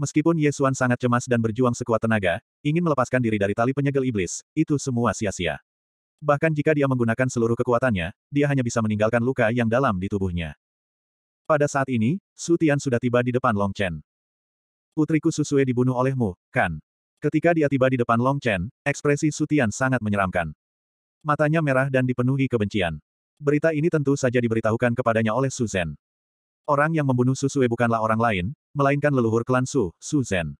Meskipun Yesuan sangat cemas dan berjuang sekuat tenaga, ingin melepaskan diri dari tali penyegel iblis, itu semua sia-sia. Bahkan jika dia menggunakan seluruh kekuatannya, dia hanya bisa meninggalkan luka yang dalam di tubuhnya. Pada saat ini, Sutian sudah tiba di depan Long Chen. Putriku Susue dibunuh olehmu, kan? Ketika dia tiba di depan Long Chen, ekspresi Sutian sangat menyeramkan. Matanya merah dan dipenuhi kebencian. Berita ini tentu saja diberitahukan kepadanya oleh Su Orang yang membunuh Susue bukanlah orang lain, melainkan leluhur klan Su, Su Zen.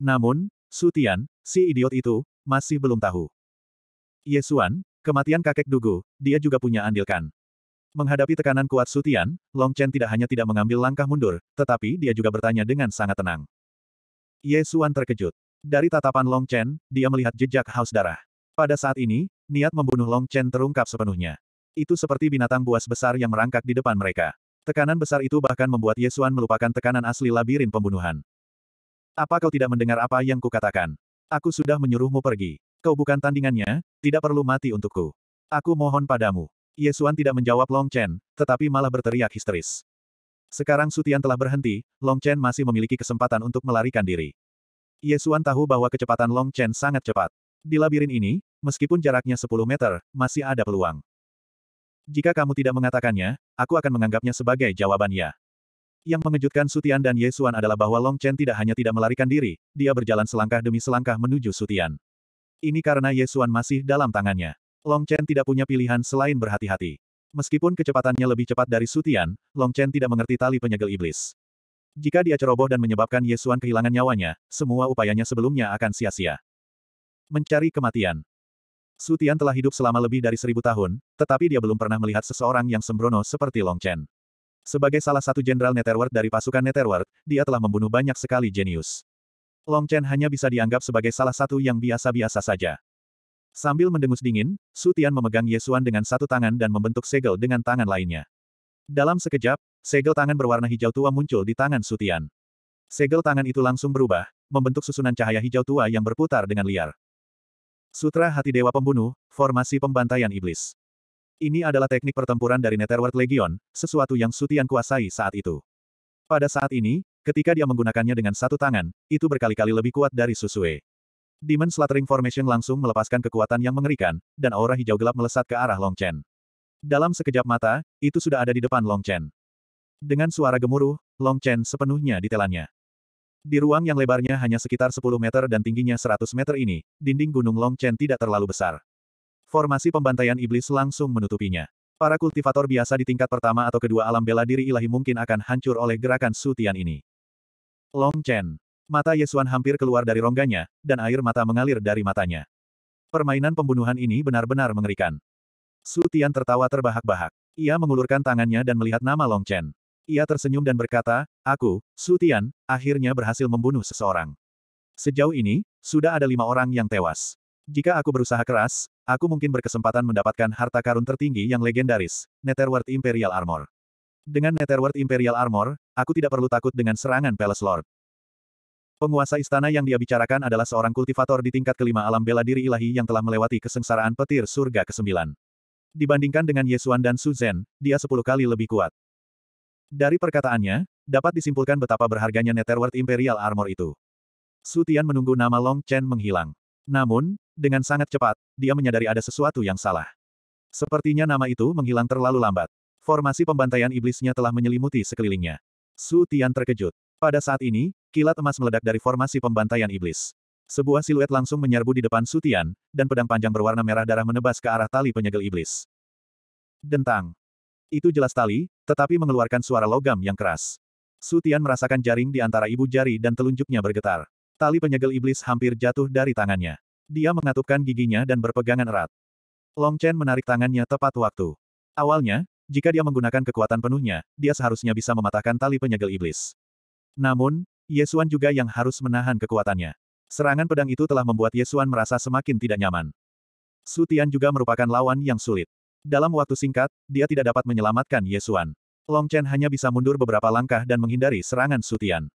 Namun, Su Tian, si idiot itu, masih belum tahu. Yesuan, kematian kakek Dugu, dia juga punya andilkan. Menghadapi tekanan kuat Su Tian, Long Chen tidak hanya tidak mengambil langkah mundur, tetapi dia juga bertanya dengan sangat tenang. Yesuan terkejut. Dari tatapan Long Chen, dia melihat jejak haus darah. Pada saat ini, niat membunuh Long Chen terungkap sepenuhnya. Itu seperti binatang buas besar yang merangkak di depan mereka. Tekanan besar itu bahkan membuat Yesuan melupakan tekanan asli labirin pembunuhan. Apa kau tidak mendengar apa yang kukatakan? Aku sudah menyuruhmu pergi. Kau bukan tandingannya, tidak perlu mati untukku. Aku mohon padamu. Yesuan tidak menjawab Long Chen, tetapi malah berteriak histeris. Sekarang Sutian telah berhenti, Long Chen masih memiliki kesempatan untuk melarikan diri. Yesuan tahu bahwa kecepatan Long Chen sangat cepat. Di labirin ini, meskipun jaraknya 10 meter, masih ada peluang. Jika kamu tidak mengatakannya, aku akan menganggapnya sebagai jawaban ya. Yang mengejutkan Sutian dan Yesuan adalah bahwa Long Chen tidak hanya tidak melarikan diri, dia berjalan selangkah demi selangkah menuju Sutian. Ini karena Yesuan masih dalam tangannya. Long Chen tidak punya pilihan selain berhati-hati. Meskipun kecepatannya lebih cepat dari Sutian, Long Chen tidak mengerti tali penyegel iblis. Jika dia ceroboh dan menyebabkan Yesuan kehilangan nyawanya, semua upayanya sebelumnya akan sia-sia. Mencari kematian. Sutian telah hidup selama lebih dari seribu tahun, tetapi dia belum pernah melihat seseorang yang sembrono seperti Long Chen. Sebagai salah satu jenderal Netherworld dari pasukan Netherworld, dia telah membunuh banyak sekali jenius. Long Chen hanya bisa dianggap sebagai salah satu yang biasa-biasa saja. Sambil mendengus dingin, Sutian memegang Yesuan dengan satu tangan dan membentuk segel dengan tangan lainnya. Dalam sekejap, segel tangan berwarna hijau tua muncul di tangan Sutian. Segel tangan itu langsung berubah, membentuk susunan cahaya hijau tua yang berputar dengan liar. Sutra Hati Dewa Pembunuh, Formasi Pembantaian Iblis. Ini adalah teknik pertempuran dari Netherworld Legion, sesuatu yang Sutian kuasai saat itu. Pada saat ini, ketika dia menggunakannya dengan satu tangan, itu berkali-kali lebih kuat dari Susue. Demon Slattering Formation langsung melepaskan kekuatan yang mengerikan, dan aura hijau gelap melesat ke arah Long Chen. Dalam sekejap mata, itu sudah ada di depan Long Chen. Dengan suara gemuruh, Long Chen sepenuhnya ditelannya. Di ruang yang lebarnya hanya sekitar 10 meter dan tingginya 100 meter ini, dinding Gunung Long Chen tidak terlalu besar. Formasi pembantaian iblis langsung menutupinya. Para kultivator biasa di tingkat pertama atau kedua alam bela diri ilahi mungkin akan hancur oleh gerakan sutian ini. Long Chen, Mata Yesuan hampir keluar dari rongganya, dan air mata mengalir dari matanya. Permainan pembunuhan ini benar-benar mengerikan. Sutian tertawa terbahak-bahak. Ia mengulurkan tangannya dan melihat nama Long Chen. Ia tersenyum dan berkata, Aku, Sutian, akhirnya berhasil membunuh seseorang. Sejauh ini, sudah ada lima orang yang tewas. Jika aku berusaha keras, aku mungkin berkesempatan mendapatkan harta karun tertinggi yang legendaris, Netherworld Imperial Armor. Dengan Netherworld Imperial Armor, aku tidak perlu takut dengan serangan Palace Lord. Penguasa istana yang dia bicarakan adalah seorang kultivator di tingkat kelima alam bela diri ilahi yang telah melewati kesengsaraan petir surga ke-9. Dibandingkan dengan Yesuan dan Suzen, dia sepuluh kali lebih kuat. Dari perkataannya, dapat disimpulkan betapa berharganya Netherworld Imperial Armor itu. Sutian menunggu nama Long Chen menghilang. Namun, dengan sangat cepat, dia menyadari ada sesuatu yang salah. Sepertinya nama itu menghilang terlalu lambat. Formasi pembantaian iblisnya telah menyelimuti sekelilingnya. Su Tian terkejut. Pada saat ini, kilat emas meledak dari formasi pembantaian iblis. Sebuah siluet langsung menyerbu di depan Su Tian, dan pedang panjang berwarna merah darah menebas ke arah tali penyegel iblis. Dentang. Itu jelas tali, tetapi mengeluarkan suara logam yang keras. Sutian merasakan jaring di antara ibu jari dan telunjuknya bergetar. Tali penyegel iblis hampir jatuh dari tangannya. Dia mengatupkan giginya dan berpegangan erat. Long Chen menarik tangannya tepat waktu. Awalnya, jika dia menggunakan kekuatan penuhnya, dia seharusnya bisa mematahkan tali penyegel iblis. Namun, Yesuan juga yang harus menahan kekuatannya. Serangan pedang itu telah membuat Yesuan merasa semakin tidak nyaman. Sutian juga merupakan lawan yang sulit. Dalam waktu singkat, dia tidak dapat menyelamatkan Yesuan. Long Chen hanya bisa mundur beberapa langkah dan menghindari serangan Sutian.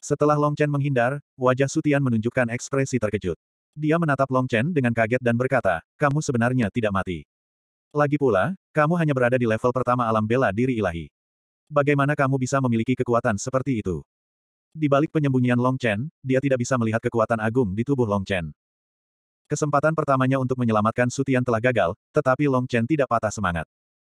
Setelah Long Chen menghindar, wajah Sutian menunjukkan ekspresi terkejut. Dia menatap Long Chen dengan kaget dan berkata, kamu sebenarnya tidak mati. Lagi pula, kamu hanya berada di level pertama alam bela diri ilahi. Bagaimana kamu bisa memiliki kekuatan seperti itu? Di balik penyembunyian Long Chen, dia tidak bisa melihat kekuatan agung di tubuh Long Chen. Kesempatan pertamanya untuk menyelamatkan Sutian telah gagal, tetapi Long Chen tidak patah semangat.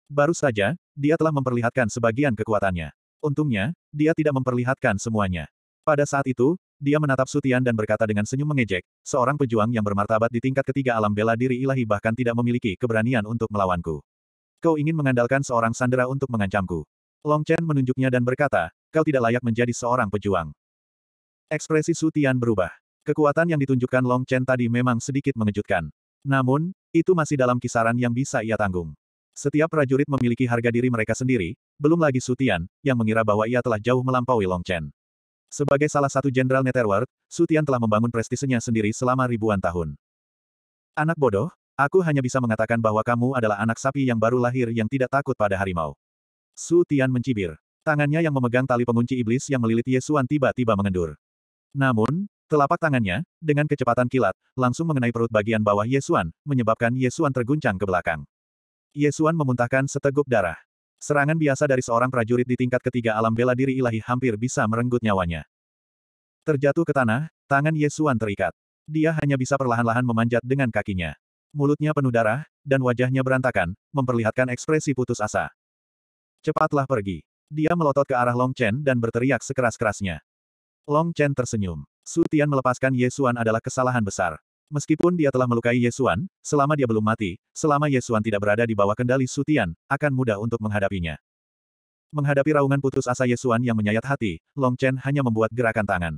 Baru saja, dia telah memperlihatkan sebagian kekuatannya. Untungnya, dia tidak memperlihatkan semuanya. Pada saat itu, dia menatap Sutian dan berkata dengan senyum mengejek, seorang pejuang yang bermartabat di tingkat ketiga alam bela diri ilahi bahkan tidak memiliki keberanian untuk melawanku. Kau ingin mengandalkan seorang sandera untuk mengancamku. Long Chen menunjuknya dan berkata, kau tidak layak menjadi seorang pejuang. Ekspresi Sutian berubah. Kekuatan yang ditunjukkan Long Chen tadi memang sedikit mengejutkan. Namun, itu masih dalam kisaran yang bisa ia tanggung. Setiap prajurit memiliki harga diri mereka sendiri, belum lagi Sutian, yang mengira bahwa ia telah jauh melampaui Long Chen. Sebagai salah satu jenderal Netherworld, Sutian telah membangun prestisenya sendiri selama ribuan tahun. Anak bodoh, aku hanya bisa mengatakan bahwa kamu adalah anak sapi yang baru lahir yang tidak takut pada harimau. Sutian mencibir. Tangannya yang memegang tali pengunci iblis yang melilit Yesuan tiba-tiba mengendur. Namun, telapak tangannya, dengan kecepatan kilat, langsung mengenai perut bagian bawah Yesuan, menyebabkan Yesuan terguncang ke belakang. Yesuan memuntahkan seteguk darah. Serangan biasa dari seorang prajurit di tingkat ketiga alam bela diri ilahi hampir bisa merenggut nyawanya. Terjatuh ke tanah, tangan Yesuan terikat. Dia hanya bisa perlahan-lahan memanjat dengan kakinya. Mulutnya penuh darah, dan wajahnya berantakan, memperlihatkan ekspresi putus asa. Cepatlah pergi. Dia melotot ke arah Long Chen dan berteriak sekeras-kerasnya. Long Chen tersenyum. Sutian melepaskan Yesuan adalah kesalahan besar. Meskipun dia telah melukai Yesuan, selama dia belum mati, selama Yesuan tidak berada di bawah kendali Sutian, akan mudah untuk menghadapinya. Menghadapi raungan putus asa Yesuan yang menyayat hati, Long Chen hanya membuat gerakan tangan.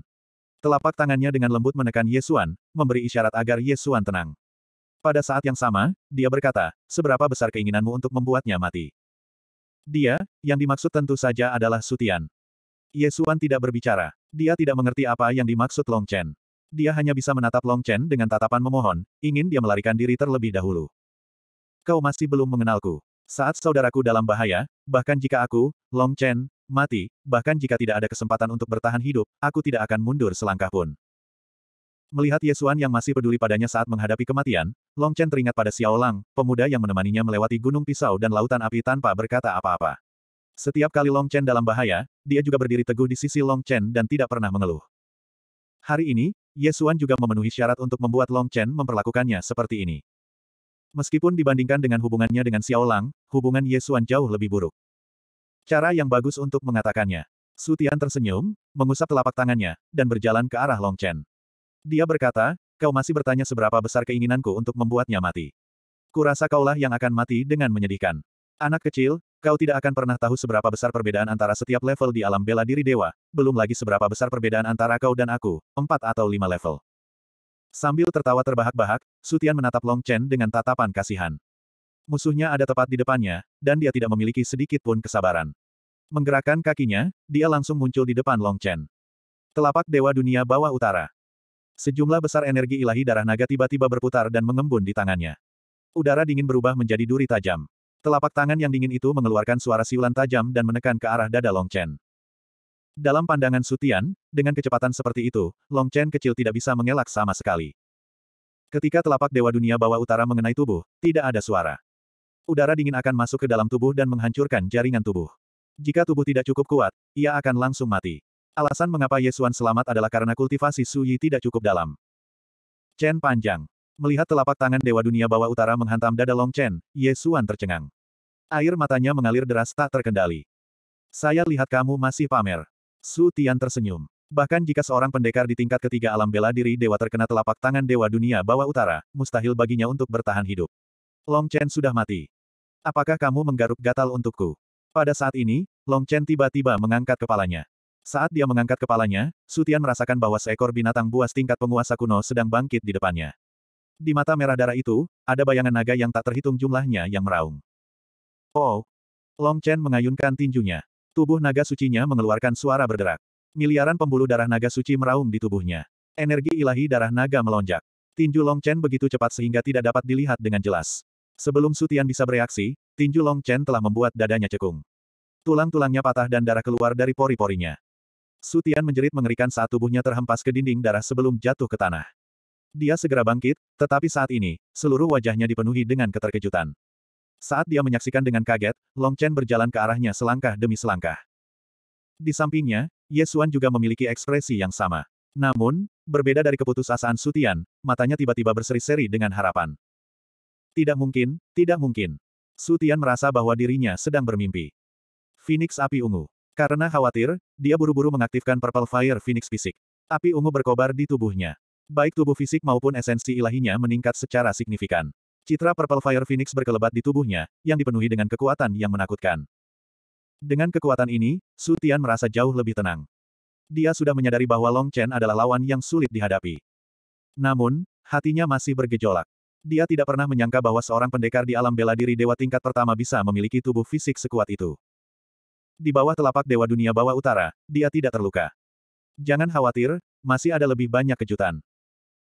Telapak tangannya dengan lembut menekan Yesuan, memberi isyarat agar Yesuan tenang. Pada saat yang sama, dia berkata, seberapa besar keinginanmu untuk membuatnya mati? Dia, yang dimaksud tentu saja adalah Sutian. Yesuan tidak berbicara. Dia tidak mengerti apa yang dimaksud Long Chen dia hanya bisa menatap Long Chen dengan tatapan memohon, ingin dia melarikan diri terlebih dahulu. Kau masih belum mengenalku. Saat saudaraku dalam bahaya, bahkan jika aku, Long Chen, mati, bahkan jika tidak ada kesempatan untuk bertahan hidup, aku tidak akan mundur selangkah pun. Melihat Yesuan yang masih peduli padanya saat menghadapi kematian, Long Chen teringat pada Xiao Lang, pemuda yang menemaninya melewati gunung pisau dan lautan api tanpa berkata apa-apa. Setiap kali Long Chen dalam bahaya, dia juga berdiri teguh di sisi Long Chen dan tidak pernah mengeluh. Hari ini, Yesuan juga memenuhi syarat untuk membuat Long Chen memperlakukannya seperti ini. Meskipun dibandingkan dengan hubungannya dengan Xiao Lang, hubungan Yesuan jauh lebih buruk. Cara yang bagus untuk mengatakannya. Sutian tersenyum, mengusap telapak tangannya, dan berjalan ke arah Long Chen. Dia berkata, kau masih bertanya seberapa besar keinginanku untuk membuatnya mati. Kurasa kaulah yang akan mati dengan menyedihkan. Anak kecil, kau tidak akan pernah tahu seberapa besar perbedaan antara setiap level di alam bela diri dewa, belum lagi seberapa besar perbedaan antara kau dan aku, empat atau lima level. Sambil tertawa terbahak-bahak, Sutian menatap Long Chen dengan tatapan kasihan. Musuhnya ada tepat di depannya, dan dia tidak memiliki sedikit pun kesabaran. Menggerakkan kakinya, dia langsung muncul di depan Long Chen. Telapak Dewa Dunia Bawah Utara. Sejumlah besar energi ilahi darah naga tiba-tiba berputar dan mengembun di tangannya. Udara dingin berubah menjadi duri tajam. Telapak tangan yang dingin itu mengeluarkan suara siulan tajam dan menekan ke arah dada Long Chen. Dalam pandangan Sutian, dengan kecepatan seperti itu, Long Chen kecil tidak bisa mengelak sama sekali. Ketika telapak Dewa Dunia bawah utara mengenai tubuh, tidak ada suara. Udara dingin akan masuk ke dalam tubuh dan menghancurkan jaringan tubuh. Jika tubuh tidak cukup kuat, ia akan langsung mati. Alasan mengapa Yesuan selamat adalah karena kultivasi Su Yi tidak cukup dalam. Chen panjang. Melihat telapak tangan Dewa Dunia Bawah Utara menghantam dada Long Chen, Ye Xuan tercengang. Air matanya mengalir deras tak terkendali. Saya lihat kamu masih pamer. Su Tian tersenyum. Bahkan jika seorang pendekar di tingkat ketiga alam bela diri dewa terkena telapak tangan Dewa Dunia Bawah Utara, mustahil baginya untuk bertahan hidup. Long Chen sudah mati. Apakah kamu menggaruk gatal untukku? Pada saat ini, Long Chen tiba-tiba mengangkat kepalanya. Saat dia mengangkat kepalanya, Sutian merasakan bahwa seekor binatang buas tingkat penguasa kuno sedang bangkit di depannya. Di mata merah darah itu, ada bayangan naga yang tak terhitung jumlahnya yang meraung. Oh! Long Chen mengayunkan tinjunya. Tubuh naga sucinya mengeluarkan suara berderak. Miliaran pembuluh darah naga suci meraung di tubuhnya. Energi ilahi darah naga melonjak. Tinju Long Chen begitu cepat sehingga tidak dapat dilihat dengan jelas. Sebelum Sutian bisa bereaksi, tinju Long Chen telah membuat dadanya cekung. Tulang-tulangnya patah dan darah keluar dari pori-porinya. Sutian menjerit mengerikan saat tubuhnya terhempas ke dinding darah sebelum jatuh ke tanah. Dia segera bangkit, tetapi saat ini, seluruh wajahnya dipenuhi dengan keterkejutan. Saat dia menyaksikan dengan kaget, Long Chen berjalan ke arahnya selangkah demi selangkah. Di sampingnya, Ye Xuan juga memiliki ekspresi yang sama. Namun, berbeda dari keputusasaan Sutian, matanya tiba-tiba berseri-seri dengan harapan. Tidak mungkin, tidak mungkin. Sutian merasa bahwa dirinya sedang bermimpi. Phoenix api ungu. Karena khawatir, dia buru-buru mengaktifkan Purple Fire Phoenix Fisik. Api ungu berkobar di tubuhnya. Baik tubuh fisik maupun esensi ilahinya meningkat secara signifikan. Citra Purple Fire Phoenix berkelebat di tubuhnya, yang dipenuhi dengan kekuatan yang menakutkan. Dengan kekuatan ini, Su Tian merasa jauh lebih tenang. Dia sudah menyadari bahwa Long Chen adalah lawan yang sulit dihadapi. Namun, hatinya masih bergejolak. Dia tidak pernah menyangka bahwa seorang pendekar di alam bela diri dewa tingkat pertama bisa memiliki tubuh fisik sekuat itu. Di bawah telapak Dewa Dunia Bawah Utara, dia tidak terluka. Jangan khawatir, masih ada lebih banyak kejutan.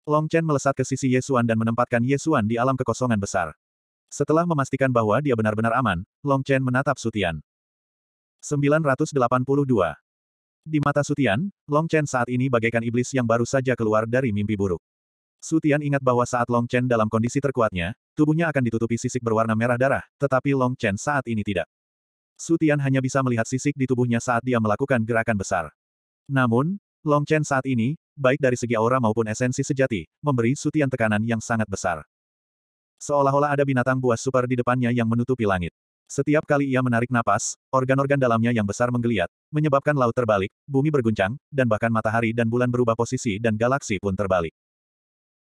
Long Chen melesat ke sisi Yesuan dan menempatkan Yesuan di alam kekosongan besar. Setelah memastikan bahwa dia benar-benar aman, Long Chen menatap Sutian. 982. Di mata Sutian, Long Chen saat ini bagaikan iblis yang baru saja keluar dari mimpi buruk. Sutian ingat bahwa saat Long Chen dalam kondisi terkuatnya, tubuhnya akan ditutupi sisik berwarna merah darah, tetapi Long Chen saat ini tidak. Sutian hanya bisa melihat sisik di tubuhnya saat dia melakukan gerakan besar. Namun, Long Chen saat ini, baik dari segi aura maupun esensi sejati, memberi sutian tekanan yang sangat besar. Seolah-olah ada binatang buas super di depannya yang menutupi langit. Setiap kali ia menarik napas, organ-organ dalamnya yang besar menggeliat, menyebabkan laut terbalik, bumi berguncang, dan bahkan matahari dan bulan berubah posisi dan galaksi pun terbalik.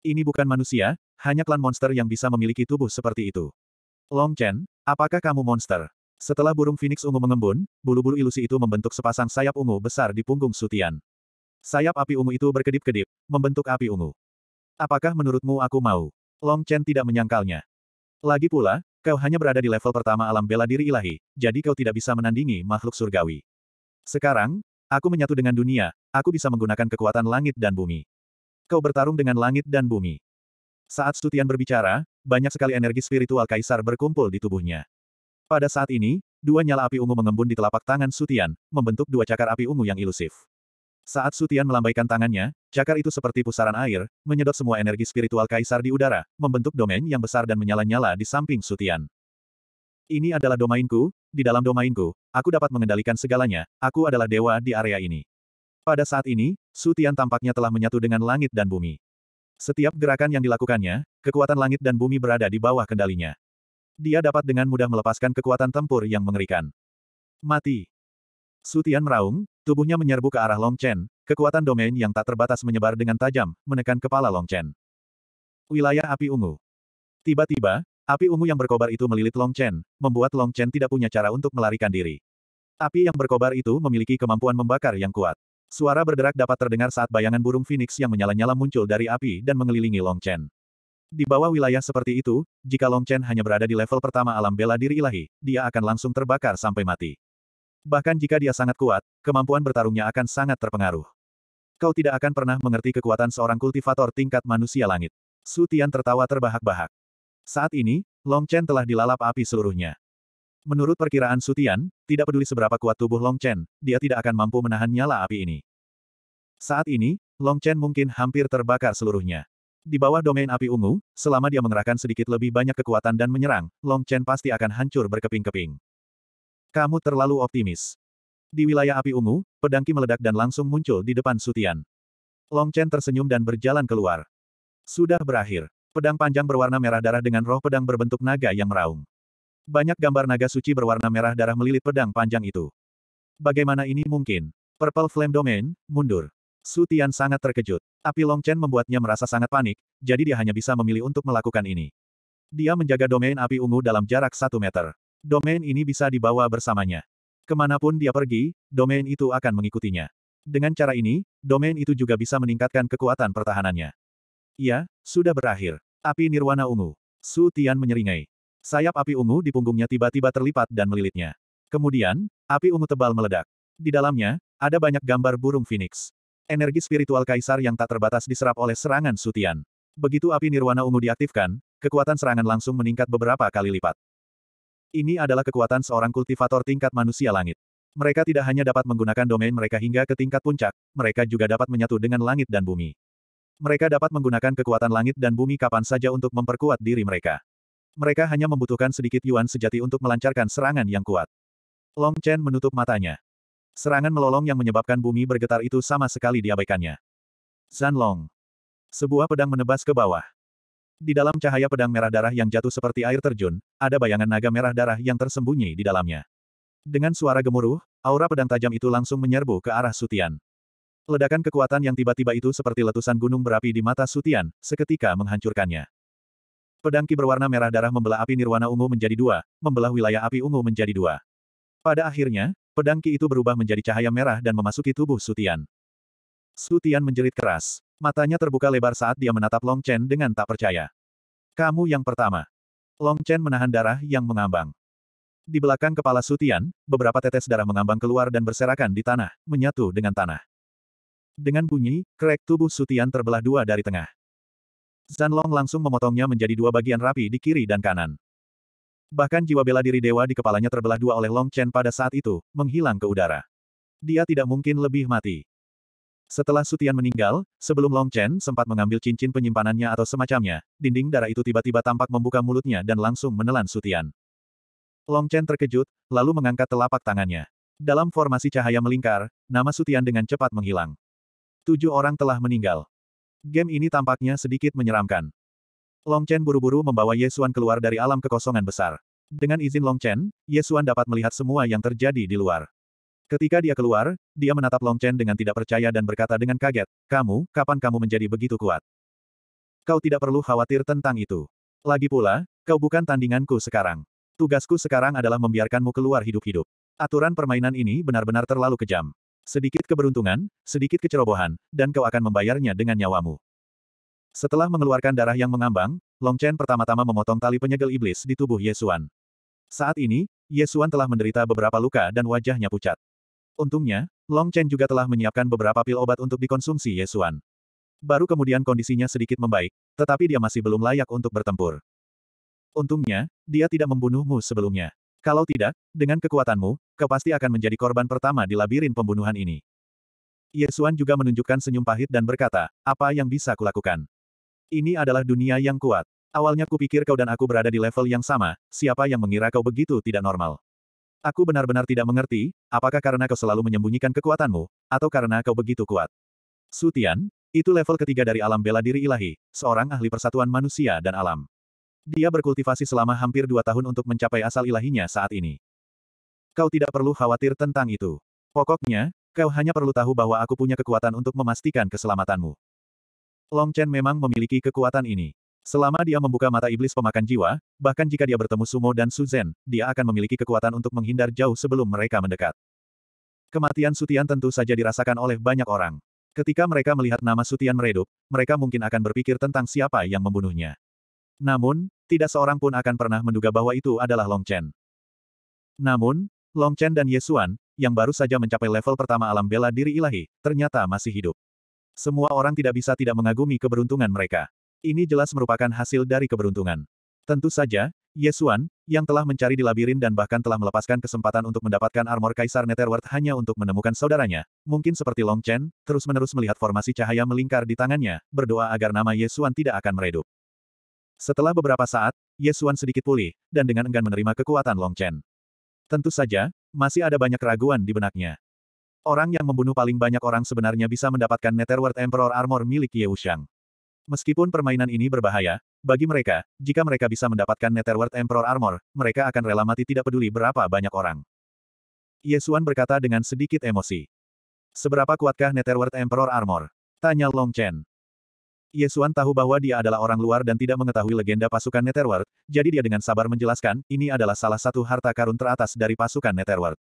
Ini bukan manusia, hanya klan monster yang bisa memiliki tubuh seperti itu. Long Chen, apakah kamu monster? Setelah burung phoenix ungu mengembun, bulu-bulu ilusi itu membentuk sepasang sayap ungu besar di punggung Sutian. Sayap api ungu itu berkedip-kedip, membentuk api ungu. Apakah menurutmu aku mau? Long Chen tidak menyangkalnya. Lagi pula, kau hanya berada di level pertama alam bela diri ilahi, jadi kau tidak bisa menandingi makhluk surgawi. Sekarang, aku menyatu dengan dunia, aku bisa menggunakan kekuatan langit dan bumi. Kau bertarung dengan langit dan bumi. Saat Stutian berbicara, banyak sekali energi spiritual kaisar berkumpul di tubuhnya. Pada saat ini, dua nyala api ungu mengembun di telapak tangan Sutian, membentuk dua cakar api ungu yang ilusif. Saat Sutian melambaikan tangannya, cakar itu seperti pusaran air, menyedot semua energi spiritual kaisar di udara, membentuk domain yang besar dan menyala-nyala di samping Sutian. Ini adalah domainku, di dalam domainku, aku dapat mengendalikan segalanya, aku adalah dewa di area ini. Pada saat ini, Sutian tampaknya telah menyatu dengan langit dan bumi. Setiap gerakan yang dilakukannya, kekuatan langit dan bumi berada di bawah kendalinya. Dia dapat dengan mudah melepaskan kekuatan tempur yang mengerikan. Mati. Sutian meraung, Tubuhnya menyerbu ke arah Long Chen, kekuatan domain yang tak terbatas menyebar dengan tajam, menekan kepala Long Chen. Wilayah api ungu. Tiba-tiba, api ungu yang berkobar itu melilit Long Chen, membuat Long Chen tidak punya cara untuk melarikan diri. Api yang berkobar itu memiliki kemampuan membakar yang kuat. Suara berderak dapat terdengar saat bayangan burung phoenix yang menyala-nyala muncul dari api dan mengelilingi Long Chen. Di bawah wilayah seperti itu, jika Long Chen hanya berada di level pertama alam bela diri ilahi, dia akan langsung terbakar sampai mati. Bahkan jika dia sangat kuat, kemampuan bertarungnya akan sangat terpengaruh. Kau tidak akan pernah mengerti kekuatan seorang kultivator tingkat manusia langit. Su Tian tertawa terbahak-bahak. Saat ini, Long Chen telah dilalap api seluruhnya. Menurut perkiraan Su Tian, tidak peduli seberapa kuat tubuh Long Chen, dia tidak akan mampu menahan nyala api ini. Saat ini, Long Chen mungkin hampir terbakar seluruhnya. Di bawah domain api ungu, selama dia mengerahkan sedikit lebih banyak kekuatan dan menyerang, Long Chen pasti akan hancur berkeping-keping. Kamu terlalu optimis. Di wilayah api ungu, pedangki meledak dan langsung muncul di depan Sutian. Long Chen tersenyum dan berjalan keluar. Sudah berakhir. Pedang panjang berwarna merah darah dengan roh pedang berbentuk naga yang meraung. Banyak gambar naga suci berwarna merah darah melilit pedang panjang itu. Bagaimana ini mungkin? Purple Flame Domain, mundur. Sutian sangat terkejut. Api Long Chen membuatnya merasa sangat panik, jadi dia hanya bisa memilih untuk melakukan ini. Dia menjaga domain api ungu dalam jarak satu meter. Domain ini bisa dibawa bersamanya. Kemanapun dia pergi, domain itu akan mengikutinya. Dengan cara ini, domain itu juga bisa meningkatkan kekuatan pertahanannya. Ya, sudah berakhir. Api nirwana ungu. Su Tian menyeringai. Sayap api ungu di punggungnya tiba-tiba terlipat dan melilitnya. Kemudian, api ungu tebal meledak. Di dalamnya, ada banyak gambar burung phoenix. Energi spiritual kaisar yang tak terbatas diserap oleh serangan Sutian. Begitu api nirwana ungu diaktifkan, kekuatan serangan langsung meningkat beberapa kali lipat. Ini adalah kekuatan seorang kultivator tingkat manusia langit. Mereka tidak hanya dapat menggunakan domain mereka hingga ke tingkat puncak, mereka juga dapat menyatu dengan langit dan bumi. Mereka dapat menggunakan kekuatan langit dan bumi kapan saja untuk memperkuat diri mereka. Mereka hanya membutuhkan sedikit yuan sejati untuk melancarkan serangan yang kuat. Long Chen menutup matanya. Serangan melolong yang menyebabkan bumi bergetar itu sama sekali diabaikannya. Zan Long. Sebuah pedang menebas ke bawah. Di dalam cahaya pedang merah darah yang jatuh seperti air terjun, ada bayangan naga merah darah yang tersembunyi di dalamnya. Dengan suara gemuruh, aura pedang tajam itu langsung menyerbu ke arah Sutian. Ledakan kekuatan yang tiba-tiba itu seperti letusan gunung berapi di mata Sutian, seketika menghancurkannya. Pedang ki berwarna merah darah membelah api nirwana ungu menjadi dua, membelah wilayah api ungu menjadi dua. Pada akhirnya, pedang ki itu berubah menjadi cahaya merah dan memasuki tubuh Sutian. Su Tian menjerit keras. Matanya terbuka lebar saat dia menatap Long Chen dengan tak percaya. Kamu yang pertama. Long Chen menahan darah yang mengambang. Di belakang kepala Su Tian, beberapa tetes darah mengambang keluar dan berserakan di tanah, menyatu dengan tanah. Dengan bunyi, krek tubuh Su Tian terbelah dua dari tengah. Zan Long langsung memotongnya menjadi dua bagian rapi di kiri dan kanan. Bahkan jiwa bela diri dewa di kepalanya terbelah dua oleh Long Chen pada saat itu, menghilang ke udara. Dia tidak mungkin lebih mati. Setelah Sutian meninggal, sebelum Long Chen sempat mengambil cincin penyimpanannya atau semacamnya, dinding darah itu tiba-tiba tampak membuka mulutnya dan langsung menelan Sutian. Long Chen terkejut, lalu mengangkat telapak tangannya. Dalam formasi cahaya melingkar, nama Sutian dengan cepat menghilang. Tujuh orang telah meninggal. Game ini tampaknya sedikit menyeramkan. Long Chen buru-buru membawa Yesuan keluar dari alam kekosongan besar. Dengan izin Long Chen, Yesuan dapat melihat semua yang terjadi di luar. Ketika dia keluar, dia menatap Long Chen dengan tidak percaya dan berkata dengan kaget, Kamu, kapan kamu menjadi begitu kuat? Kau tidak perlu khawatir tentang itu. Lagi pula, kau bukan tandinganku sekarang. Tugasku sekarang adalah membiarkanmu keluar hidup-hidup. Aturan permainan ini benar-benar terlalu kejam. Sedikit keberuntungan, sedikit kecerobohan, dan kau akan membayarnya dengan nyawamu. Setelah mengeluarkan darah yang mengambang, Long Chen pertama-tama memotong tali penyegel iblis di tubuh Yesuan. Saat ini, Yesuan telah menderita beberapa luka dan wajahnya pucat. Untungnya, Long Chen juga telah menyiapkan beberapa pil obat untuk dikonsumsi Yesuan. Baru kemudian kondisinya sedikit membaik, tetapi dia masih belum layak untuk bertempur. Untungnya, dia tidak membunuhmu sebelumnya. Kalau tidak, dengan kekuatanmu, kau pasti akan menjadi korban pertama di labirin pembunuhan ini. Yesuan juga menunjukkan senyum pahit dan berkata, apa yang bisa kulakukan? Ini adalah dunia yang kuat. Awalnya kupikir kau dan aku berada di level yang sama, siapa yang mengira kau begitu tidak normal. Aku benar-benar tidak mengerti, apakah karena kau selalu menyembunyikan kekuatanmu, atau karena kau begitu kuat. Sutian, itu level ketiga dari alam bela diri ilahi, seorang ahli persatuan manusia dan alam. Dia berkultivasi selama hampir dua tahun untuk mencapai asal ilahinya saat ini. Kau tidak perlu khawatir tentang itu. Pokoknya, kau hanya perlu tahu bahwa aku punya kekuatan untuk memastikan keselamatanmu. Long Chen memang memiliki kekuatan ini. Selama dia membuka mata iblis pemakan jiwa, bahkan jika dia bertemu Sumo dan Suzen, dia akan memiliki kekuatan untuk menghindar jauh sebelum mereka mendekat. Kematian Sutian tentu saja dirasakan oleh banyak orang. Ketika mereka melihat nama Sutian meredup, mereka mungkin akan berpikir tentang siapa yang membunuhnya. Namun, tidak seorang pun akan pernah menduga bahwa itu adalah Long Chen. Namun, Long Chen dan Yesuan, yang baru saja mencapai level pertama alam bela diri ilahi, ternyata masih hidup. Semua orang tidak bisa tidak mengagumi keberuntungan mereka. Ini jelas merupakan hasil dari keberuntungan. Tentu saja, Yesuan, yang telah mencari di labirin dan bahkan telah melepaskan kesempatan untuk mendapatkan armor Kaisar Netherworld hanya untuk menemukan saudaranya, mungkin seperti Long Chen, terus-menerus melihat formasi cahaya melingkar di tangannya, berdoa agar nama Yesuan tidak akan meredup. Setelah beberapa saat, Yesuan sedikit pulih, dan dengan enggan menerima kekuatan Long Chen. Tentu saja, masih ada banyak keraguan di benaknya. Orang yang membunuh paling banyak orang sebenarnya bisa mendapatkan Netherworld Emperor Armor milik Ye Wuxiang. Meskipun permainan ini berbahaya, bagi mereka, jika mereka bisa mendapatkan Netherworld Emperor Armor, mereka akan rela mati tidak peduli berapa banyak orang. Yesuan berkata dengan sedikit emosi. Seberapa kuatkah Netherworld Emperor Armor? Tanya Long Chen. Yesuan tahu bahwa dia adalah orang luar dan tidak mengetahui legenda pasukan Netherworld, jadi dia dengan sabar menjelaskan, ini adalah salah satu harta karun teratas dari pasukan Netherworld.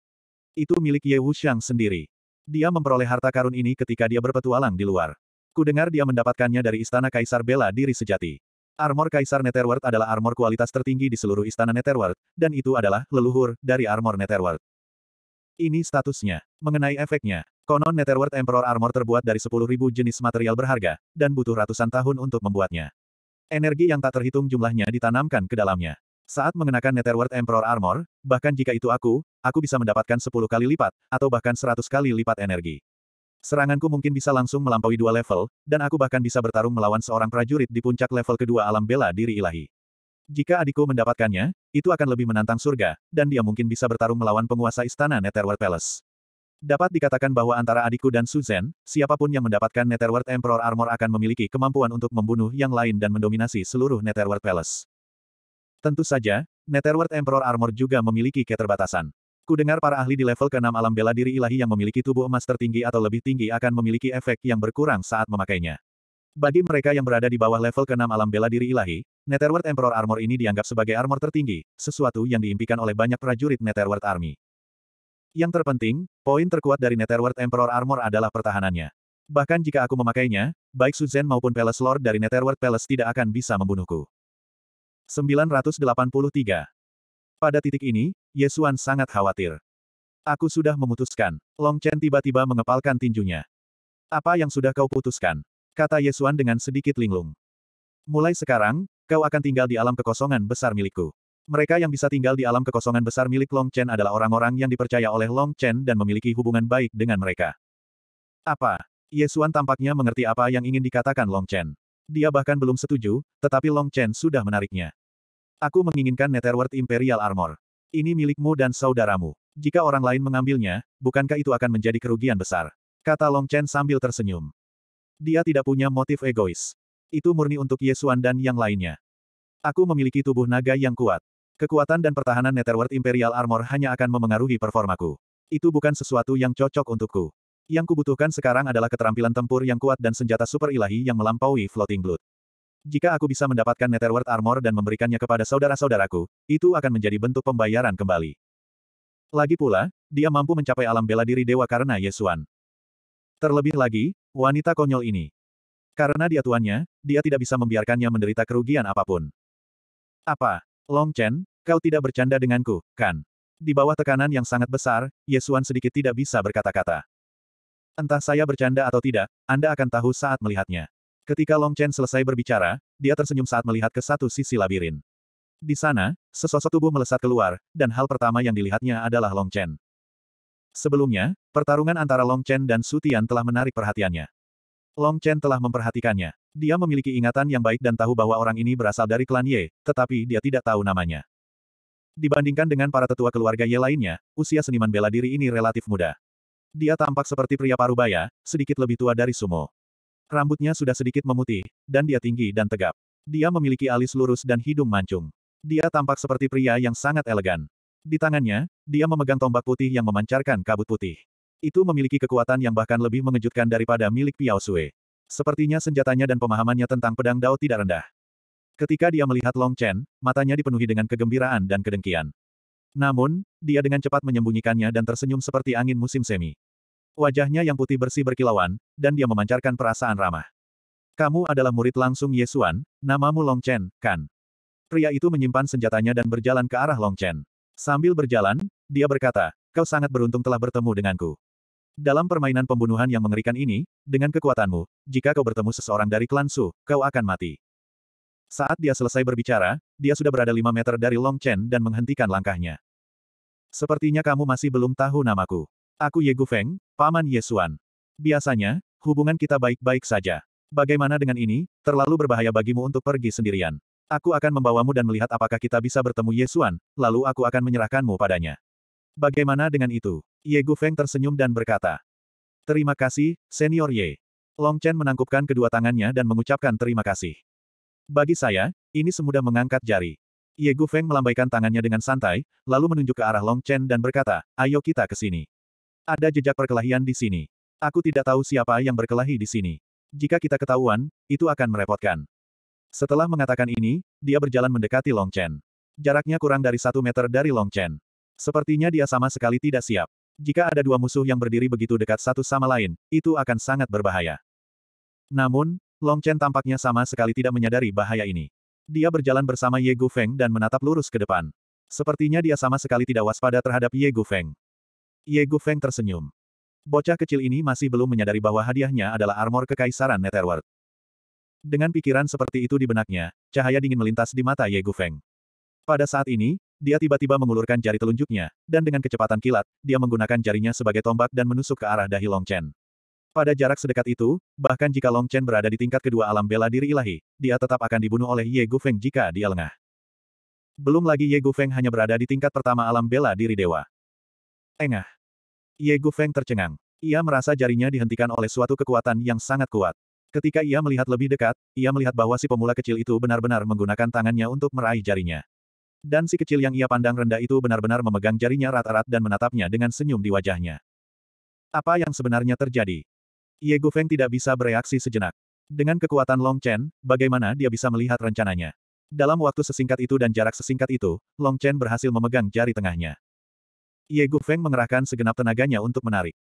Itu milik Ye Wuxiang sendiri. Dia memperoleh harta karun ini ketika dia berpetualang di luar. Ku dengar dia mendapatkannya dari Istana Kaisar Bela Diri Sejati. Armor Kaisar Netherworld adalah armor kualitas tertinggi di seluruh Istana Netherworld, dan itu adalah leluhur dari armor Netherworld. Ini statusnya. Mengenai efeknya, konon Netherworld Emperor Armor terbuat dari 10.000 jenis material berharga, dan butuh ratusan tahun untuk membuatnya. Energi yang tak terhitung jumlahnya ditanamkan ke dalamnya. Saat mengenakan Netherworld Emperor Armor, bahkan jika itu aku, aku bisa mendapatkan 10 kali lipat, atau bahkan 100 kali lipat energi. Seranganku mungkin bisa langsung melampaui dua level, dan aku bahkan bisa bertarung melawan seorang prajurit di puncak level kedua alam bela diri ilahi. Jika adikku mendapatkannya, itu akan lebih menantang surga, dan dia mungkin bisa bertarung melawan penguasa istana Netherworld Palace. Dapat dikatakan bahwa antara adikku dan Suzen, siapapun yang mendapatkan Netherworld Emperor Armor akan memiliki kemampuan untuk membunuh yang lain dan mendominasi seluruh Netherworld Palace. Tentu saja, Netherworld Emperor Armor juga memiliki keterbatasan. Ku dengar para ahli di level ke-6 alam bela diri ilahi yang memiliki tubuh emas tertinggi atau lebih tinggi akan memiliki efek yang berkurang saat memakainya. Bagi mereka yang berada di bawah level ke-6 alam bela diri ilahi, Netherworld Emperor Armor ini dianggap sebagai armor tertinggi, sesuatu yang diimpikan oleh banyak prajurit Netherworld Army. Yang terpenting, poin terkuat dari Netherworld Emperor Armor adalah pertahanannya. Bahkan jika aku memakainya, baik Suzen maupun Palace Lord dari Netherworld Palace tidak akan bisa membunuhku. 983 pada titik ini, Yesuan sangat khawatir. Aku sudah memutuskan. Long Chen tiba-tiba mengepalkan tinjunya. Apa yang sudah kau putuskan? Kata Yesuan dengan sedikit linglung. Mulai sekarang, kau akan tinggal di alam kekosongan besar milikku. Mereka yang bisa tinggal di alam kekosongan besar milik Long Chen adalah orang-orang yang dipercaya oleh Long Chen dan memiliki hubungan baik dengan mereka. Apa? Yesuan tampaknya mengerti apa yang ingin dikatakan Long Chen. Dia bahkan belum setuju, tetapi Long Chen sudah menariknya. Aku menginginkan Netherworld Imperial Armor. Ini milikmu dan saudaramu. Jika orang lain mengambilnya, bukankah itu akan menjadi kerugian besar? Kata Long Chen sambil tersenyum. Dia tidak punya motif egois. Itu murni untuk Yesuan dan yang lainnya. Aku memiliki tubuh naga yang kuat. Kekuatan dan pertahanan Netherworld Imperial Armor hanya akan memengaruhi performaku. Itu bukan sesuatu yang cocok untukku. Yang kubutuhkan sekarang adalah keterampilan tempur yang kuat dan senjata super ilahi yang melampaui floating blood. Jika aku bisa mendapatkan Netherworld Armor dan memberikannya kepada saudara-saudaraku, itu akan menjadi bentuk pembayaran kembali. Lagi pula, dia mampu mencapai alam bela diri dewa karena Yesuan. Terlebih lagi, wanita konyol ini. Karena dia tuannya, dia tidak bisa membiarkannya menderita kerugian apapun. Apa? Long Chen, kau tidak bercanda denganku, kan? Di bawah tekanan yang sangat besar, Yesuan sedikit tidak bisa berkata-kata. Entah saya bercanda atau tidak, Anda akan tahu saat melihatnya. Ketika Long Chen selesai berbicara, dia tersenyum saat melihat ke satu sisi labirin. Di sana, sesosok tubuh melesat keluar, dan hal pertama yang dilihatnya adalah Long Chen. Sebelumnya, pertarungan antara Long Chen dan Su Tian telah menarik perhatiannya. Long Chen telah memperhatikannya. Dia memiliki ingatan yang baik dan tahu bahwa orang ini berasal dari klan Ye, tetapi dia tidak tahu namanya. Dibandingkan dengan para tetua keluarga Ye lainnya, usia seniman bela diri ini relatif muda. Dia tampak seperti pria parubaya, sedikit lebih tua dari Sumo. Rambutnya sudah sedikit memutih, dan dia tinggi dan tegap. Dia memiliki alis lurus dan hidung mancung. Dia tampak seperti pria yang sangat elegan. Di tangannya, dia memegang tombak putih yang memancarkan kabut putih. Itu memiliki kekuatan yang bahkan lebih mengejutkan daripada milik Piao Sui. Sepertinya senjatanya dan pemahamannya tentang pedang Dao tidak rendah. Ketika dia melihat Long Chen, matanya dipenuhi dengan kegembiraan dan kedengkian. Namun, dia dengan cepat menyembunyikannya dan tersenyum seperti angin musim semi. Wajahnya yang putih bersih berkilauan, dan dia memancarkan perasaan ramah. Kamu adalah murid langsung Yesuan, namamu Long Chen, kan? Pria itu menyimpan senjatanya dan berjalan ke arah Long Chen. Sambil berjalan, dia berkata, kau sangat beruntung telah bertemu denganku. Dalam permainan pembunuhan yang mengerikan ini, dengan kekuatanmu, jika kau bertemu seseorang dari klan Su, kau akan mati. Saat dia selesai berbicara, dia sudah berada lima meter dari Long Chen dan menghentikan langkahnya. Sepertinya kamu masih belum tahu namaku. Aku Ye Gu Feng, Paman Yesuan. Biasanya, hubungan kita baik-baik saja. Bagaimana dengan ini, terlalu berbahaya bagimu untuk pergi sendirian. Aku akan membawamu dan melihat apakah kita bisa bertemu Yesuan, lalu aku akan menyerahkanmu padanya. Bagaimana dengan itu? Ye Gu Feng tersenyum dan berkata. Terima kasih, Senior Ye. Long Chen menangkupkan kedua tangannya dan mengucapkan terima kasih. Bagi saya, ini semudah mengangkat jari. Ye Gu Feng melambaikan tangannya dengan santai, lalu menunjuk ke arah Long Chen dan berkata, ayo kita ke sini. Ada jejak perkelahian di sini. Aku tidak tahu siapa yang berkelahi di sini. Jika kita ketahuan, itu akan merepotkan. Setelah mengatakan ini, dia berjalan mendekati Long Chen. Jaraknya kurang dari satu meter dari Long Chen. Sepertinya dia sama sekali tidak siap. Jika ada dua musuh yang berdiri begitu dekat satu sama lain, itu akan sangat berbahaya. Namun, Long Chen tampaknya sama sekali tidak menyadari bahaya ini. Dia berjalan bersama Ye Gu Feng dan menatap lurus ke depan. Sepertinya dia sama sekali tidak waspada terhadap Ye Gu Feng. Ye Gu Feng tersenyum. Bocah kecil ini masih belum menyadari bahwa hadiahnya adalah armor kekaisaran Netherworld. Dengan pikiran seperti itu di benaknya, cahaya dingin melintas di mata Ye Gu Feng. Pada saat ini, dia tiba-tiba mengulurkan jari telunjuknya, dan dengan kecepatan kilat, dia menggunakan jarinya sebagai tombak dan menusuk ke arah dahi Long Chen. Pada jarak sedekat itu, bahkan jika Long Chen berada di tingkat kedua alam bela diri ilahi, dia tetap akan dibunuh oleh Ye Gu Feng jika dia lengah. Belum lagi Ye Gu Feng hanya berada di tingkat pertama alam bela diri dewa. Engah. Ye Gu Feng tercengang. Ia merasa jarinya dihentikan oleh suatu kekuatan yang sangat kuat. Ketika ia melihat lebih dekat, ia melihat bahwa si pemula kecil itu benar-benar menggunakan tangannya untuk meraih jarinya. Dan si kecil yang ia pandang rendah itu benar-benar memegang jarinya rat-rat dan menatapnya dengan senyum di wajahnya. Apa yang sebenarnya terjadi? Ye Gu Feng tidak bisa bereaksi sejenak. Dengan kekuatan Long Chen, bagaimana dia bisa melihat rencananya? Dalam waktu sesingkat itu dan jarak sesingkat itu, Long Chen berhasil memegang jari tengahnya. Ye Gu Feng mengerahkan segenap tenaganya untuk menarik.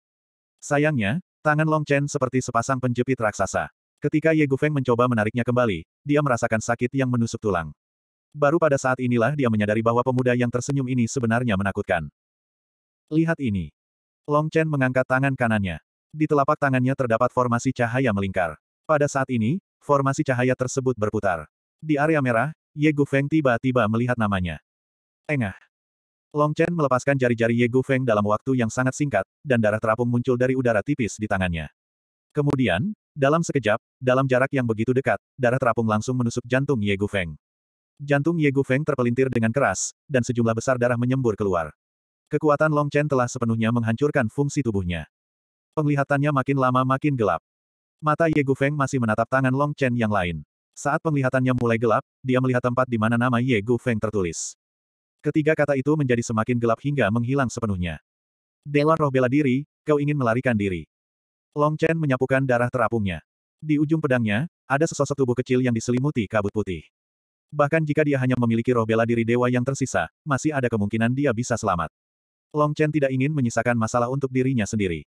Sayangnya, tangan Long Chen seperti sepasang penjepit raksasa. Ketika Ye Gu Feng mencoba menariknya kembali, dia merasakan sakit yang menusuk tulang. Baru pada saat inilah dia menyadari bahwa pemuda yang tersenyum ini sebenarnya menakutkan. Lihat ini. Long Chen mengangkat tangan kanannya. Di telapak tangannya terdapat formasi cahaya melingkar. Pada saat ini, formasi cahaya tersebut berputar. Di area merah, Ye Gu Feng tiba-tiba melihat namanya. Engah. Long Chen melepaskan jari-jari Ye Gu Feng dalam waktu yang sangat singkat, dan darah terapung muncul dari udara tipis di tangannya. Kemudian, dalam sekejap, dalam jarak yang begitu dekat, darah terapung langsung menusuk jantung Ye Gu Feng. Jantung Ye Gu Feng terpelintir dengan keras, dan sejumlah besar darah menyembur keluar. Kekuatan Long Chen telah sepenuhnya menghancurkan fungsi tubuhnya. Penglihatannya makin lama makin gelap. Mata Ye Gu Feng masih menatap tangan Long Chen yang lain. Saat penglihatannya mulai gelap, dia melihat tempat di mana nama Ye Gu Feng tertulis. Ketiga kata itu menjadi semakin gelap hingga menghilang sepenuhnya. Dewan roh bela diri, kau ingin melarikan diri. Long Chen menyapukan darah terapungnya. Di ujung pedangnya, ada sesosok tubuh kecil yang diselimuti kabut putih. Bahkan jika dia hanya memiliki roh bela diri dewa yang tersisa, masih ada kemungkinan dia bisa selamat. Long Chen tidak ingin menyisakan masalah untuk dirinya sendiri.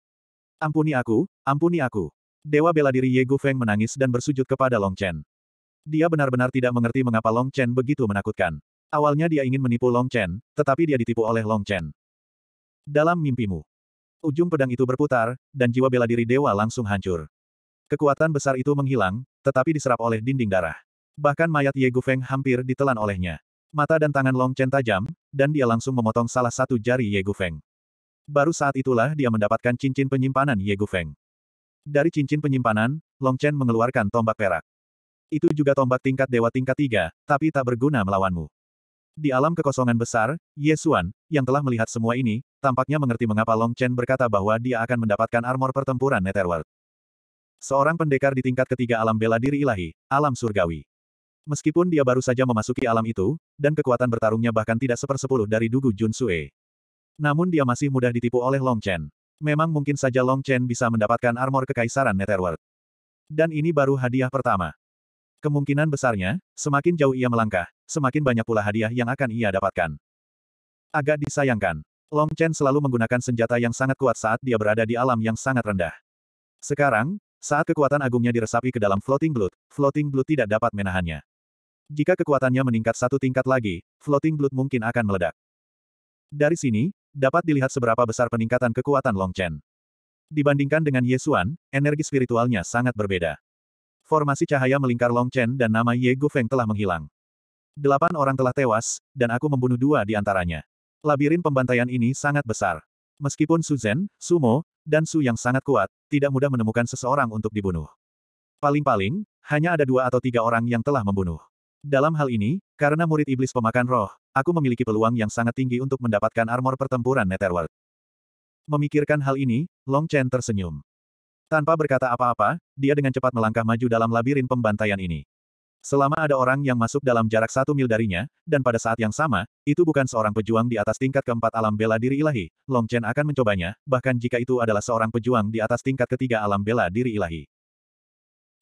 Ampuni aku, ampuni aku. Dewa bela diri Ye Gu Feng menangis dan bersujud kepada Long Chen. Dia benar-benar tidak mengerti mengapa Long Chen begitu menakutkan. Awalnya dia ingin menipu Long Chen, tetapi dia ditipu oleh Long Chen. Dalam mimpimu. Ujung pedang itu berputar, dan jiwa bela diri dewa langsung hancur. Kekuatan besar itu menghilang, tetapi diserap oleh dinding darah. Bahkan mayat Ye Gu Feng hampir ditelan olehnya. Mata dan tangan Long Chen tajam, dan dia langsung memotong salah satu jari Ye Gu Feng. Baru saat itulah dia mendapatkan cincin penyimpanan Ye Gu Feng. Dari cincin penyimpanan, Long Chen mengeluarkan tombak perak. Itu juga tombak tingkat dewa tingkat tiga, tapi tak berguna melawanmu. Di alam kekosongan besar, Ye Xuan, yang telah melihat semua ini, tampaknya mengerti mengapa Long Chen berkata bahwa dia akan mendapatkan armor pertempuran Netherworld. Seorang pendekar di tingkat ketiga alam bela diri ilahi, alam surgawi. Meskipun dia baru saja memasuki alam itu, dan kekuatan bertarungnya bahkan tidak sepersepuluh dari Dugu Jun Sue. Namun dia masih mudah ditipu oleh Long Chen. Memang mungkin saja Long Chen bisa mendapatkan armor kekaisaran Netherworld. Dan ini baru hadiah pertama. Kemungkinan besarnya, semakin jauh ia melangkah, semakin banyak pula hadiah yang akan ia dapatkan. Agak disayangkan, Long Chen selalu menggunakan senjata yang sangat kuat saat dia berada di alam yang sangat rendah. Sekarang, saat kekuatan agungnya diresapi ke dalam floating blood, floating blood tidak dapat menahannya. Jika kekuatannya meningkat satu tingkat lagi, floating blood mungkin akan meledak. Dari sini, dapat dilihat seberapa besar peningkatan kekuatan Long Chen. Dibandingkan dengan Ye Xuan, energi spiritualnya sangat berbeda. Formasi cahaya melingkar Long Chen dan nama Ye Gu Feng telah menghilang. Delapan orang telah tewas, dan aku membunuh dua di antaranya. Labirin pembantaian ini sangat besar. Meskipun Suzen, Sumo, dan Su yang sangat kuat, tidak mudah menemukan seseorang untuk dibunuh. Paling-paling, hanya ada dua atau tiga orang yang telah membunuh. Dalam hal ini, karena murid iblis pemakan roh, aku memiliki peluang yang sangat tinggi untuk mendapatkan armor pertempuran Netherworld. Memikirkan hal ini, Long Chen tersenyum. Tanpa berkata apa-apa, dia dengan cepat melangkah maju dalam labirin pembantaian ini. Selama ada orang yang masuk dalam jarak satu mil darinya, dan pada saat yang sama, itu bukan seorang pejuang di atas tingkat keempat alam bela diri ilahi, Long Chen akan mencobanya, bahkan jika itu adalah seorang pejuang di atas tingkat ketiga alam bela diri ilahi.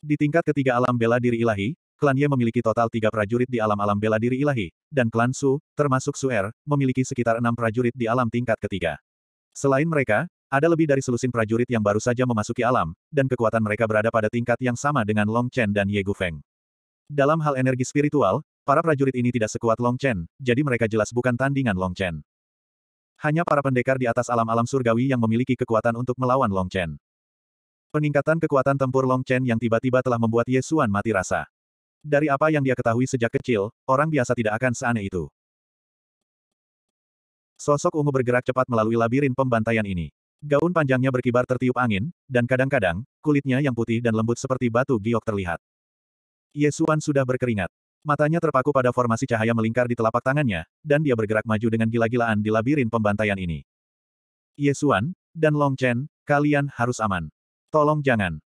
Di tingkat ketiga alam bela diri ilahi, klan Ye memiliki total tiga prajurit di alam-alam bela diri ilahi, dan klan Su, termasuk Su Er, memiliki sekitar enam prajurit di alam tingkat ketiga. Selain mereka, ada lebih dari selusin prajurit yang baru saja memasuki alam, dan kekuatan mereka berada pada tingkat yang sama dengan Long Chen dan Ye Gu Feng. Dalam hal energi spiritual, para prajurit ini tidak sekuat Long Chen, jadi mereka jelas bukan tandingan Long Chen. Hanya para pendekar di atas alam-alam surgawi yang memiliki kekuatan untuk melawan Long Chen. Peningkatan kekuatan tempur Long Chen yang tiba-tiba telah membuat Ye Xuan mati rasa. Dari apa yang dia ketahui sejak kecil, orang biasa tidak akan seaneh itu. Sosok ungu bergerak cepat melalui labirin pembantaian ini. Gaun panjangnya berkibar tertiup angin, dan kadang-kadang, kulitnya yang putih dan lembut seperti batu giok terlihat. Yesuan sudah berkeringat. Matanya terpaku pada formasi cahaya melingkar di telapak tangannya, dan dia bergerak maju dengan gila-gilaan di labirin pembantaian ini. Yesuan, dan Long Chen, kalian harus aman. Tolong jangan.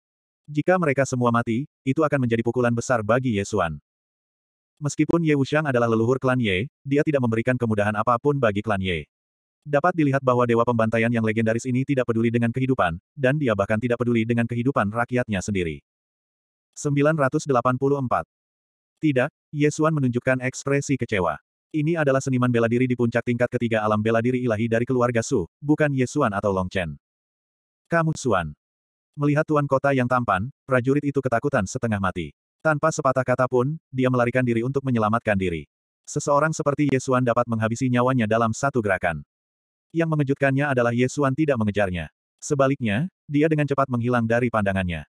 Jika mereka semua mati, itu akan menjadi pukulan besar bagi Yesuan. Meskipun Ye Wuxiang adalah leluhur klan Ye, dia tidak memberikan kemudahan apapun bagi klan Ye. Dapat dilihat bahwa dewa pembantaian yang legendaris ini tidak peduli dengan kehidupan, dan dia bahkan tidak peduli dengan kehidupan rakyatnya sendiri. 984. Tidak, Yesuan menunjukkan ekspresi kecewa. Ini adalah seniman bela diri di puncak tingkat ketiga alam bela diri ilahi dari keluarga Su, bukan Yesuan atau Long Chen. Kamu Suan. Melihat tuan kota yang tampan, prajurit itu ketakutan setengah mati. Tanpa sepatah kata pun, dia melarikan diri untuk menyelamatkan diri. Seseorang seperti Yesuan dapat menghabisi nyawanya dalam satu gerakan. Yang mengejutkannya adalah Yesuan tidak mengejarnya. Sebaliknya, dia dengan cepat menghilang dari pandangannya.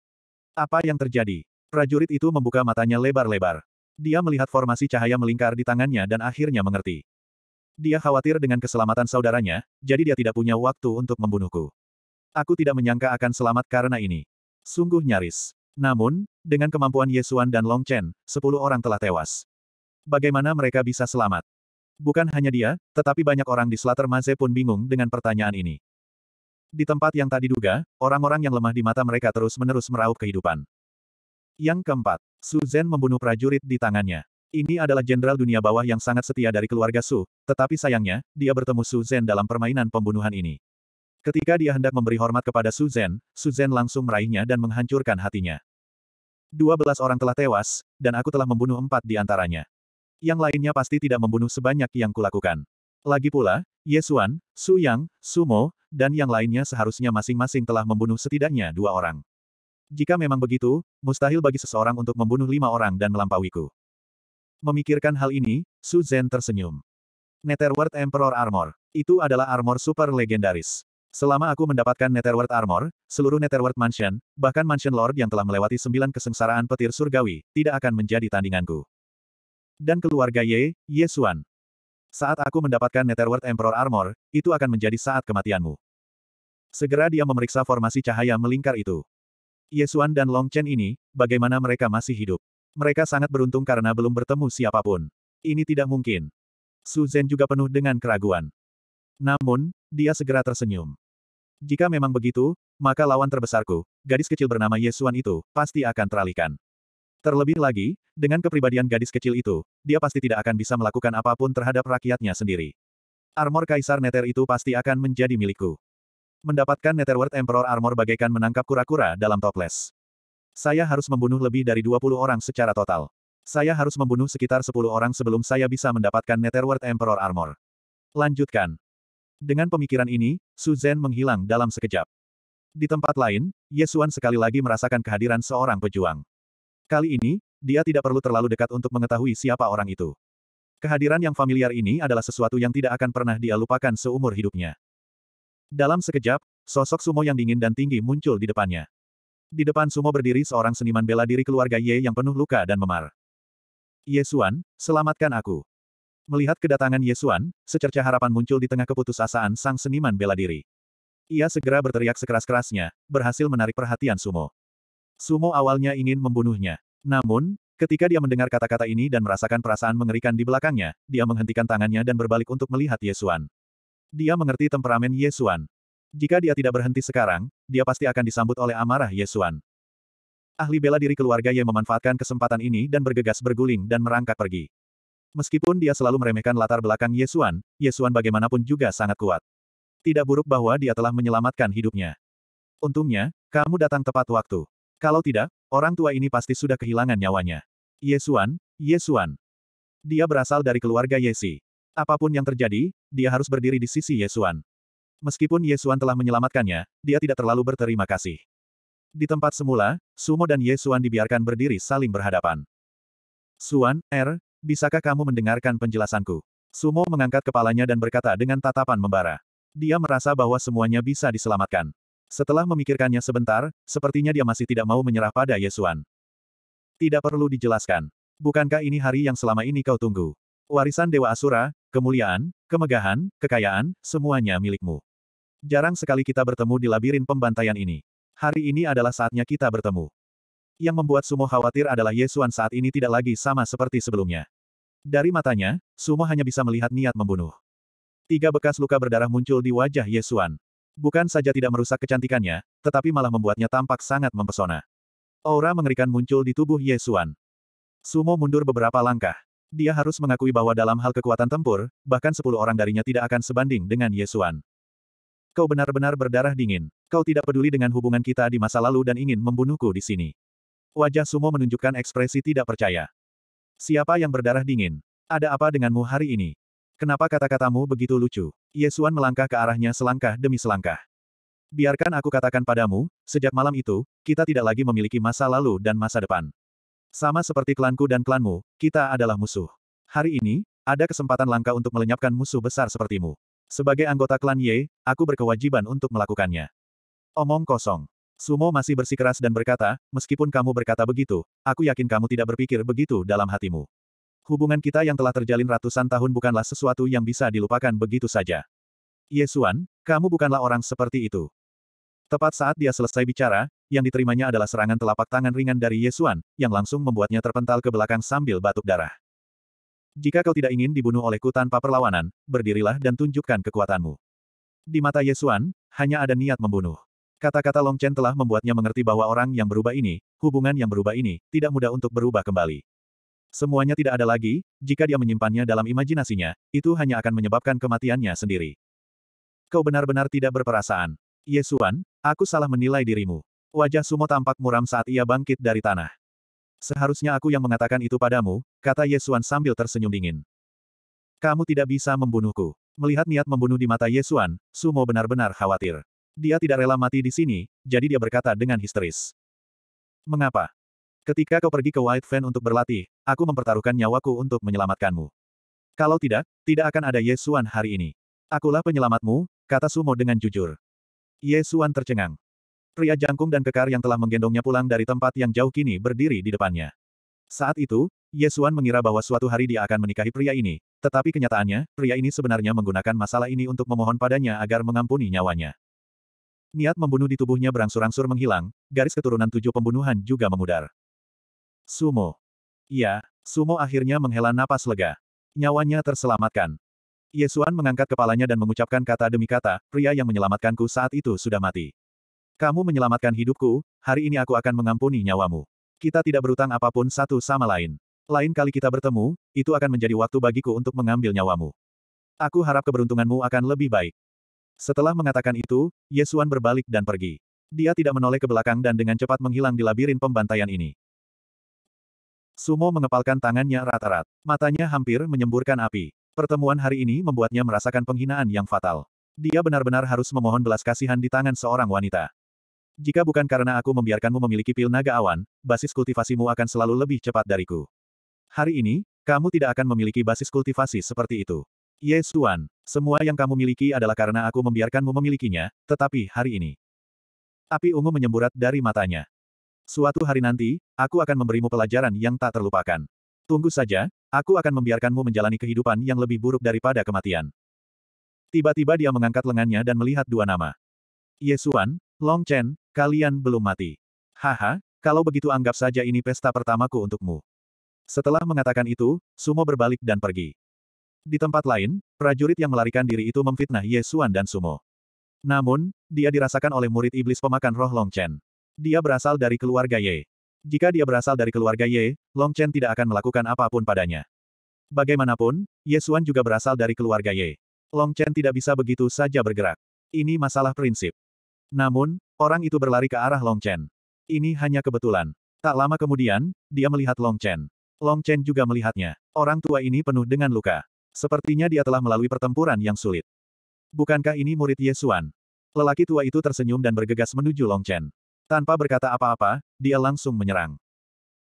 Apa yang terjadi? Prajurit itu membuka matanya lebar-lebar. Dia melihat formasi cahaya melingkar di tangannya dan akhirnya mengerti. Dia khawatir dengan keselamatan saudaranya, jadi dia tidak punya waktu untuk membunuhku. Aku tidak menyangka akan selamat karena ini. Sungguh nyaris. Namun, dengan kemampuan Yesuan dan Long Chen, sepuluh orang telah tewas. Bagaimana mereka bisa selamat? Bukan hanya dia, tetapi banyak orang di Slater Maze pun bingung dengan pertanyaan ini. Di tempat yang tak diduga, orang-orang yang lemah di mata mereka terus-menerus meraup kehidupan. Yang keempat, Su Zhen membunuh prajurit di tangannya. Ini adalah jenderal dunia bawah yang sangat setia dari keluarga Su, tetapi sayangnya, dia bertemu Su Zhen dalam permainan pembunuhan ini. Ketika dia hendak memberi hormat kepada Su Zhen, Su Zhen langsung meraihnya dan menghancurkan hatinya. Dua belas orang telah tewas, dan aku telah membunuh empat di antaranya. Yang lainnya pasti tidak membunuh sebanyak yang kulakukan. Lagi pula, Yesuan, Su Yang, Sumo, dan yang lainnya seharusnya masing-masing telah membunuh setidaknya dua orang. Jika memang begitu, mustahil bagi seseorang untuk membunuh lima orang dan melampauiku. Memikirkan hal ini, Su Zhen tersenyum. Netherworld Emperor Armor. Itu adalah armor super legendaris. Selama aku mendapatkan Netherworld Armor, seluruh Netherworld Mansion, bahkan Mansion Lord yang telah melewati sembilan kesengsaraan petir surgawi, tidak akan menjadi tandinganku. Dan keluarga Ye, Ye Suan. Saat aku mendapatkan Netherworld Emperor Armor, itu akan menjadi saat kematianmu. Segera dia memeriksa formasi cahaya melingkar itu. Yesuan dan Long Chen ini, bagaimana mereka masih hidup? Mereka sangat beruntung karena belum bertemu siapapun. Ini tidak mungkin. Su Zhen juga penuh dengan keraguan. Namun, dia segera tersenyum. Jika memang begitu, maka lawan terbesarku, gadis kecil bernama Yesuan itu, pasti akan teralihkan. Terlebih lagi, dengan kepribadian gadis kecil itu, dia pasti tidak akan bisa melakukan apapun terhadap rakyatnya sendiri. Armor Kaisar Neter itu pasti akan menjadi milikku. Mendapatkan Netherworld Emperor Armor bagaikan menangkap kura-kura dalam toples. Saya harus membunuh lebih dari 20 orang secara total. Saya harus membunuh sekitar 10 orang sebelum saya bisa mendapatkan Netherworld Emperor Armor. Lanjutkan. Dengan pemikiran ini, Su Zhen menghilang dalam sekejap. Di tempat lain, Yesuan sekali lagi merasakan kehadiran seorang pejuang. Kali ini, dia tidak perlu terlalu dekat untuk mengetahui siapa orang itu. Kehadiran yang familiar ini adalah sesuatu yang tidak akan pernah dia lupakan seumur hidupnya. Dalam sekejap, sosok sumo yang dingin dan tinggi muncul di depannya. Di depan sumo berdiri seorang seniman bela diri keluarga Ye yang penuh luka dan memar. Yesuan, selamatkan aku. Melihat kedatangan Yesuan, secerca harapan muncul di tengah keputusasaan sang seniman bela diri. Ia segera berteriak sekeras-kerasnya, berhasil menarik perhatian Sumo. Sumo awalnya ingin membunuhnya. Namun, ketika dia mendengar kata-kata ini dan merasakan perasaan mengerikan di belakangnya, dia menghentikan tangannya dan berbalik untuk melihat Yesuan. Dia mengerti temperamen Yesuan. Jika dia tidak berhenti sekarang, dia pasti akan disambut oleh amarah Yesuan. Ahli bela diri keluarga Ye memanfaatkan kesempatan ini dan bergegas berguling dan merangkak pergi. Meskipun dia selalu meremehkan latar belakang Yesuan, Yesuan bagaimanapun juga sangat kuat. Tidak buruk bahwa dia telah menyelamatkan hidupnya. Untungnya, kamu datang tepat waktu. Kalau tidak, orang tua ini pasti sudah kehilangan nyawanya. Yesuan, Yesuan. Dia berasal dari keluarga Yesi. Apapun yang terjadi, dia harus berdiri di sisi Yesuan. Meskipun Yesuan telah menyelamatkannya, dia tidak terlalu berterima kasih. Di tempat semula, Sumo dan Yesuan dibiarkan berdiri saling berhadapan. Suan, Er, bisakah kamu mendengarkan penjelasanku? Sumo mengangkat kepalanya dan berkata dengan tatapan membara. Dia merasa bahwa semuanya bisa diselamatkan. Setelah memikirkannya sebentar, sepertinya dia masih tidak mau menyerah pada Yesuan. Tidak perlu dijelaskan. Bukankah ini hari yang selama ini kau tunggu? Warisan Dewa Asura, kemuliaan, kemegahan, kekayaan, semuanya milikmu. Jarang sekali kita bertemu di labirin pembantaian ini. Hari ini adalah saatnya kita bertemu. Yang membuat Sumo khawatir adalah Yesuan saat ini tidak lagi sama seperti sebelumnya. Dari matanya, Sumo hanya bisa melihat niat membunuh. Tiga bekas luka berdarah muncul di wajah Yesuan. Bukan saja tidak merusak kecantikannya, tetapi malah membuatnya tampak sangat mempesona. Aura mengerikan muncul di tubuh Yesuan. Sumo mundur beberapa langkah. Dia harus mengakui bahwa dalam hal kekuatan tempur, bahkan sepuluh orang darinya tidak akan sebanding dengan Yesuan. Kau benar-benar berdarah dingin. Kau tidak peduli dengan hubungan kita di masa lalu dan ingin membunuhku di sini. Wajah Sumo menunjukkan ekspresi tidak percaya. Siapa yang berdarah dingin? Ada apa denganmu hari ini? Kenapa kata-katamu begitu lucu? Yesuan melangkah ke arahnya selangkah demi selangkah. Biarkan aku katakan padamu, sejak malam itu, kita tidak lagi memiliki masa lalu dan masa depan. Sama seperti klanku dan klanmu, kita adalah musuh. Hari ini, ada kesempatan langka untuk melenyapkan musuh besar sepertimu. Sebagai anggota klan Ye, aku berkewajiban untuk melakukannya. Omong kosong. Sumo masih bersikeras dan berkata, meskipun kamu berkata begitu, aku yakin kamu tidak berpikir begitu dalam hatimu. Hubungan kita yang telah terjalin ratusan tahun bukanlah sesuatu yang bisa dilupakan begitu saja. Yesuan, kamu bukanlah orang seperti itu. Tepat saat dia selesai bicara, yang diterimanya adalah serangan telapak tangan ringan dari Yesuan, yang langsung membuatnya terpental ke belakang sambil batuk darah. Jika kau tidak ingin dibunuh olehku tanpa perlawanan, berdirilah dan tunjukkan kekuatanmu. Di mata Yesuan, hanya ada niat membunuh. Kata-kata Long Chen telah membuatnya mengerti bahwa orang yang berubah ini, hubungan yang berubah ini, tidak mudah untuk berubah kembali. Semuanya tidak ada lagi, jika dia menyimpannya dalam imajinasinya, itu hanya akan menyebabkan kematiannya sendiri. Kau benar-benar tidak berperasaan. Yesuan, aku salah menilai dirimu. Wajah Sumo tampak muram saat ia bangkit dari tanah. Seharusnya aku yang mengatakan itu padamu, kata Yesuan sambil tersenyum dingin. Kamu tidak bisa membunuhku. Melihat niat membunuh di mata Yesuan, Sumo benar-benar khawatir. Dia tidak rela mati di sini, jadi dia berkata dengan histeris. Mengapa? Ketika kau pergi ke White Fan untuk berlatih, aku mempertaruhkan nyawaku untuk menyelamatkanmu. Kalau tidak, tidak akan ada Yesuan hari ini. Akulah penyelamatmu, kata Sumo dengan jujur. Yesuan tercengang. Pria jangkung dan kekar yang telah menggendongnya pulang dari tempat yang jauh kini berdiri di depannya. Saat itu, Yesuan mengira bahwa suatu hari dia akan menikahi pria ini, tetapi kenyataannya, pria ini sebenarnya menggunakan masalah ini untuk memohon padanya agar mengampuni nyawanya. Niat membunuh di tubuhnya berangsur-angsur menghilang, garis keturunan tujuh pembunuhan juga memudar. Sumo. ya, Sumo akhirnya menghela napas lega. Nyawanya terselamatkan. Yesuan mengangkat kepalanya dan mengucapkan kata demi kata, pria yang menyelamatkanku saat itu sudah mati. Kamu menyelamatkan hidupku, hari ini aku akan mengampuni nyawamu. Kita tidak berutang apapun satu sama lain. Lain kali kita bertemu, itu akan menjadi waktu bagiku untuk mengambil nyawamu. Aku harap keberuntunganmu akan lebih baik. Setelah mengatakan itu, Yesuan berbalik dan pergi. Dia tidak menoleh ke belakang dan dengan cepat menghilang di labirin pembantaian ini. Sumo mengepalkan tangannya rata-rat. Matanya hampir menyemburkan api. Pertemuan hari ini membuatnya merasakan penghinaan yang fatal. Dia benar-benar harus memohon belas kasihan di tangan seorang wanita. Jika bukan karena aku membiarkanmu memiliki pil naga awan, basis kultivasimu akan selalu lebih cepat dariku. Hari ini, kamu tidak akan memiliki basis kultivasi seperti itu. Yes Tuan, semua yang kamu miliki adalah karena aku membiarkanmu memilikinya, tetapi hari ini. Api ungu menyemburat dari matanya. Suatu hari nanti, aku akan memberimu pelajaran yang tak terlupakan. Tunggu saja, aku akan membiarkanmu menjalani kehidupan yang lebih buruk daripada kematian. Tiba-tiba dia mengangkat lengannya dan melihat dua nama. Yesuan, Long Chen, Kalian belum mati. Haha, kalau begitu anggap saja ini pesta pertamaku untukmu. Setelah mengatakan itu, Sumo berbalik dan pergi. Di tempat lain, prajurit yang melarikan diri itu memfitnah Yesuan dan Sumo. Namun, dia dirasakan oleh murid iblis pemakan roh Long Chen. Dia berasal dari keluarga Ye. Jika dia berasal dari keluarga Ye, Long Chen tidak akan melakukan apapun padanya. Bagaimanapun, Yesuan juga berasal dari keluarga Ye. Long Chen tidak bisa begitu saja bergerak. Ini masalah prinsip. Namun, Orang itu berlari ke arah Long Chen. Ini hanya kebetulan. Tak lama kemudian, dia melihat Long Chen. Long Chen juga melihatnya. Orang tua ini penuh dengan luka. Sepertinya dia telah melalui pertempuran yang sulit. Bukankah ini murid Yesuan? Lelaki tua itu tersenyum dan bergegas menuju Long Chen. Tanpa berkata apa-apa, dia langsung menyerang.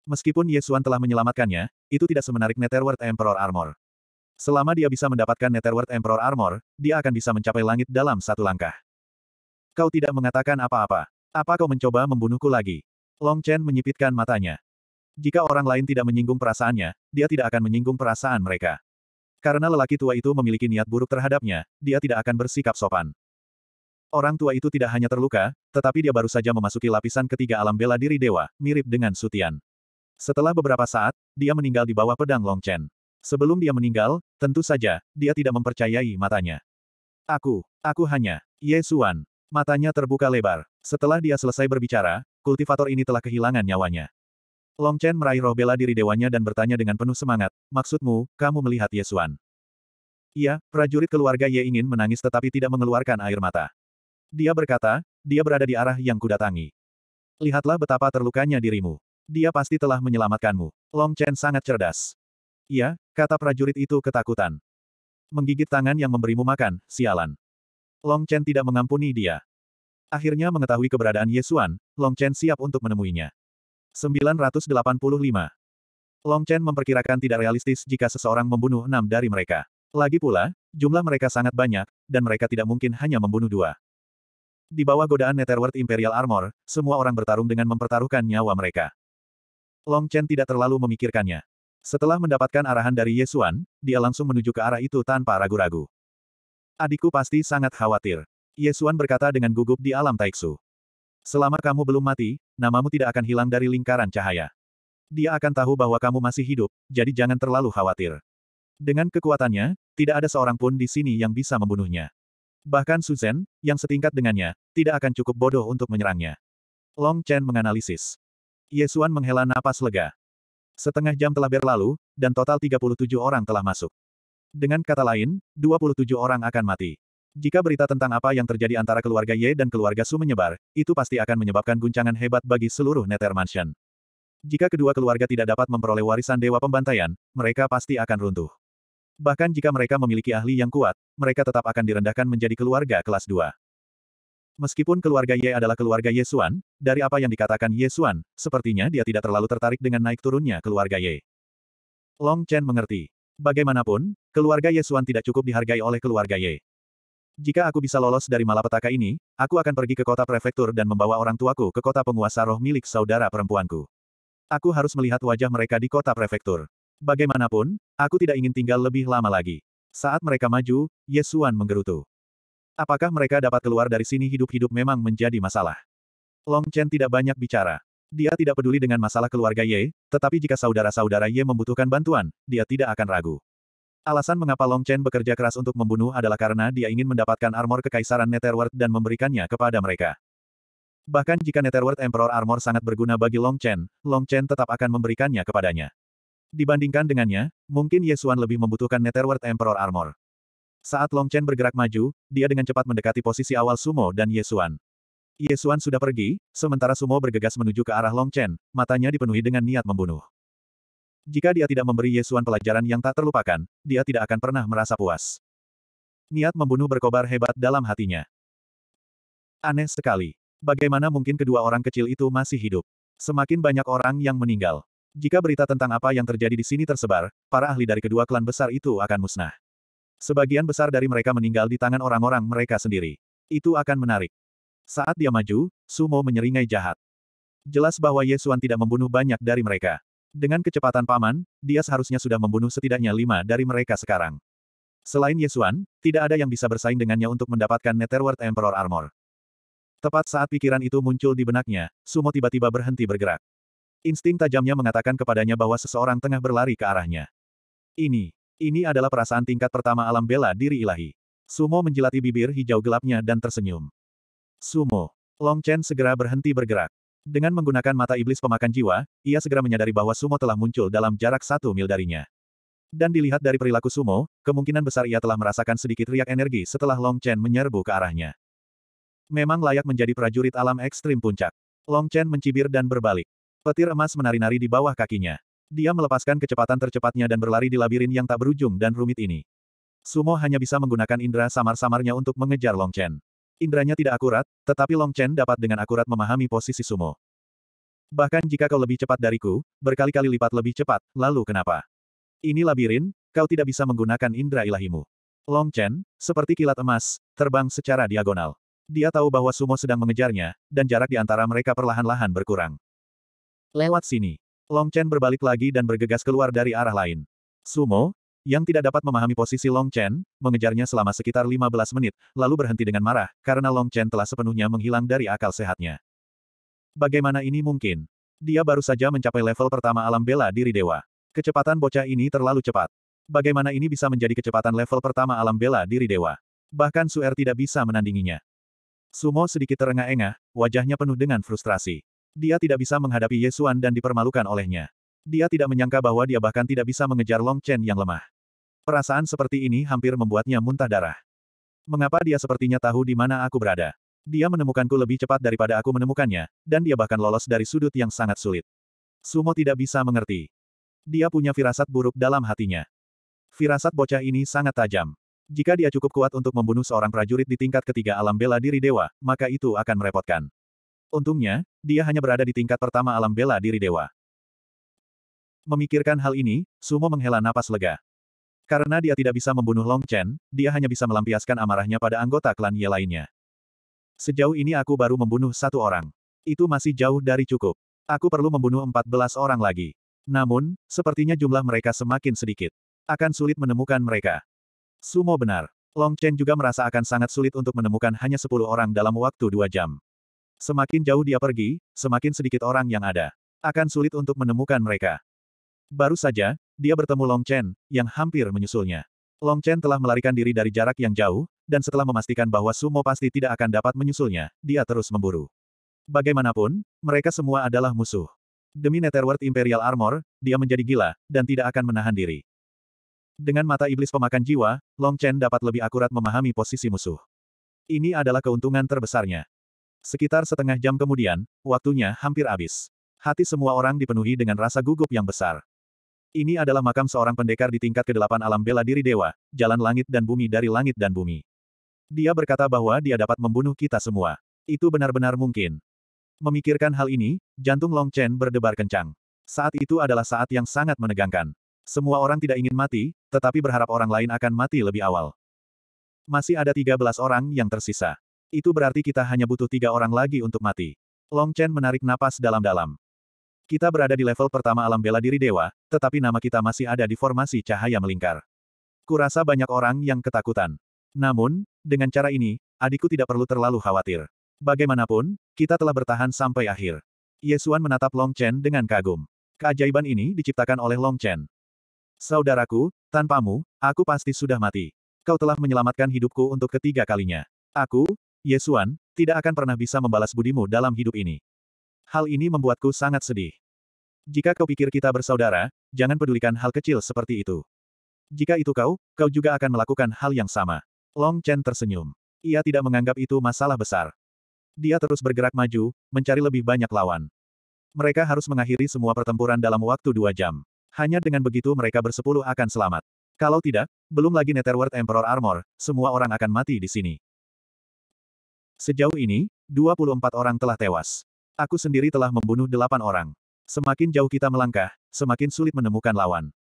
Meskipun Yesuan telah menyelamatkannya, itu tidak semenarik Netherworld Emperor Armor. Selama dia bisa mendapatkan Netherworld Emperor Armor, dia akan bisa mencapai langit dalam satu langkah. Kau tidak mengatakan apa-apa. Apa kau mencoba membunuhku lagi? Long Chen menyipitkan matanya. Jika orang lain tidak menyinggung perasaannya, dia tidak akan menyinggung perasaan mereka. Karena lelaki tua itu memiliki niat buruk terhadapnya, dia tidak akan bersikap sopan. Orang tua itu tidak hanya terluka, tetapi dia baru saja memasuki lapisan ketiga alam bela diri dewa, mirip dengan Sutian. Setelah beberapa saat, dia meninggal di bawah pedang Long Chen. Sebelum dia meninggal, tentu saja, dia tidak mempercayai matanya. Aku, aku hanya, Ye Suan, Matanya terbuka lebar. Setelah dia selesai berbicara, kultivator ini telah kehilangan nyawanya. Long Chen meraih roh bela diri dewanya dan bertanya dengan penuh semangat, maksudmu, kamu melihat Yesuan? Iya, prajurit keluarga Ye ingin menangis tetapi tidak mengeluarkan air mata. Dia berkata, dia berada di arah yang kudatangi. Lihatlah betapa terlukanya dirimu. Dia pasti telah menyelamatkanmu. Long Chen sangat cerdas. Iya, kata prajurit itu ketakutan. Menggigit tangan yang memberimu makan, sialan. Long Chen tidak mengampuni dia. Akhirnya mengetahui keberadaan Yesuan, Long Chen siap untuk menemuinya. 985. Long Chen memperkirakan tidak realistis jika seseorang membunuh enam dari mereka. Lagi pula, jumlah mereka sangat banyak, dan mereka tidak mungkin hanya membunuh dua. Di bawah godaan Netherworld Imperial Armor, semua orang bertarung dengan mempertaruhkan nyawa mereka. Long Chen tidak terlalu memikirkannya. Setelah mendapatkan arahan dari Yesuan, dia langsung menuju ke arah itu tanpa ragu-ragu. Adikku pasti sangat khawatir. Yesuan berkata dengan gugup di alam Taiksu. Selama kamu belum mati, namamu tidak akan hilang dari lingkaran cahaya. Dia akan tahu bahwa kamu masih hidup, jadi jangan terlalu khawatir. Dengan kekuatannya, tidak ada seorang pun di sini yang bisa membunuhnya. Bahkan Suzen, yang setingkat dengannya, tidak akan cukup bodoh untuk menyerangnya. Long Chen menganalisis. Yesuan menghela napas lega. Setengah jam telah berlalu, dan total 37 orang telah masuk. Dengan kata lain, 27 orang akan mati. Jika berita tentang apa yang terjadi antara keluarga Ye dan keluarga Su menyebar, itu pasti akan menyebabkan guncangan hebat bagi seluruh Nether Mansion. Jika kedua keluarga tidak dapat memperoleh warisan Dewa Pembantaian, mereka pasti akan runtuh. Bahkan jika mereka memiliki ahli yang kuat, mereka tetap akan direndahkan menjadi keluarga kelas 2. Meskipun keluarga Ye adalah keluarga Yesuan, dari apa yang dikatakan Yesuan, sepertinya dia tidak terlalu tertarik dengan naik turunnya keluarga Ye. Long Chen mengerti. Bagaimanapun, keluarga Yesuan tidak cukup dihargai oleh keluarga Ye. Jika aku bisa lolos dari malapetaka ini, aku akan pergi ke kota prefektur dan membawa orang tuaku ke kota penguasa roh milik saudara perempuanku. Aku harus melihat wajah mereka di kota prefektur. Bagaimanapun, aku tidak ingin tinggal lebih lama lagi. Saat mereka maju, Yesuan menggerutu. Apakah mereka dapat keluar dari sini hidup-hidup memang menjadi masalah. Long Chen tidak banyak bicara. Dia tidak peduli dengan masalah keluarga Ye, tetapi jika saudara-saudara Ye membutuhkan bantuan, dia tidak akan ragu. Alasan mengapa Long Chen bekerja keras untuk membunuh adalah karena dia ingin mendapatkan armor kekaisaran Netherworld dan memberikannya kepada mereka. Bahkan jika Netherworld Emperor Armor sangat berguna bagi Long Chen, Long Chen tetap akan memberikannya kepadanya. Dibandingkan dengannya, mungkin Yesuan lebih membutuhkan Netherworld Emperor Armor. Saat Long Chen bergerak maju, dia dengan cepat mendekati posisi awal Sumo dan Yesuan. Yesuan sudah pergi, sementara Sumo bergegas menuju ke arah Long Chen, matanya dipenuhi dengan niat membunuh. Jika dia tidak memberi Yesuan pelajaran yang tak terlupakan, dia tidak akan pernah merasa puas. Niat membunuh berkobar hebat dalam hatinya. Aneh sekali. Bagaimana mungkin kedua orang kecil itu masih hidup? Semakin banyak orang yang meninggal. Jika berita tentang apa yang terjadi di sini tersebar, para ahli dari kedua klan besar itu akan musnah. Sebagian besar dari mereka meninggal di tangan orang-orang mereka sendiri. Itu akan menarik. Saat dia maju, Sumo menyeringai jahat. Jelas bahwa Yesuan tidak membunuh banyak dari mereka. Dengan kecepatan paman, dia seharusnya sudah membunuh setidaknya lima dari mereka sekarang. Selain Yesuan, tidak ada yang bisa bersaing dengannya untuk mendapatkan Netherworld Emperor Armor. Tepat saat pikiran itu muncul di benaknya, Sumo tiba-tiba berhenti bergerak. Insting tajamnya mengatakan kepadanya bahwa seseorang tengah berlari ke arahnya. Ini, ini adalah perasaan tingkat pertama alam bela diri ilahi. Sumo menjilati bibir hijau gelapnya dan tersenyum. Sumo. Long Chen segera berhenti bergerak. Dengan menggunakan mata iblis pemakan jiwa, ia segera menyadari bahwa Sumo telah muncul dalam jarak satu mil darinya. Dan dilihat dari perilaku Sumo, kemungkinan besar ia telah merasakan sedikit riak energi setelah Long Chen menyerbu ke arahnya. Memang layak menjadi prajurit alam ekstrim puncak. Long Chen mencibir dan berbalik. Petir emas menari-nari di bawah kakinya. Dia melepaskan kecepatan tercepatnya dan berlari di labirin yang tak berujung dan rumit ini. Sumo hanya bisa menggunakan indera samar-samarnya untuk mengejar Long Chen. Indranya tidak akurat, tetapi Long Chen dapat dengan akurat memahami posisi sumo. Bahkan jika kau lebih cepat dariku, berkali-kali lipat lebih cepat, lalu kenapa? Ini labirin, kau tidak bisa menggunakan indera ilahimu. Long Chen, seperti kilat emas, terbang secara diagonal. Dia tahu bahwa sumo sedang mengejarnya, dan jarak di antara mereka perlahan-lahan berkurang. Lewat sini. Long Chen berbalik lagi dan bergegas keluar dari arah lain. Sumo, yang tidak dapat memahami posisi Long Chen, mengejarnya selama sekitar 15 menit, lalu berhenti dengan marah, karena Long Chen telah sepenuhnya menghilang dari akal sehatnya. Bagaimana ini mungkin? Dia baru saja mencapai level pertama alam bela diri dewa. Kecepatan bocah ini terlalu cepat. Bagaimana ini bisa menjadi kecepatan level pertama alam bela diri dewa? Bahkan Suer tidak bisa menandinginya. Sumo sedikit terengah-engah, wajahnya penuh dengan frustrasi. Dia tidak bisa menghadapi Yesuan dan dipermalukan olehnya. Dia tidak menyangka bahwa dia bahkan tidak bisa mengejar Long Chen yang lemah. Perasaan seperti ini hampir membuatnya muntah darah. Mengapa dia sepertinya tahu di mana aku berada? Dia menemukanku lebih cepat daripada aku menemukannya, dan dia bahkan lolos dari sudut yang sangat sulit. Sumo tidak bisa mengerti. Dia punya firasat buruk dalam hatinya. Firasat bocah ini sangat tajam. Jika dia cukup kuat untuk membunuh seorang prajurit di tingkat ketiga alam bela diri dewa, maka itu akan merepotkan. Untungnya, dia hanya berada di tingkat pertama alam bela diri dewa. Memikirkan hal ini, Sumo menghela napas lega. Karena dia tidak bisa membunuh Long Chen, dia hanya bisa melampiaskan amarahnya pada anggota klan Ye lainnya. Sejauh ini aku baru membunuh satu orang. Itu masih jauh dari cukup. Aku perlu membunuh 14 orang lagi. Namun, sepertinya jumlah mereka semakin sedikit. Akan sulit menemukan mereka. Sumo benar. Long Chen juga merasa akan sangat sulit untuk menemukan hanya 10 orang dalam waktu 2 jam. Semakin jauh dia pergi, semakin sedikit orang yang ada. Akan sulit untuk menemukan mereka. Baru saja, dia bertemu Long Chen, yang hampir menyusulnya. Long Chen telah melarikan diri dari jarak yang jauh, dan setelah memastikan bahwa Sumo pasti tidak akan dapat menyusulnya, dia terus memburu. Bagaimanapun, mereka semua adalah musuh. Demi Netherworld Imperial Armor, dia menjadi gila, dan tidak akan menahan diri. Dengan mata iblis pemakan jiwa, Long Chen dapat lebih akurat memahami posisi musuh. Ini adalah keuntungan terbesarnya. Sekitar setengah jam kemudian, waktunya hampir habis. Hati semua orang dipenuhi dengan rasa gugup yang besar. Ini adalah makam seorang pendekar di tingkat ke-8 alam bela diri dewa, jalan langit dan bumi dari langit dan bumi. Dia berkata bahwa dia dapat membunuh kita semua. Itu benar-benar mungkin. Memikirkan hal ini, jantung Long Chen berdebar kencang. Saat itu adalah saat yang sangat menegangkan. Semua orang tidak ingin mati, tetapi berharap orang lain akan mati lebih awal. Masih ada 13 orang yang tersisa. Itu berarti kita hanya butuh tiga orang lagi untuk mati. Long Chen menarik napas dalam-dalam. Kita berada di level pertama alam bela diri dewa, tetapi nama kita masih ada di formasi cahaya melingkar. Kurasa banyak orang yang ketakutan. Namun, dengan cara ini, adikku tidak perlu terlalu khawatir. Bagaimanapun, kita telah bertahan sampai akhir. Yesuan menatap Long Chen dengan kagum. Keajaiban ini diciptakan oleh Long Chen. Saudaraku, tanpamu, aku pasti sudah mati. Kau telah menyelamatkan hidupku untuk ketiga kalinya. Aku, Yesuan, tidak akan pernah bisa membalas budimu dalam hidup ini. Hal ini membuatku sangat sedih. Jika kau pikir kita bersaudara, jangan pedulikan hal kecil seperti itu. Jika itu kau, kau juga akan melakukan hal yang sama. Long Chen tersenyum. Ia tidak menganggap itu masalah besar. Dia terus bergerak maju, mencari lebih banyak lawan. Mereka harus mengakhiri semua pertempuran dalam waktu dua jam. Hanya dengan begitu mereka bersepuluh akan selamat. Kalau tidak, belum lagi Netherworld Emperor Armor, semua orang akan mati di sini. Sejauh ini, 24 orang telah tewas. Aku sendiri telah membunuh delapan orang. Semakin jauh kita melangkah, semakin sulit menemukan lawan.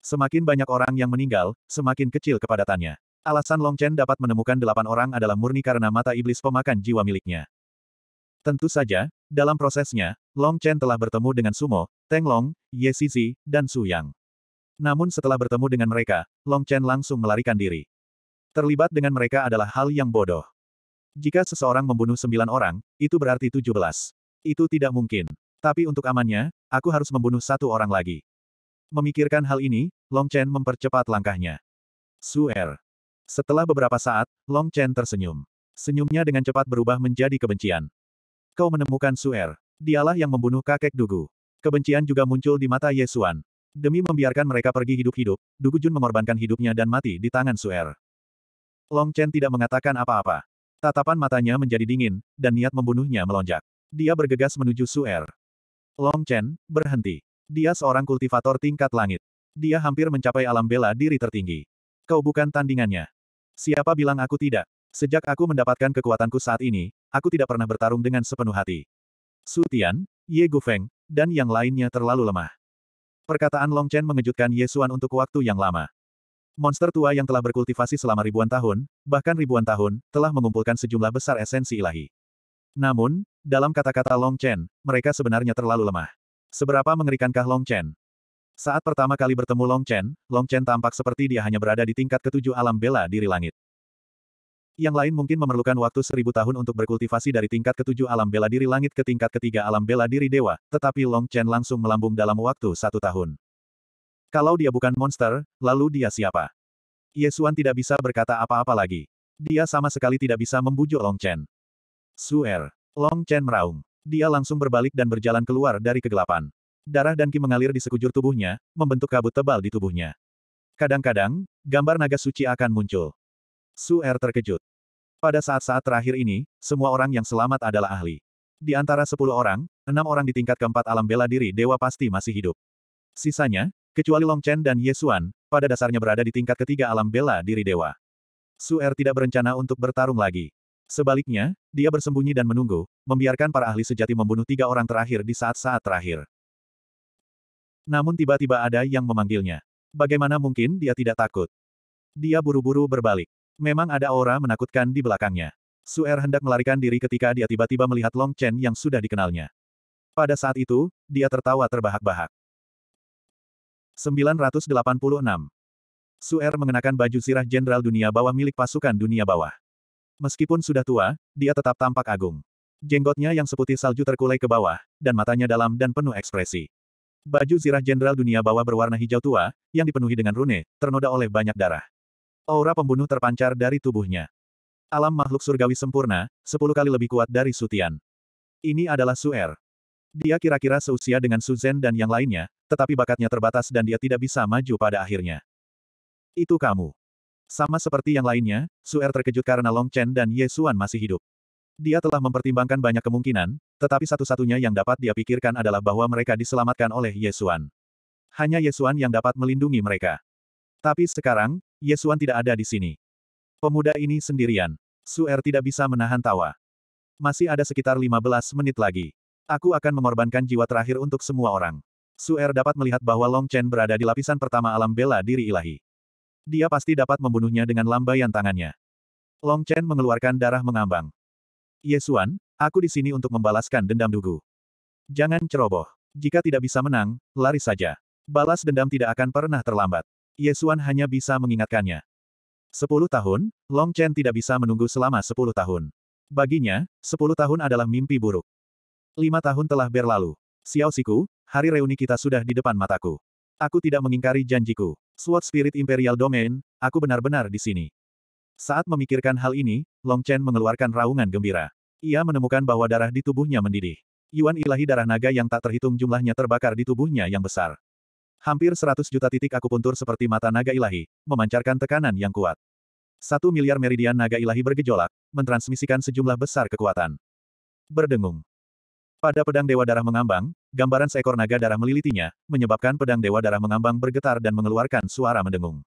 Semakin banyak orang yang meninggal, semakin kecil kepadatannya. Alasan Long Chen dapat menemukan delapan orang adalah murni karena mata iblis pemakan jiwa miliknya. Tentu saja, dalam prosesnya, Long Chen telah bertemu dengan Sumo, Teng Long, Ye Sisi, dan Su Yang. Namun setelah bertemu dengan mereka, Long Chen langsung melarikan diri. Terlibat dengan mereka adalah hal yang bodoh. Jika seseorang membunuh sembilan orang, itu berarti tujuh belas. Itu tidak mungkin. Tapi untuk amannya, aku harus membunuh satu orang lagi. Memikirkan hal ini, Long Chen mempercepat langkahnya. Suer. Setelah beberapa saat, Long Chen tersenyum. Senyumnya dengan cepat berubah menjadi kebencian. Kau menemukan Suer. Dialah yang membunuh kakek Dugu. Kebencian juga muncul di mata Yesuan. Demi membiarkan mereka pergi hidup-hidup, Dugu Jun mengorbankan hidupnya dan mati di tangan Suer. Long Chen tidak mengatakan apa-apa. Tatapan matanya menjadi dingin, dan niat membunuhnya melonjak. Dia bergegas menuju Suer. Long Chen, berhenti. Dia seorang kultivator tingkat langit. Dia hampir mencapai alam bela diri tertinggi. Kau bukan tandingannya. Siapa bilang aku tidak? Sejak aku mendapatkan kekuatanku saat ini, aku tidak pernah bertarung dengan sepenuh hati. Su Tian, Ye Gufeng, dan yang lainnya terlalu lemah. Perkataan Long Chen mengejutkan Ye Xuan untuk waktu yang lama. Monster tua yang telah berkultivasi selama ribuan tahun, bahkan ribuan tahun, telah mengumpulkan sejumlah besar esensi ilahi. Namun, dalam kata-kata Long Chen, mereka sebenarnya terlalu lemah. Seberapa mengerikankah Long Chen? Saat pertama kali bertemu Long Chen, Long Chen tampak seperti dia hanya berada di tingkat ketujuh alam bela diri langit. Yang lain mungkin memerlukan waktu seribu tahun untuk berkultivasi dari tingkat ketujuh alam bela diri langit ke tingkat ketiga alam bela diri dewa, tetapi Long Chen langsung melambung dalam waktu satu tahun. Kalau dia bukan monster, lalu dia siapa? Yesuan tidak bisa berkata apa-apa lagi. Dia sama sekali tidak bisa membujuk Long Chen. Suer. Long Chen meraung. Dia langsung berbalik dan berjalan keluar dari kegelapan. Darah dan ki mengalir di sekujur tubuhnya, membentuk kabut tebal di tubuhnya. Kadang-kadang, gambar naga suci akan muncul. Suer terkejut. Pada saat-saat terakhir ini, semua orang yang selamat adalah ahli. Di antara sepuluh orang, enam orang di tingkat keempat alam bela diri dewa pasti masih hidup. Sisanya, kecuali Long Chen dan Ye Xuan, pada dasarnya berada di tingkat ketiga alam bela diri dewa. Suer tidak berencana untuk bertarung lagi. Sebaliknya, dia bersembunyi dan menunggu, membiarkan para ahli sejati membunuh tiga orang terakhir di saat-saat terakhir. Namun tiba-tiba ada yang memanggilnya. Bagaimana mungkin dia tidak takut? Dia buru-buru berbalik. Memang ada aura menakutkan di belakangnya. Su Suer hendak melarikan diri ketika dia tiba-tiba melihat Long Chen yang sudah dikenalnya. Pada saat itu, dia tertawa terbahak-bahak. 986. Suer mengenakan baju sirah jenderal dunia bawah milik pasukan dunia bawah. Meskipun sudah tua, dia tetap tampak agung. Jenggotnya yang seputih salju terkulai ke bawah, dan matanya dalam dan penuh ekspresi. Baju zirah jenderal dunia bawah berwarna hijau tua, yang dipenuhi dengan rune, ternoda oleh banyak darah. Aura pembunuh terpancar dari tubuhnya. Alam makhluk surgawi sempurna, sepuluh kali lebih kuat dari Sutian. Ini adalah Suer. Dia kira-kira seusia dengan Suzen dan yang lainnya, tetapi bakatnya terbatas dan dia tidak bisa maju pada akhirnya. Itu kamu. Sama seperti yang lainnya, Suer terkejut karena Long Chen dan Ye Xuan masih hidup. Dia telah mempertimbangkan banyak kemungkinan, tetapi satu-satunya yang dapat dia pikirkan adalah bahwa mereka diselamatkan oleh Ye Xuan. Hanya Ye Xuan yang dapat melindungi mereka. Tapi sekarang, Ye Xuan tidak ada di sini. Pemuda ini sendirian. Suer tidak bisa menahan tawa. Masih ada sekitar 15 menit lagi. Aku akan mengorbankan jiwa terakhir untuk semua orang. Suer dapat melihat bahwa Long Chen berada di lapisan pertama alam bela diri ilahi. Dia pasti dapat membunuhnya dengan lambaian tangannya. Long Chen mengeluarkan darah mengambang. Yesuan, aku di sini untuk membalaskan dendam Dugu. Jangan ceroboh. Jika tidak bisa menang, lari saja. Balas dendam tidak akan pernah terlambat. Yesuan hanya bisa mengingatkannya. Sepuluh tahun, Long Chen tidak bisa menunggu selama sepuluh tahun. Baginya, sepuluh tahun adalah mimpi buruk. Lima tahun telah berlalu. Xiao Siku, hari reuni kita sudah di depan mataku. Aku tidak mengingkari janjiku. Sword Spirit Imperial Domain, aku benar-benar di sini. Saat memikirkan hal ini, Long Chen mengeluarkan raungan gembira. Ia menemukan bahwa darah di tubuhnya mendidih. Yuan ilahi darah naga yang tak terhitung jumlahnya terbakar di tubuhnya yang besar. Hampir 100 juta titik aku puntur seperti mata naga ilahi, memancarkan tekanan yang kuat. Satu miliar meridian naga ilahi bergejolak, mentransmisikan sejumlah besar kekuatan. Berdengung. Pada pedang Dewa Darah mengambang, gambaran seekor naga darah melilitinya, menyebabkan pedang Dewa Darah mengambang bergetar dan mengeluarkan suara mendengung.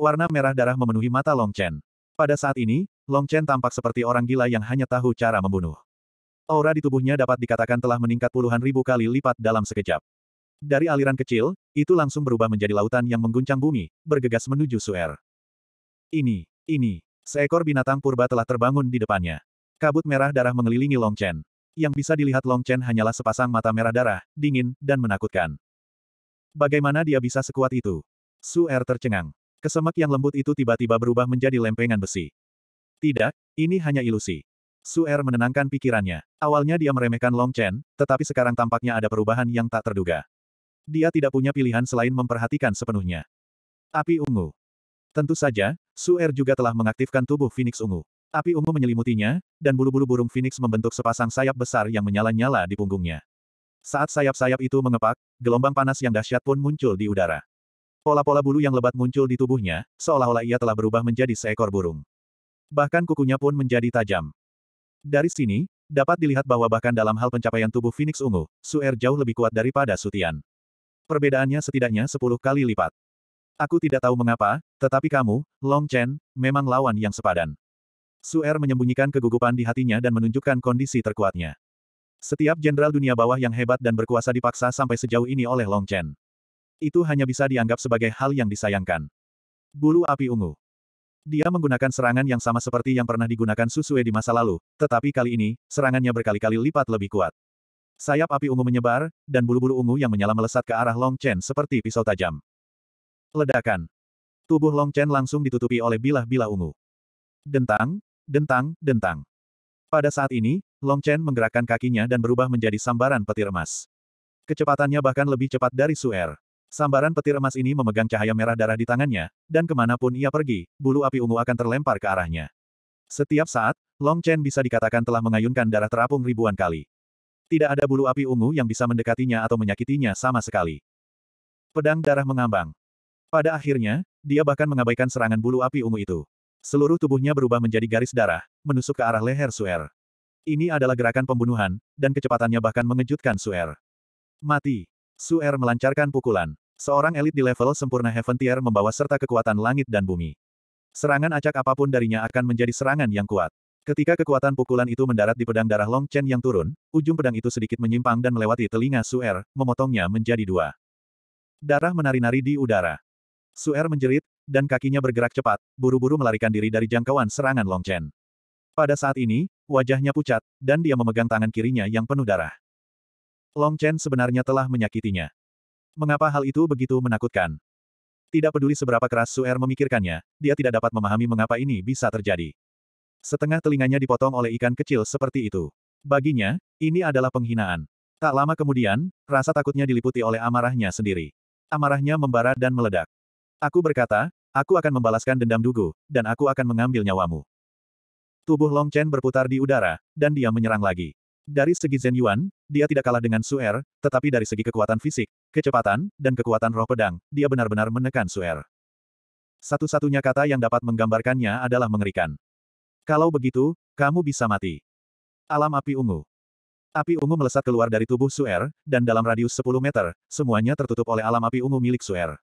Warna merah darah memenuhi mata Long Chen. Pada saat ini, Long Chen tampak seperti orang gila yang hanya tahu cara membunuh. Aura di tubuhnya dapat dikatakan telah meningkat puluhan ribu kali lipat dalam sekejap. Dari aliran kecil, itu langsung berubah menjadi lautan yang mengguncang bumi, bergegas menuju Suer. Ini, ini, seekor binatang purba telah terbangun di depannya. Kabut merah darah mengelilingi Long Chen. Yang bisa dilihat Long Chen hanyalah sepasang mata merah darah, dingin, dan menakutkan. Bagaimana dia bisa sekuat itu? Su Er tercengang. Kesemek yang lembut itu tiba-tiba berubah menjadi lempengan besi. Tidak, ini hanya ilusi. Su Er menenangkan pikirannya. Awalnya dia meremehkan Long Chen, tetapi sekarang tampaknya ada perubahan yang tak terduga. Dia tidak punya pilihan selain memperhatikan sepenuhnya. Api ungu. Tentu saja, Su Er juga telah mengaktifkan tubuh Phoenix ungu. Api ungu menyelimutinya, dan bulu-bulu burung Phoenix membentuk sepasang sayap besar yang menyala-nyala di punggungnya. Saat sayap-sayap itu mengepak, gelombang panas yang dahsyat pun muncul di udara. Pola-pola bulu yang lebat muncul di tubuhnya, seolah-olah ia telah berubah menjadi seekor burung. Bahkan kukunya pun menjadi tajam. Dari sini, dapat dilihat bahwa bahkan dalam hal pencapaian tubuh Phoenix ungu, Suer jauh lebih kuat daripada Sutian. Perbedaannya setidaknya sepuluh kali lipat. Aku tidak tahu mengapa, tetapi kamu, Long Chen, memang lawan yang sepadan. Suer menyembunyikan kegugupan di hatinya dan menunjukkan kondisi terkuatnya. Setiap jenderal dunia bawah yang hebat dan berkuasa dipaksa sampai sejauh ini oleh Long Chen. Itu hanya bisa dianggap sebagai hal yang disayangkan. Bulu api ungu. Dia menggunakan serangan yang sama seperti yang pernah digunakan Susue di masa lalu, tetapi kali ini, serangannya berkali-kali lipat lebih kuat. Sayap api ungu menyebar, dan bulu-bulu ungu yang menyala melesat ke arah Long Chen seperti pisau tajam. Ledakan. Tubuh Long Chen langsung ditutupi oleh bilah-bilah ungu. Dentang, dentang, dentang. Pada saat ini, Long Chen menggerakkan kakinya dan berubah menjadi sambaran petir emas. Kecepatannya bahkan lebih cepat dari Suer. Sambaran petir emas ini memegang cahaya merah darah di tangannya, dan kemanapun ia pergi, bulu api ungu akan terlempar ke arahnya. Setiap saat, Long Chen bisa dikatakan telah mengayunkan darah terapung ribuan kali. Tidak ada bulu api ungu yang bisa mendekatinya atau menyakitinya sama sekali. Pedang darah mengambang. Pada akhirnya, dia bahkan mengabaikan serangan bulu api ungu itu. Seluruh tubuhnya berubah menjadi garis darah, menusuk ke arah leher Suer. Ini adalah gerakan pembunuhan, dan kecepatannya bahkan mengejutkan Suer. Mati. Suer melancarkan pukulan. Seorang elit di level sempurna Heaven Tier membawa serta kekuatan langit dan bumi. Serangan acak apapun darinya akan menjadi serangan yang kuat. Ketika kekuatan pukulan itu mendarat di pedang darah Long Chen yang turun, ujung pedang itu sedikit menyimpang dan melewati telinga Suer, memotongnya menjadi dua. Darah menari-nari di udara. Suer menjerit, dan kakinya bergerak cepat, buru-buru melarikan diri dari jangkauan serangan Long Chen. Pada saat ini, wajahnya pucat, dan dia memegang tangan kirinya yang penuh darah. Long Chen sebenarnya telah menyakitinya. Mengapa hal itu begitu menakutkan? Tidak peduli seberapa keras Suer memikirkannya, dia tidak dapat memahami mengapa ini bisa terjadi. Setengah telinganya dipotong oleh ikan kecil seperti itu. Baginya, ini adalah penghinaan. Tak lama kemudian, rasa takutnya diliputi oleh amarahnya sendiri. Amarahnya membara dan meledak. Aku berkata, Aku akan membalaskan dendam Dugu, dan aku akan mengambil nyawamu. Tubuh Long Chen berputar di udara, dan dia menyerang lagi. Dari segi Zen Yuan, dia tidak kalah dengan Su Er, tetapi dari segi kekuatan fisik, kecepatan, dan kekuatan roh pedang, dia benar-benar menekan Su Er. Satu-satunya kata yang dapat menggambarkannya adalah mengerikan. Kalau begitu, kamu bisa mati. Alam api ungu. Api ungu melesat keluar dari tubuh Su Er, dan dalam radius 10 meter, semuanya tertutup oleh alam api ungu milik Su Er.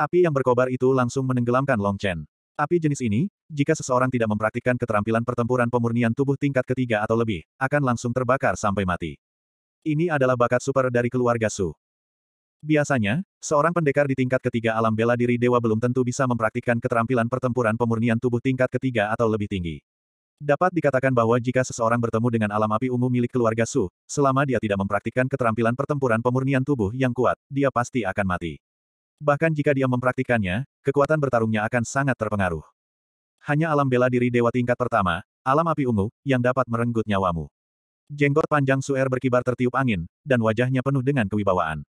Api yang berkobar itu langsung menenggelamkan Long Chen. Api jenis ini, jika seseorang tidak mempraktikkan keterampilan pertempuran pemurnian tubuh tingkat ketiga atau lebih, akan langsung terbakar sampai mati. Ini adalah bakat super dari keluarga Su. Biasanya, seorang pendekar di tingkat ketiga alam bela diri dewa belum tentu bisa mempraktikkan keterampilan pertempuran pemurnian tubuh tingkat ketiga atau lebih tinggi. Dapat dikatakan bahwa jika seseorang bertemu dengan alam api ungu milik keluarga Su, selama dia tidak mempraktikkan keterampilan pertempuran pemurnian tubuh yang kuat, dia pasti akan mati. Bahkan jika dia mempraktikkannya, kekuatan bertarungnya akan sangat terpengaruh. Hanya alam bela diri dewa tingkat pertama, alam api ungu, yang dapat merenggut nyawamu. Jenggot panjang Suer berkibar tertiup angin, dan wajahnya penuh dengan kewibawaan.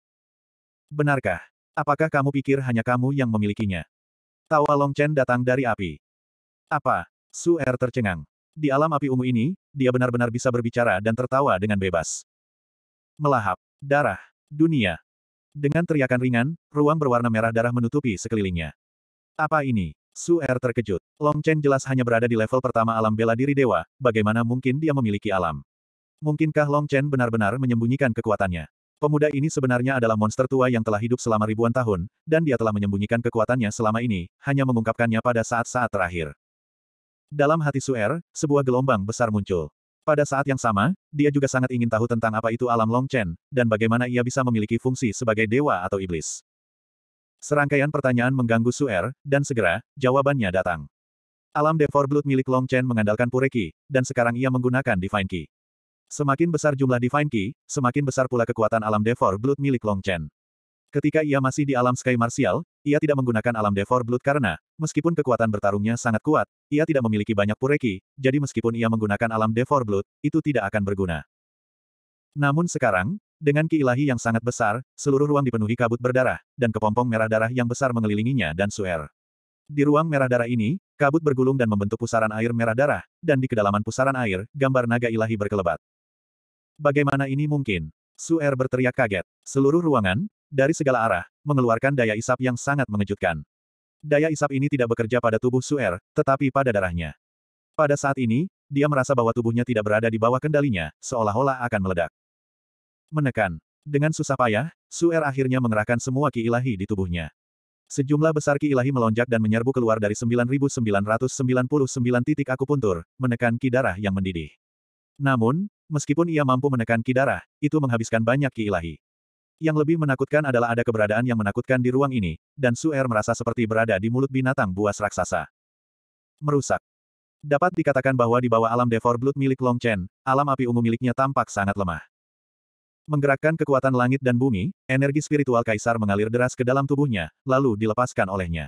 Benarkah? Apakah kamu pikir hanya kamu yang memilikinya? Tawa Chen datang dari api. Apa? Suer tercengang. Di alam api ungu ini, dia benar-benar bisa berbicara dan tertawa dengan bebas. Melahap. Darah. Dunia. Dengan teriakan ringan, ruang berwarna merah darah menutupi sekelilingnya. Apa ini? Su Er terkejut. Long Chen jelas hanya berada di level pertama alam bela diri dewa, bagaimana mungkin dia memiliki alam? Mungkinkah Long Chen benar-benar menyembunyikan kekuatannya? Pemuda ini sebenarnya adalah monster tua yang telah hidup selama ribuan tahun, dan dia telah menyembunyikan kekuatannya selama ini, hanya mengungkapkannya pada saat-saat terakhir. Dalam hati Suer, sebuah gelombang besar muncul. Pada saat yang sama, dia juga sangat ingin tahu tentang apa itu alam Longchen, dan bagaimana ia bisa memiliki fungsi sebagai dewa atau iblis. Serangkaian pertanyaan mengganggu Suer, dan segera, jawabannya datang. Alam Devor Blood milik Longchen mengandalkan Pureki, dan sekarang ia menggunakan Divine Key. Semakin besar jumlah Divine Key, semakin besar pula kekuatan alam Devor Blood milik Longchen. Ketika ia masih di alam Sky Martial, ia tidak menggunakan alam Devor Blood karena, meskipun kekuatan bertarungnya sangat kuat, ia tidak memiliki banyak pureki, jadi meskipun ia menggunakan alam Devor Blood, itu tidak akan berguna. Namun sekarang, dengan keilahi yang sangat besar, seluruh ruang dipenuhi kabut berdarah, dan kepompong merah darah yang besar mengelilinginya dan suer. Di ruang merah darah ini, kabut bergulung dan membentuk pusaran air merah darah, dan di kedalaman pusaran air, gambar naga ilahi berkelebat. Bagaimana ini mungkin? Suer berteriak kaget. Seluruh ruangan, dari segala arah, mengeluarkan daya isap yang sangat mengejutkan. Daya isap ini tidak bekerja pada tubuh Suer, tetapi pada darahnya. Pada saat ini, dia merasa bahwa tubuhnya tidak berada di bawah kendalinya, seolah-olah akan meledak. Menekan. Dengan susah payah, Suer akhirnya mengerahkan semua ki ilahi di tubuhnya. Sejumlah besar ki ilahi melonjak dan menyerbu keluar dari 9999 titik akupuntur, menekan ki darah yang mendidih. Namun, meskipun ia mampu menekan ki darah, itu menghabiskan banyak ki ilahi. Yang lebih menakutkan adalah ada keberadaan yang menakutkan di ruang ini, dan Suer merasa seperti berada di mulut binatang buas raksasa. Merusak. Dapat dikatakan bahwa di bawah alam Devor Blood milik Long Chen, alam api ungu miliknya tampak sangat lemah. Menggerakkan kekuatan langit dan bumi, energi spiritual kaisar mengalir deras ke dalam tubuhnya, lalu dilepaskan olehnya.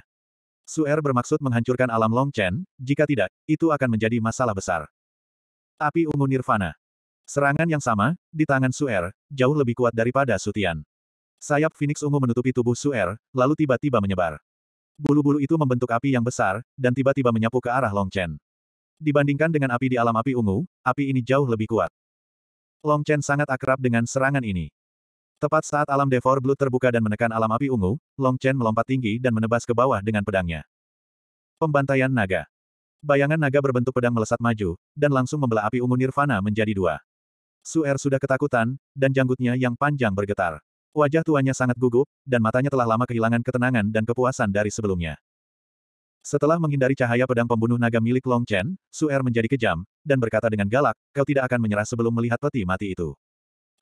Suer bermaksud menghancurkan alam Long Chen, jika tidak, itu akan menjadi masalah besar. Api ungu nirvana. Serangan yang sama, di tangan Suer, jauh lebih kuat daripada Sutian. Sayap Phoenix ungu menutupi tubuh Suer, lalu tiba-tiba menyebar. Bulu-bulu itu membentuk api yang besar, dan tiba-tiba menyapu ke arah Long Chen. Dibandingkan dengan api di alam api ungu, api ini jauh lebih kuat. Long Chen sangat akrab dengan serangan ini. Tepat saat alam Devor Blood terbuka dan menekan alam api ungu, Long Chen melompat tinggi dan menebas ke bawah dengan pedangnya. Pembantaian naga. Bayangan naga berbentuk pedang melesat maju, dan langsung membelah api ungu nirvana menjadi dua. Suer sudah ketakutan, dan janggutnya yang panjang bergetar. Wajah tuanya sangat gugup, dan matanya telah lama kehilangan ketenangan dan kepuasan dari sebelumnya. Setelah menghindari cahaya pedang pembunuh naga milik Long Chen, Suer menjadi kejam, dan berkata dengan galak, kau tidak akan menyerah sebelum melihat peti mati itu.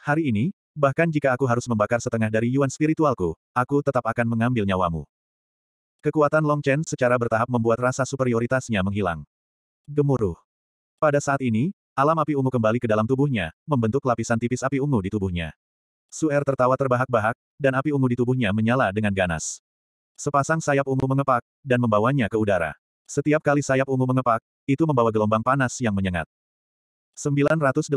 Hari ini, bahkan jika aku harus membakar setengah dari yuan spiritualku, aku tetap akan mengambil nyawamu. Kekuatan Long Chen secara bertahap membuat rasa superioritasnya menghilang. Gemuruh. Pada saat ini, Alam api ungu kembali ke dalam tubuhnya, membentuk lapisan tipis api ungu di tubuhnya. Suer tertawa terbahak-bahak, dan api ungu di tubuhnya menyala dengan ganas. Sepasang sayap ungu mengepak, dan membawanya ke udara. Setiap kali sayap ungu mengepak, itu membawa gelombang panas yang menyengat. 987.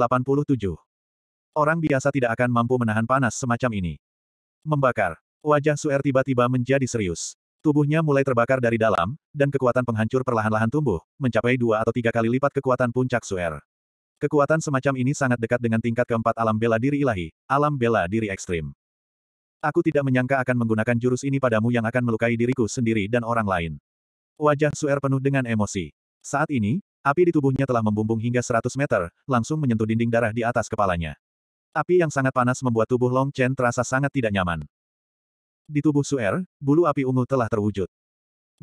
Orang biasa tidak akan mampu menahan panas semacam ini. Membakar. Wajah Suer tiba-tiba menjadi serius. Tubuhnya mulai terbakar dari dalam, dan kekuatan penghancur perlahan-lahan tumbuh, mencapai dua atau tiga kali lipat kekuatan puncak Suer. Kekuatan semacam ini sangat dekat dengan tingkat keempat alam bela diri ilahi, alam bela diri ekstrim. Aku tidak menyangka akan menggunakan jurus ini padamu yang akan melukai diriku sendiri dan orang lain. Wajah Suer penuh dengan emosi. Saat ini, api di tubuhnya telah membumbung hingga 100 meter, langsung menyentuh dinding darah di atas kepalanya. Api yang sangat panas membuat tubuh Long Chen terasa sangat tidak nyaman. Di tubuh Suer, bulu api ungu telah terwujud.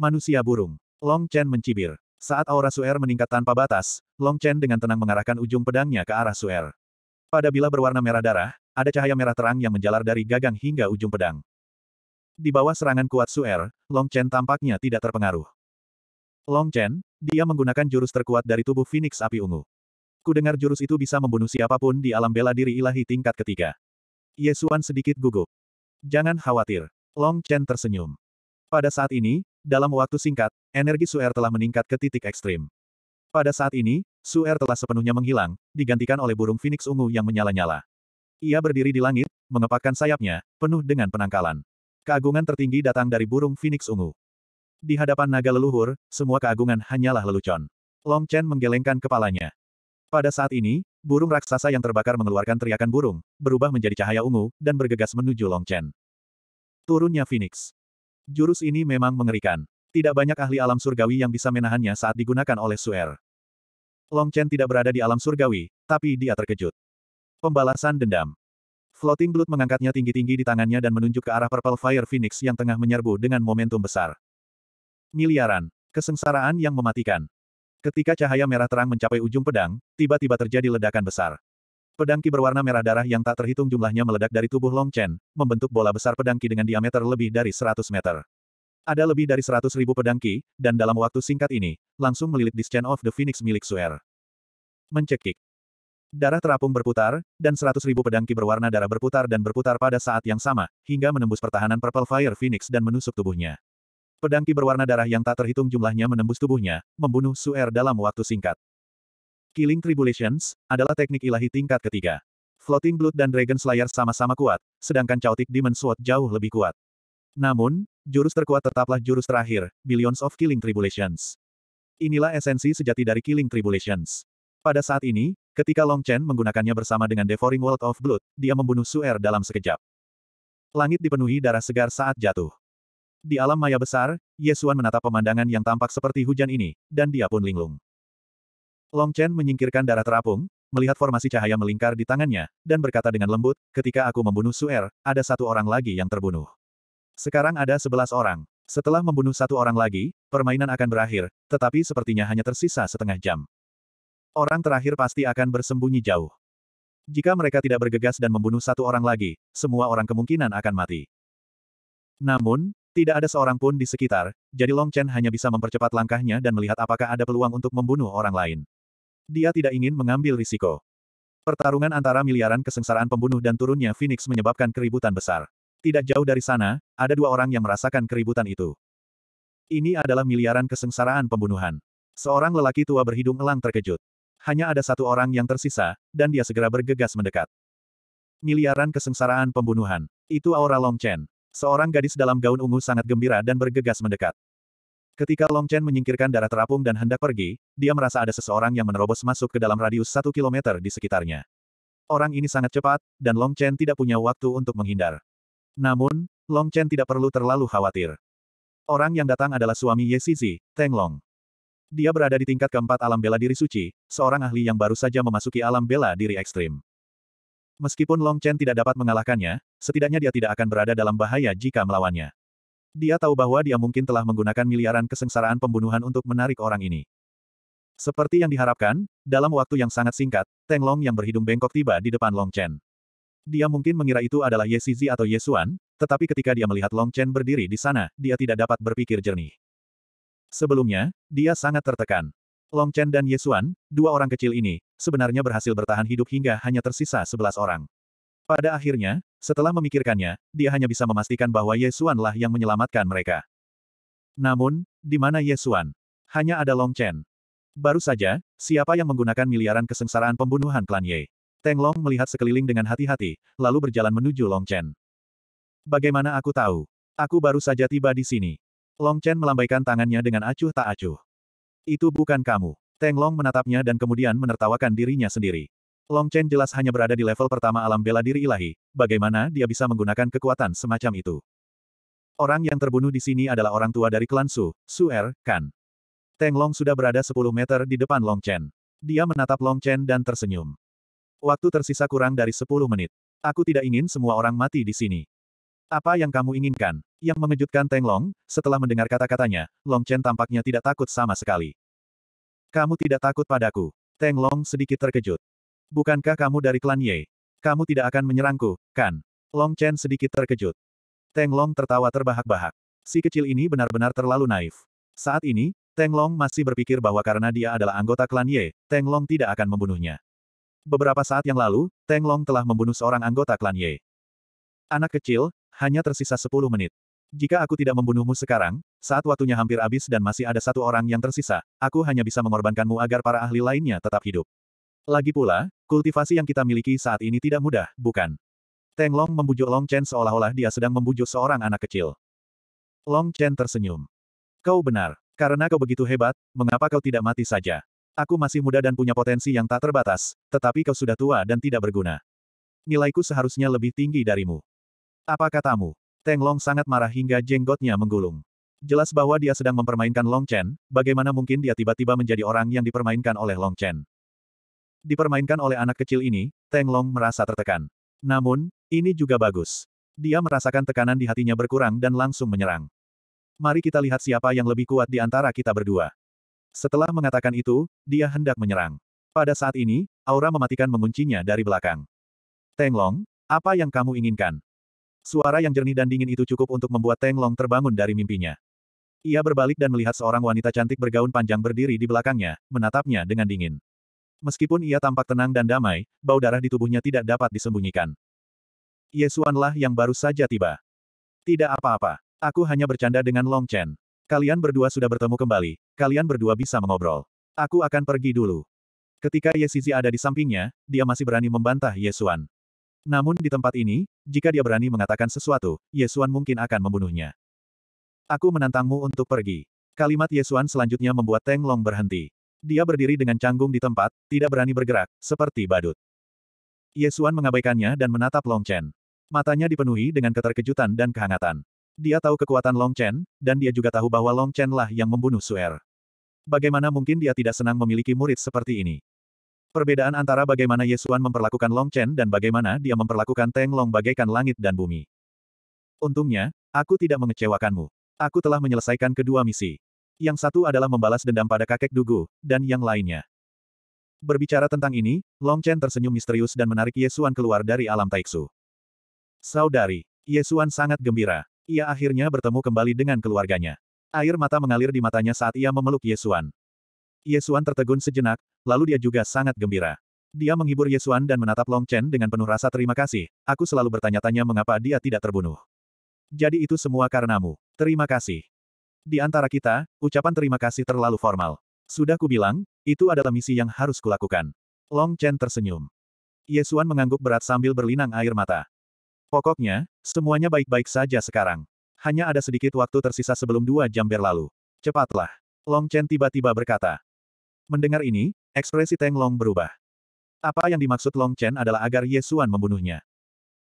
Manusia burung. Long Chen mencibir. Saat aura Suer meningkat tanpa batas, Long Chen dengan tenang mengarahkan ujung pedangnya ke arah Suer. Pada bila berwarna merah darah, ada cahaya merah terang yang menjalar dari gagang hingga ujung pedang. Di bawah serangan kuat Suer, Long Chen tampaknya tidak terpengaruh. Long Chen, dia menggunakan jurus terkuat dari tubuh Phoenix Api Ungu. Ku dengar jurus itu bisa membunuh siapapun di alam bela diri ilahi tingkat ketiga. Yesuan sedikit gugup. Jangan khawatir. Long Chen tersenyum. Pada saat ini, dalam waktu singkat, Energi Suer telah meningkat ke titik ekstrim. Pada saat ini, Suer telah sepenuhnya menghilang, digantikan oleh burung Phoenix ungu yang menyala-nyala. Ia berdiri di langit, mengepakkan sayapnya, penuh dengan penangkalan. Keagungan tertinggi datang dari burung Phoenix ungu. Di hadapan naga leluhur, semua keagungan hanyalah lelucon. Long Chen menggelengkan kepalanya. Pada saat ini, burung raksasa yang terbakar mengeluarkan teriakan burung, berubah menjadi cahaya ungu, dan bergegas menuju Long Chen. Turunnya Phoenix. Jurus ini memang mengerikan. Tidak banyak ahli alam surgawi yang bisa menahannya saat digunakan oleh Suer. Long Chen tidak berada di alam surgawi, tapi dia terkejut. Pembalasan dendam. Floating Blood mengangkatnya tinggi-tinggi di tangannya dan menunjuk ke arah Purple Fire Phoenix yang tengah menyerbu dengan momentum besar. Miliaran. Kesengsaraan yang mematikan. Ketika cahaya merah terang mencapai ujung pedang, tiba-tiba terjadi ledakan besar. Pedangki berwarna merah darah yang tak terhitung jumlahnya meledak dari tubuh Long Chen, membentuk bola besar pedangki dengan diameter lebih dari 100 meter. Ada lebih dari seratus ribu pedang dan dalam waktu singkat ini, langsung melilit di Stand of the Phoenix milik Suer. Mencekik. Darah terapung berputar, dan seratus ribu pedang berwarna darah berputar dan berputar pada saat yang sama, hingga menembus pertahanan Purple Fire Phoenix dan menusuk tubuhnya. Pedangki berwarna darah yang tak terhitung jumlahnya menembus tubuhnya, membunuh Suer dalam waktu singkat. Killing Tribulations, adalah teknik ilahi tingkat ketiga. Floating Blood dan Dragon Slayer sama-sama kuat, sedangkan Chaotic Demon Sword jauh lebih kuat. Namun, Jurus terkuat tetaplah jurus terakhir, Billions of Killing Tribulations. Inilah esensi sejati dari Killing Tribulations. Pada saat ini, ketika Long Chen menggunakannya bersama dengan Devouring World of Blood, dia membunuh Suer dalam sekejap. Langit dipenuhi darah segar saat jatuh. Di alam maya besar, Yesuan menatap pemandangan yang tampak seperti hujan ini, dan dia pun linglung. Long Chen menyingkirkan darah terapung, melihat formasi cahaya melingkar di tangannya, dan berkata dengan lembut, ketika aku membunuh Suer, ada satu orang lagi yang terbunuh. Sekarang ada sebelas orang. Setelah membunuh satu orang lagi, permainan akan berakhir, tetapi sepertinya hanya tersisa setengah jam. Orang terakhir pasti akan bersembunyi jauh. Jika mereka tidak bergegas dan membunuh satu orang lagi, semua orang kemungkinan akan mati. Namun, tidak ada seorang pun di sekitar, jadi Long Chen hanya bisa mempercepat langkahnya dan melihat apakah ada peluang untuk membunuh orang lain. Dia tidak ingin mengambil risiko. Pertarungan antara miliaran kesengsaraan pembunuh dan turunnya Phoenix menyebabkan keributan besar. Tidak jauh dari sana, ada dua orang yang merasakan keributan itu. Ini adalah miliaran kesengsaraan pembunuhan. Seorang lelaki tua berhidung elang terkejut. Hanya ada satu orang yang tersisa, dan dia segera bergegas mendekat. Miliaran kesengsaraan pembunuhan. Itu aura Long Chen. Seorang gadis dalam gaun ungu sangat gembira dan bergegas mendekat. Ketika Long Chen menyingkirkan darah terapung dan hendak pergi, dia merasa ada seseorang yang menerobos masuk ke dalam radius satu kilometer di sekitarnya. Orang ini sangat cepat, dan Long Chen tidak punya waktu untuk menghindar. Namun, Long Chen tidak perlu terlalu khawatir. Orang yang datang adalah suami Ye Sisi, Teng Long. Dia berada di tingkat keempat alam bela diri suci, seorang ahli yang baru saja memasuki alam bela diri ekstrim. Meskipun Long Chen tidak dapat mengalahkannya, setidaknya dia tidak akan berada dalam bahaya jika melawannya. Dia tahu bahwa dia mungkin telah menggunakan miliaran kesengsaraan pembunuhan untuk menarik orang ini. Seperti yang diharapkan, dalam waktu yang sangat singkat, Teng Long yang berhidung bengkok tiba di depan Long Chen. Dia mungkin mengira itu adalah Ye Shizi atau Ye Xuan, tetapi ketika dia melihat Long Chen berdiri di sana, dia tidak dapat berpikir jernih. Sebelumnya, dia sangat tertekan. Long Chen dan Ye Xuan, dua orang kecil ini, sebenarnya berhasil bertahan hidup hingga hanya tersisa sebelas orang. Pada akhirnya, setelah memikirkannya, dia hanya bisa memastikan bahwa Ye Xuan lah yang menyelamatkan mereka. Namun, di mana Ye Xuan? Hanya ada Long Chen. Baru saja, siapa yang menggunakan miliaran kesengsaraan pembunuhan klan Ye? Teng Long melihat sekeliling dengan hati-hati, lalu berjalan menuju Long Chen. Bagaimana aku tahu? Aku baru saja tiba di sini. Long Chen melambaikan tangannya dengan acuh tak acuh. Itu bukan kamu. Teng Long menatapnya dan kemudian menertawakan dirinya sendiri. Long Chen jelas hanya berada di level pertama alam bela diri ilahi, bagaimana dia bisa menggunakan kekuatan semacam itu. Orang yang terbunuh di sini adalah orang tua dari klan Su, Su Er, Kan. Teng Long sudah berada 10 meter di depan Long Chen. Dia menatap Long Chen dan tersenyum. Waktu tersisa kurang dari 10 menit. Aku tidak ingin semua orang mati di sini. Apa yang kamu inginkan? Yang mengejutkan Teng Long, setelah mendengar kata-katanya, Long Chen tampaknya tidak takut sama sekali. Kamu tidak takut padaku. Teng Long sedikit terkejut. Bukankah kamu dari klan Ye? Kamu tidak akan menyerangku, kan? Long Chen sedikit terkejut. Teng Long tertawa terbahak-bahak. Si kecil ini benar-benar terlalu naif. Saat ini, Teng Long masih berpikir bahwa karena dia adalah anggota klan Ye, Teng Long tidak akan membunuhnya. Beberapa saat yang lalu, Teng Long telah membunuh seorang anggota klan Ye. Anak kecil, hanya tersisa 10 menit. Jika aku tidak membunuhmu sekarang, saat waktunya hampir habis dan masih ada satu orang yang tersisa, aku hanya bisa mengorbankanmu agar para ahli lainnya tetap hidup. Lagi pula, kultivasi yang kita miliki saat ini tidak mudah, bukan? Teng Long membujuk Long Chen seolah-olah dia sedang membujuk seorang anak kecil. Long Chen tersenyum. Kau benar. Karena kau begitu hebat, mengapa kau tidak mati saja? Aku masih muda dan punya potensi yang tak terbatas, tetapi kau sudah tua dan tidak berguna. Nilaiku seharusnya lebih tinggi darimu. Apa katamu? Teng Long sangat marah hingga jenggotnya menggulung. Jelas bahwa dia sedang mempermainkan Long Chen, bagaimana mungkin dia tiba-tiba menjadi orang yang dipermainkan oleh Long Chen. Dipermainkan oleh anak kecil ini, Teng Long merasa tertekan. Namun, ini juga bagus. Dia merasakan tekanan di hatinya berkurang dan langsung menyerang. Mari kita lihat siapa yang lebih kuat di antara kita berdua. Setelah mengatakan itu, dia hendak menyerang. Pada saat ini, Aura mematikan menguncinya dari belakang. Tenglong, apa yang kamu inginkan? Suara yang jernih dan dingin itu cukup untuk membuat Tenglong terbangun dari mimpinya. Ia berbalik dan melihat seorang wanita cantik bergaun panjang berdiri di belakangnya, menatapnya dengan dingin. Meskipun ia tampak tenang dan damai, bau darah di tubuhnya tidak dapat disembunyikan. Yesuanlah yang baru saja tiba. Tidak apa-apa. Aku hanya bercanda dengan Long Chen. Kalian berdua sudah bertemu kembali, kalian berdua bisa mengobrol. Aku akan pergi dulu. Ketika Ye Sisi ada di sampingnya, dia masih berani membantah Ye Xuan. Namun di tempat ini, jika dia berani mengatakan sesuatu, Ye Xuan mungkin akan membunuhnya. Aku menantangmu untuk pergi. Kalimat Ye Xuan selanjutnya membuat Teng Long berhenti. Dia berdiri dengan canggung di tempat, tidak berani bergerak, seperti badut. Ye Xuan mengabaikannya dan menatap Long Chen. Matanya dipenuhi dengan keterkejutan dan kehangatan. Dia tahu kekuatan Long Chen, dan dia juga tahu bahwa Long Chen lah yang membunuh Suer. Bagaimana mungkin dia tidak senang memiliki murid seperti ini? Perbedaan antara bagaimana Yesuan memperlakukan Long Chen dan bagaimana dia memperlakukan Teng Long bagaikan langit dan bumi. Untungnya, aku tidak mengecewakanmu. Aku telah menyelesaikan kedua misi. Yang satu adalah membalas dendam pada kakek Dugu, dan yang lainnya. Berbicara tentang ini, Long Chen tersenyum misterius dan menarik Yesuan keluar dari alam Taiksu. Saudari, Yesuan sangat gembira. Ia akhirnya bertemu kembali dengan keluarganya. Air mata mengalir di matanya saat ia memeluk Yesuan. Yesuan tertegun sejenak, lalu dia juga sangat gembira. Dia menghibur Yesuan dan menatap Long Chen dengan penuh rasa terima kasih. Aku selalu bertanya-tanya mengapa dia tidak terbunuh. Jadi itu semua karenamu. Terima kasih. Di antara kita, ucapan terima kasih terlalu formal. Sudah kubilang, itu adalah misi yang harus kulakukan. Long Chen tersenyum. Yesuan mengangguk berat sambil berlinang air mata. Pokoknya, semuanya baik-baik saja sekarang. Hanya ada sedikit waktu tersisa sebelum dua jam berlalu. Cepatlah. Long Chen tiba-tiba berkata. Mendengar ini, ekspresi Teng Long berubah. Apa yang dimaksud Long Chen adalah agar Yesuan membunuhnya.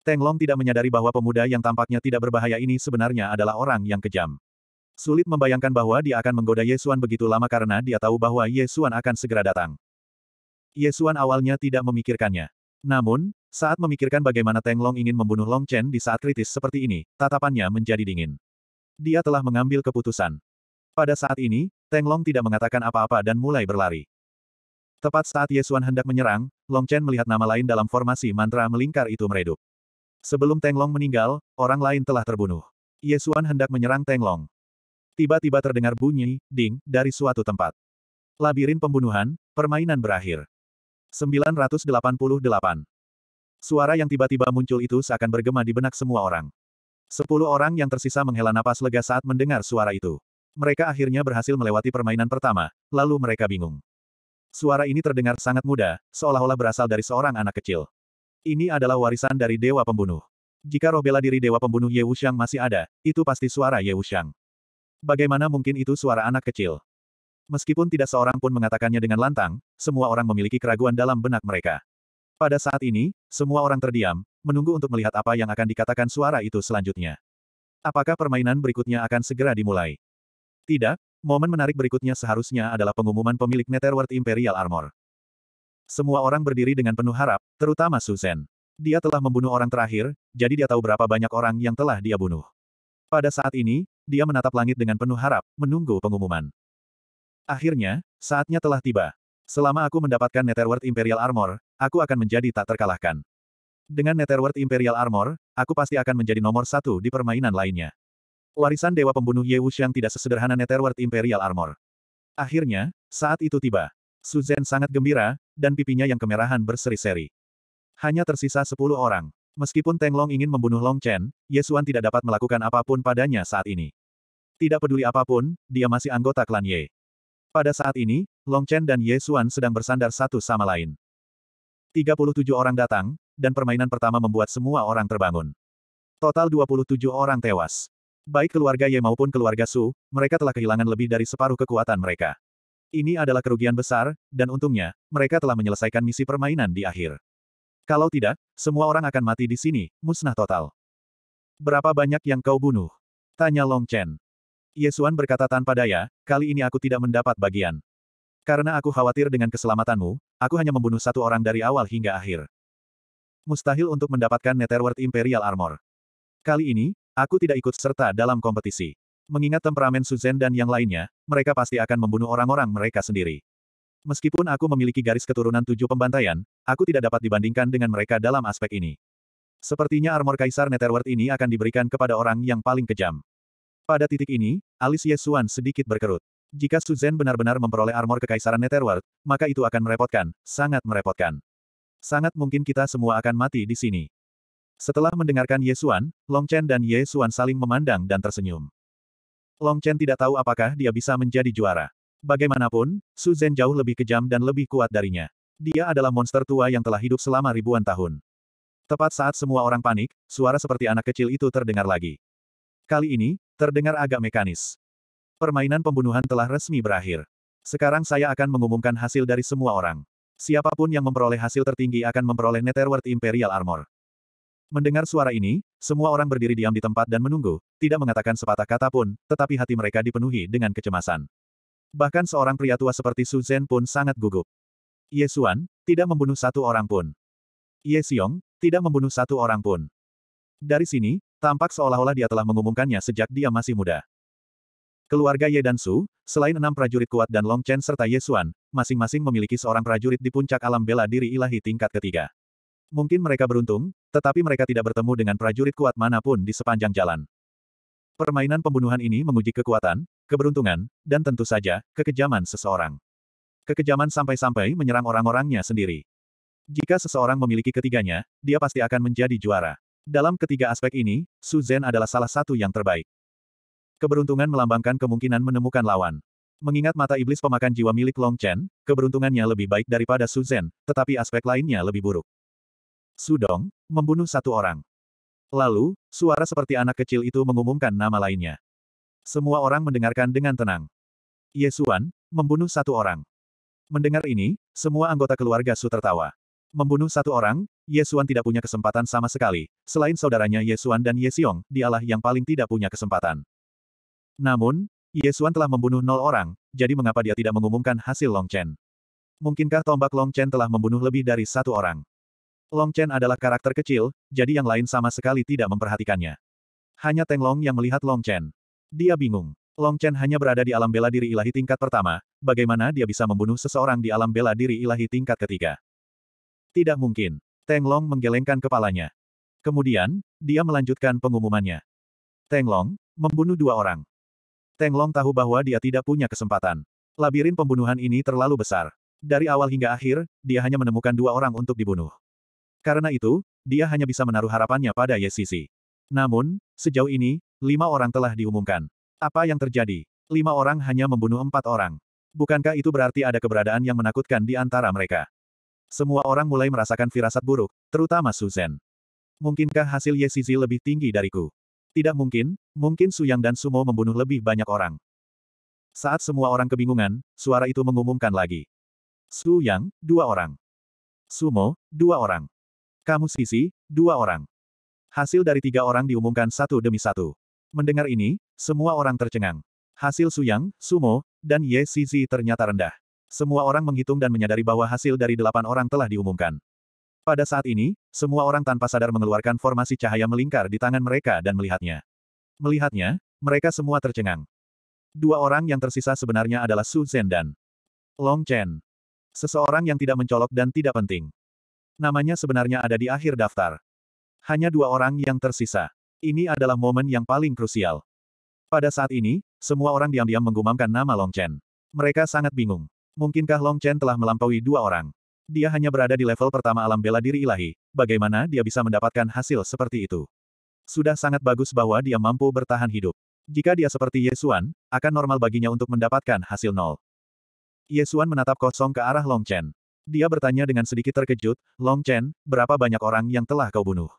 Teng Long tidak menyadari bahwa pemuda yang tampaknya tidak berbahaya ini sebenarnya adalah orang yang kejam. Sulit membayangkan bahwa dia akan menggoda Yesuan begitu lama karena dia tahu bahwa Yesuan akan segera datang. Yesuan awalnya tidak memikirkannya. Namun, saat memikirkan bagaimana Teng Long ingin membunuh Long Chen di saat kritis seperti ini, tatapannya menjadi dingin. Dia telah mengambil keputusan. Pada saat ini, Teng Long tidak mengatakan apa-apa dan mulai berlari. Tepat saat Yesuan hendak menyerang, Long Chen melihat nama lain dalam formasi mantra melingkar itu meredup. Sebelum Teng Long meninggal, orang lain telah terbunuh. Yesuan hendak menyerang Teng Long. Tiba-tiba terdengar bunyi, ding, dari suatu tempat. Labirin pembunuhan, permainan berakhir. 988. Suara yang tiba-tiba muncul itu seakan bergema di benak semua orang. Sepuluh orang yang tersisa menghela napas lega saat mendengar suara itu. Mereka akhirnya berhasil melewati permainan pertama, lalu mereka bingung. Suara ini terdengar sangat muda, seolah-olah berasal dari seorang anak kecil. Ini adalah warisan dari Dewa Pembunuh. Jika roh bela diri Dewa Pembunuh Ye Wuxiang masih ada, itu pasti suara Ye Wuxiang. Bagaimana mungkin itu suara anak kecil? Meskipun tidak seorang pun mengatakannya dengan lantang, semua orang memiliki keraguan dalam benak mereka. Pada saat ini, semua orang terdiam, menunggu untuk melihat apa yang akan dikatakan suara itu selanjutnya. Apakah permainan berikutnya akan segera dimulai? Tidak, momen menarik berikutnya seharusnya adalah pengumuman pemilik Netherworld Imperial Armor. Semua orang berdiri dengan penuh harap, terutama Susan. Dia telah membunuh orang terakhir, jadi dia tahu berapa banyak orang yang telah dia bunuh. Pada saat ini, dia menatap langit dengan penuh harap, menunggu pengumuman. Akhirnya, saatnya telah tiba. Selama aku mendapatkan Netherworld Imperial Armor, aku akan menjadi tak terkalahkan. Dengan Netherworld Imperial Armor, aku pasti akan menjadi nomor satu di permainan lainnya. Warisan Dewa Pembunuh Ye yang tidak sesederhana Netherworld Imperial Armor. Akhirnya, saat itu tiba. Suzanne sangat gembira, dan pipinya yang kemerahan berseri-seri. Hanya tersisa sepuluh orang. Meskipun Teng Long ingin membunuh Long Chen, Ye Xuan tidak dapat melakukan apapun padanya saat ini. Tidak peduli apapun, dia masih anggota klan Ye. Pada saat ini, Long Chen dan Ye Xuan sedang bersandar satu sama lain. 37 orang datang, dan permainan pertama membuat semua orang terbangun. Total 27 orang tewas. Baik keluarga Ye maupun keluarga Su, mereka telah kehilangan lebih dari separuh kekuatan mereka. Ini adalah kerugian besar, dan untungnya, mereka telah menyelesaikan misi permainan di akhir. Kalau tidak, semua orang akan mati di sini, musnah total. Berapa banyak yang kau bunuh? Tanya Long Chen. Yesuan berkata tanpa daya, kali ini aku tidak mendapat bagian. Karena aku khawatir dengan keselamatanmu, aku hanya membunuh satu orang dari awal hingga akhir. Mustahil untuk mendapatkan Netherworld Imperial Armor. Kali ini, aku tidak ikut serta dalam kompetisi. Mengingat temperamen Suzen dan yang lainnya, mereka pasti akan membunuh orang-orang mereka sendiri. Meskipun aku memiliki garis keturunan tujuh pembantaian, aku tidak dapat dibandingkan dengan mereka dalam aspek ini. Sepertinya armor Kaisar Netherworld ini akan diberikan kepada orang yang paling kejam. Pada titik ini, alis Yesuan sedikit berkerut. Jika Suzanne benar-benar memperoleh armor kekaisaran Netherworld, maka itu akan merepotkan, sangat merepotkan. Sangat mungkin kita semua akan mati di sini. Setelah mendengarkan Yesuan, Long Chen dan Yesuan saling memandang dan tersenyum. Long Chen tidak tahu apakah dia bisa menjadi juara. Bagaimanapun, Suzanne jauh lebih kejam dan lebih kuat darinya. Dia adalah monster tua yang telah hidup selama ribuan tahun. Tepat saat semua orang panik, suara seperti anak kecil itu terdengar lagi. Kali ini, Terdengar agak mekanis. Permainan pembunuhan telah resmi berakhir. Sekarang saya akan mengumumkan hasil dari semua orang. Siapapun yang memperoleh hasil tertinggi akan memperoleh Netherworld Imperial Armor. Mendengar suara ini, semua orang berdiri diam di tempat dan menunggu, tidak mengatakan sepatah kata pun, tetapi hati mereka dipenuhi dengan kecemasan. Bahkan seorang pria tua seperti Su Zhen pun sangat gugup. Ye Xuan, tidak membunuh satu orang pun. Ye Xiong, tidak membunuh satu orang pun. Dari sini, Tampak seolah-olah dia telah mengumumkannya sejak dia masih muda. Keluarga Ye dan Su, selain enam prajurit kuat dan Long Chen serta Ye Xuan, masing-masing memiliki seorang prajurit di puncak alam bela diri ilahi tingkat ketiga. Mungkin mereka beruntung, tetapi mereka tidak bertemu dengan prajurit kuat manapun di sepanjang jalan. Permainan pembunuhan ini menguji kekuatan, keberuntungan, dan tentu saja, kekejaman seseorang. Kekejaman sampai-sampai menyerang orang-orangnya sendiri. Jika seseorang memiliki ketiganya, dia pasti akan menjadi juara. Dalam ketiga aspek ini, Su Zhen adalah salah satu yang terbaik. Keberuntungan melambangkan kemungkinan menemukan lawan. Mengingat mata iblis pemakan jiwa milik Long Chen, keberuntungannya lebih baik daripada Su Zhen, tetapi aspek lainnya lebih buruk. Su Dong, membunuh satu orang. Lalu, suara seperti anak kecil itu mengumumkan nama lainnya. Semua orang mendengarkan dengan tenang. Yesuan, membunuh satu orang. Mendengar ini, semua anggota keluarga Su tertawa. Membunuh satu orang, Yesuan tidak punya kesempatan sama sekali, selain saudaranya Yesuan dan Yesiong, dialah yang paling tidak punya kesempatan. Namun, Yesuan telah membunuh nol orang, jadi mengapa dia tidak mengumumkan hasil Long Chen? Mungkinkah tombak Long Chen telah membunuh lebih dari satu orang? Long Chen adalah karakter kecil, jadi yang lain sama sekali tidak memperhatikannya. Hanya Teng Long yang melihat Long Chen. Dia bingung. Long Chen hanya berada di alam bela diri ilahi tingkat pertama, bagaimana dia bisa membunuh seseorang di alam bela diri ilahi tingkat ketiga? Tidak mungkin. Teng Long menggelengkan kepalanya. Kemudian, dia melanjutkan pengumumannya. Teng Long, membunuh dua orang. Teng Long tahu bahwa dia tidak punya kesempatan. Labirin pembunuhan ini terlalu besar. Dari awal hingga akhir, dia hanya menemukan dua orang untuk dibunuh. Karena itu, dia hanya bisa menaruh harapannya pada Yesisi. Namun, sejauh ini, lima orang telah diumumkan. Apa yang terjadi? Lima orang hanya membunuh empat orang. Bukankah itu berarti ada keberadaan yang menakutkan di antara mereka? Semua orang mulai merasakan firasat buruk, terutama Suzen. Mungkinkah hasil Ye Zizi lebih tinggi dariku? Tidak mungkin, mungkin Su Yang dan Sumo membunuh lebih banyak orang. Saat semua orang kebingungan, suara itu mengumumkan lagi. Su Yang, dua orang. Sumo, dua orang. Kamu Sisi, dua orang. Hasil dari tiga orang diumumkan satu demi satu. Mendengar ini, semua orang tercengang. Hasil Su Yang, Sumo, dan Ye Zizi ternyata rendah. Semua orang menghitung dan menyadari bahwa hasil dari delapan orang telah diumumkan. Pada saat ini, semua orang tanpa sadar mengeluarkan formasi cahaya melingkar di tangan mereka dan melihatnya. Melihatnya, mereka semua tercengang. Dua orang yang tersisa sebenarnya adalah Su Zhen dan Long Chen. Seseorang yang tidak mencolok dan tidak penting. Namanya sebenarnya ada di akhir daftar. Hanya dua orang yang tersisa. Ini adalah momen yang paling krusial. Pada saat ini, semua orang diam-diam menggumamkan nama Long Chen. Mereka sangat bingung. Mungkinkah Long Chen telah melampaui dua orang? Dia hanya berada di level pertama alam bela diri ilahi, bagaimana dia bisa mendapatkan hasil seperti itu? Sudah sangat bagus bahwa dia mampu bertahan hidup. Jika dia seperti Yesuan, akan normal baginya untuk mendapatkan hasil nol. Yesuan menatap kosong ke arah Long Chen. Dia bertanya dengan sedikit terkejut, Long Chen, berapa banyak orang yang telah kau bunuh?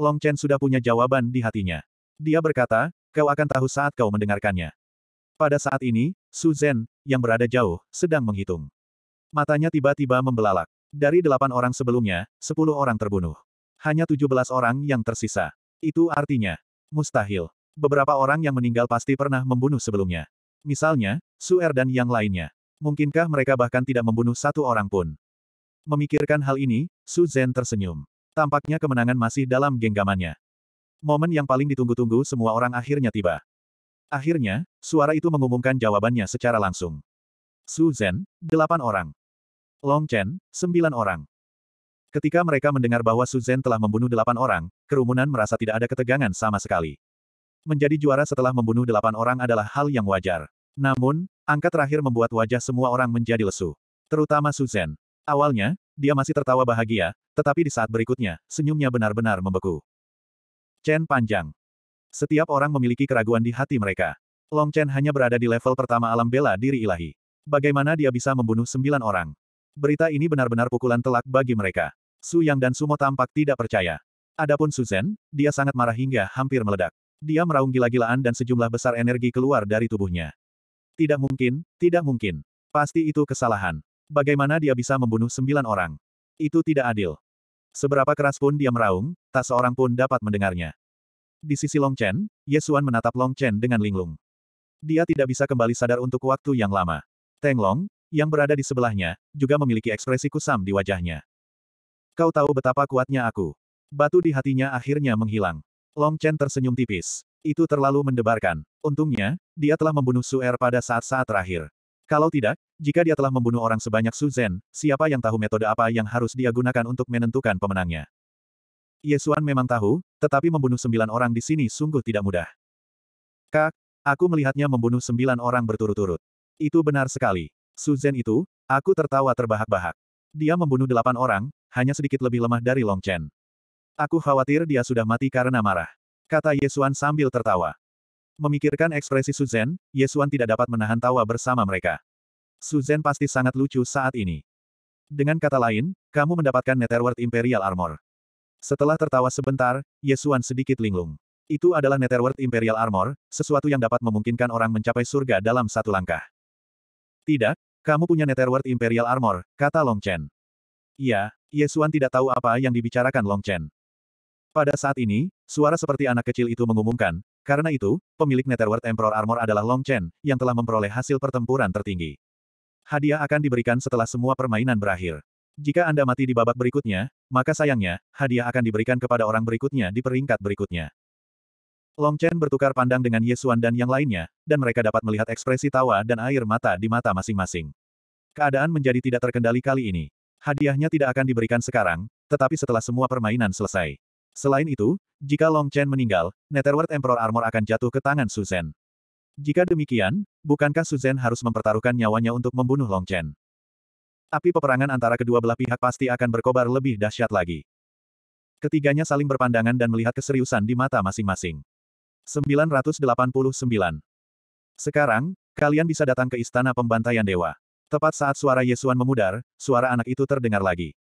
Long Chen sudah punya jawaban di hatinya. Dia berkata, kau akan tahu saat kau mendengarkannya. Pada saat ini, Suzen yang berada jauh, sedang menghitung. Matanya tiba-tiba membelalak. Dari delapan orang sebelumnya, sepuluh orang terbunuh. Hanya tujuh belas orang yang tersisa. Itu artinya, mustahil. Beberapa orang yang meninggal pasti pernah membunuh sebelumnya. Misalnya, Suer dan yang lainnya. Mungkinkah mereka bahkan tidak membunuh satu orang pun? Memikirkan hal ini, Suzen tersenyum. Tampaknya kemenangan masih dalam genggamannya. Momen yang paling ditunggu-tunggu semua orang akhirnya tiba. Akhirnya, suara itu mengumumkan jawabannya secara langsung. Su Zhen, delapan orang. Long Chen, sembilan orang. Ketika mereka mendengar bahwa Su Zhen telah membunuh delapan orang, kerumunan merasa tidak ada ketegangan sama sekali. Menjadi juara setelah membunuh delapan orang adalah hal yang wajar. Namun, angka terakhir membuat wajah semua orang menjadi lesu. Terutama Su Zhen. Awalnya, dia masih tertawa bahagia, tetapi di saat berikutnya, senyumnya benar-benar membeku. Chen panjang. Setiap orang memiliki keraguan di hati mereka. Long Chen hanya berada di level pertama alam bela diri ilahi. Bagaimana dia bisa membunuh sembilan orang? Berita ini benar-benar pukulan telak bagi mereka. Su Yang dan Sumo tampak tidak percaya. Adapun Zhen, dia sangat marah hingga hampir meledak. Dia meraung gila-gilaan dan sejumlah besar energi keluar dari tubuhnya. Tidak mungkin, tidak mungkin. Pasti itu kesalahan. Bagaimana dia bisa membunuh sembilan orang? Itu tidak adil. Seberapa keras pun dia meraung, tak seorang pun dapat mendengarnya. Di sisi Long Chen, Yesuan menatap Long Chen dengan linglung. Dia tidak bisa kembali sadar untuk waktu yang lama. Teng Long, yang berada di sebelahnya, juga memiliki ekspresi kusam di wajahnya. Kau tahu betapa kuatnya aku. Batu di hatinya akhirnya menghilang. Long Chen tersenyum tipis. Itu terlalu mendebarkan. Untungnya, dia telah membunuh Su Er pada saat-saat terakhir. Kalau tidak, jika dia telah membunuh orang sebanyak Su Zhen, siapa yang tahu metode apa yang harus dia gunakan untuk menentukan pemenangnya? Yesuan memang tahu, tetapi membunuh sembilan orang di sini sungguh tidak mudah. Kak, aku melihatnya membunuh sembilan orang berturut-turut. Itu benar sekali. Suzen itu, aku tertawa terbahak-bahak. Dia membunuh delapan orang, hanya sedikit lebih lemah dari Long Chen. Aku khawatir dia sudah mati karena marah. Kata Yesuan sambil tertawa. Memikirkan ekspresi Suzen, Yesuan tidak dapat menahan tawa bersama mereka. Suzen pasti sangat lucu saat ini. Dengan kata lain, kamu mendapatkan Netherworld Imperial Armor. Setelah tertawa sebentar, Yesuan sedikit linglung. Itu adalah Netherworld Imperial Armor, sesuatu yang dapat memungkinkan orang mencapai surga dalam satu langkah. Tidak, kamu punya Netherworld Imperial Armor, kata Long Chen. Iya, Yesuan tidak tahu apa yang dibicarakan Long Chen. Pada saat ini, suara seperti anak kecil itu mengumumkan, karena itu, pemilik Netherworld Emperor Armor adalah Long Chen, yang telah memperoleh hasil pertempuran tertinggi. Hadiah akan diberikan setelah semua permainan berakhir. Jika Anda mati di babak berikutnya, maka sayangnya, hadiah akan diberikan kepada orang berikutnya di peringkat berikutnya. Long Chen bertukar pandang dengan Yesuan dan yang lainnya, dan mereka dapat melihat ekspresi tawa dan air mata di mata masing-masing. Keadaan menjadi tidak terkendali kali ini. Hadiahnya tidak akan diberikan sekarang, tetapi setelah semua permainan selesai. Selain itu, jika Long Chen meninggal, Netherworld Emperor Armor akan jatuh ke tangan Suzen. Jika demikian, bukankah Suzen harus mempertaruhkan nyawanya untuk membunuh Long Chen? Api peperangan antara kedua belah pihak pasti akan berkobar lebih dahsyat lagi. Ketiganya saling berpandangan dan melihat keseriusan di mata masing-masing. 989. Sekarang, kalian bisa datang ke Istana Pembantaian Dewa. Tepat saat suara Yesuan memudar, suara anak itu terdengar lagi.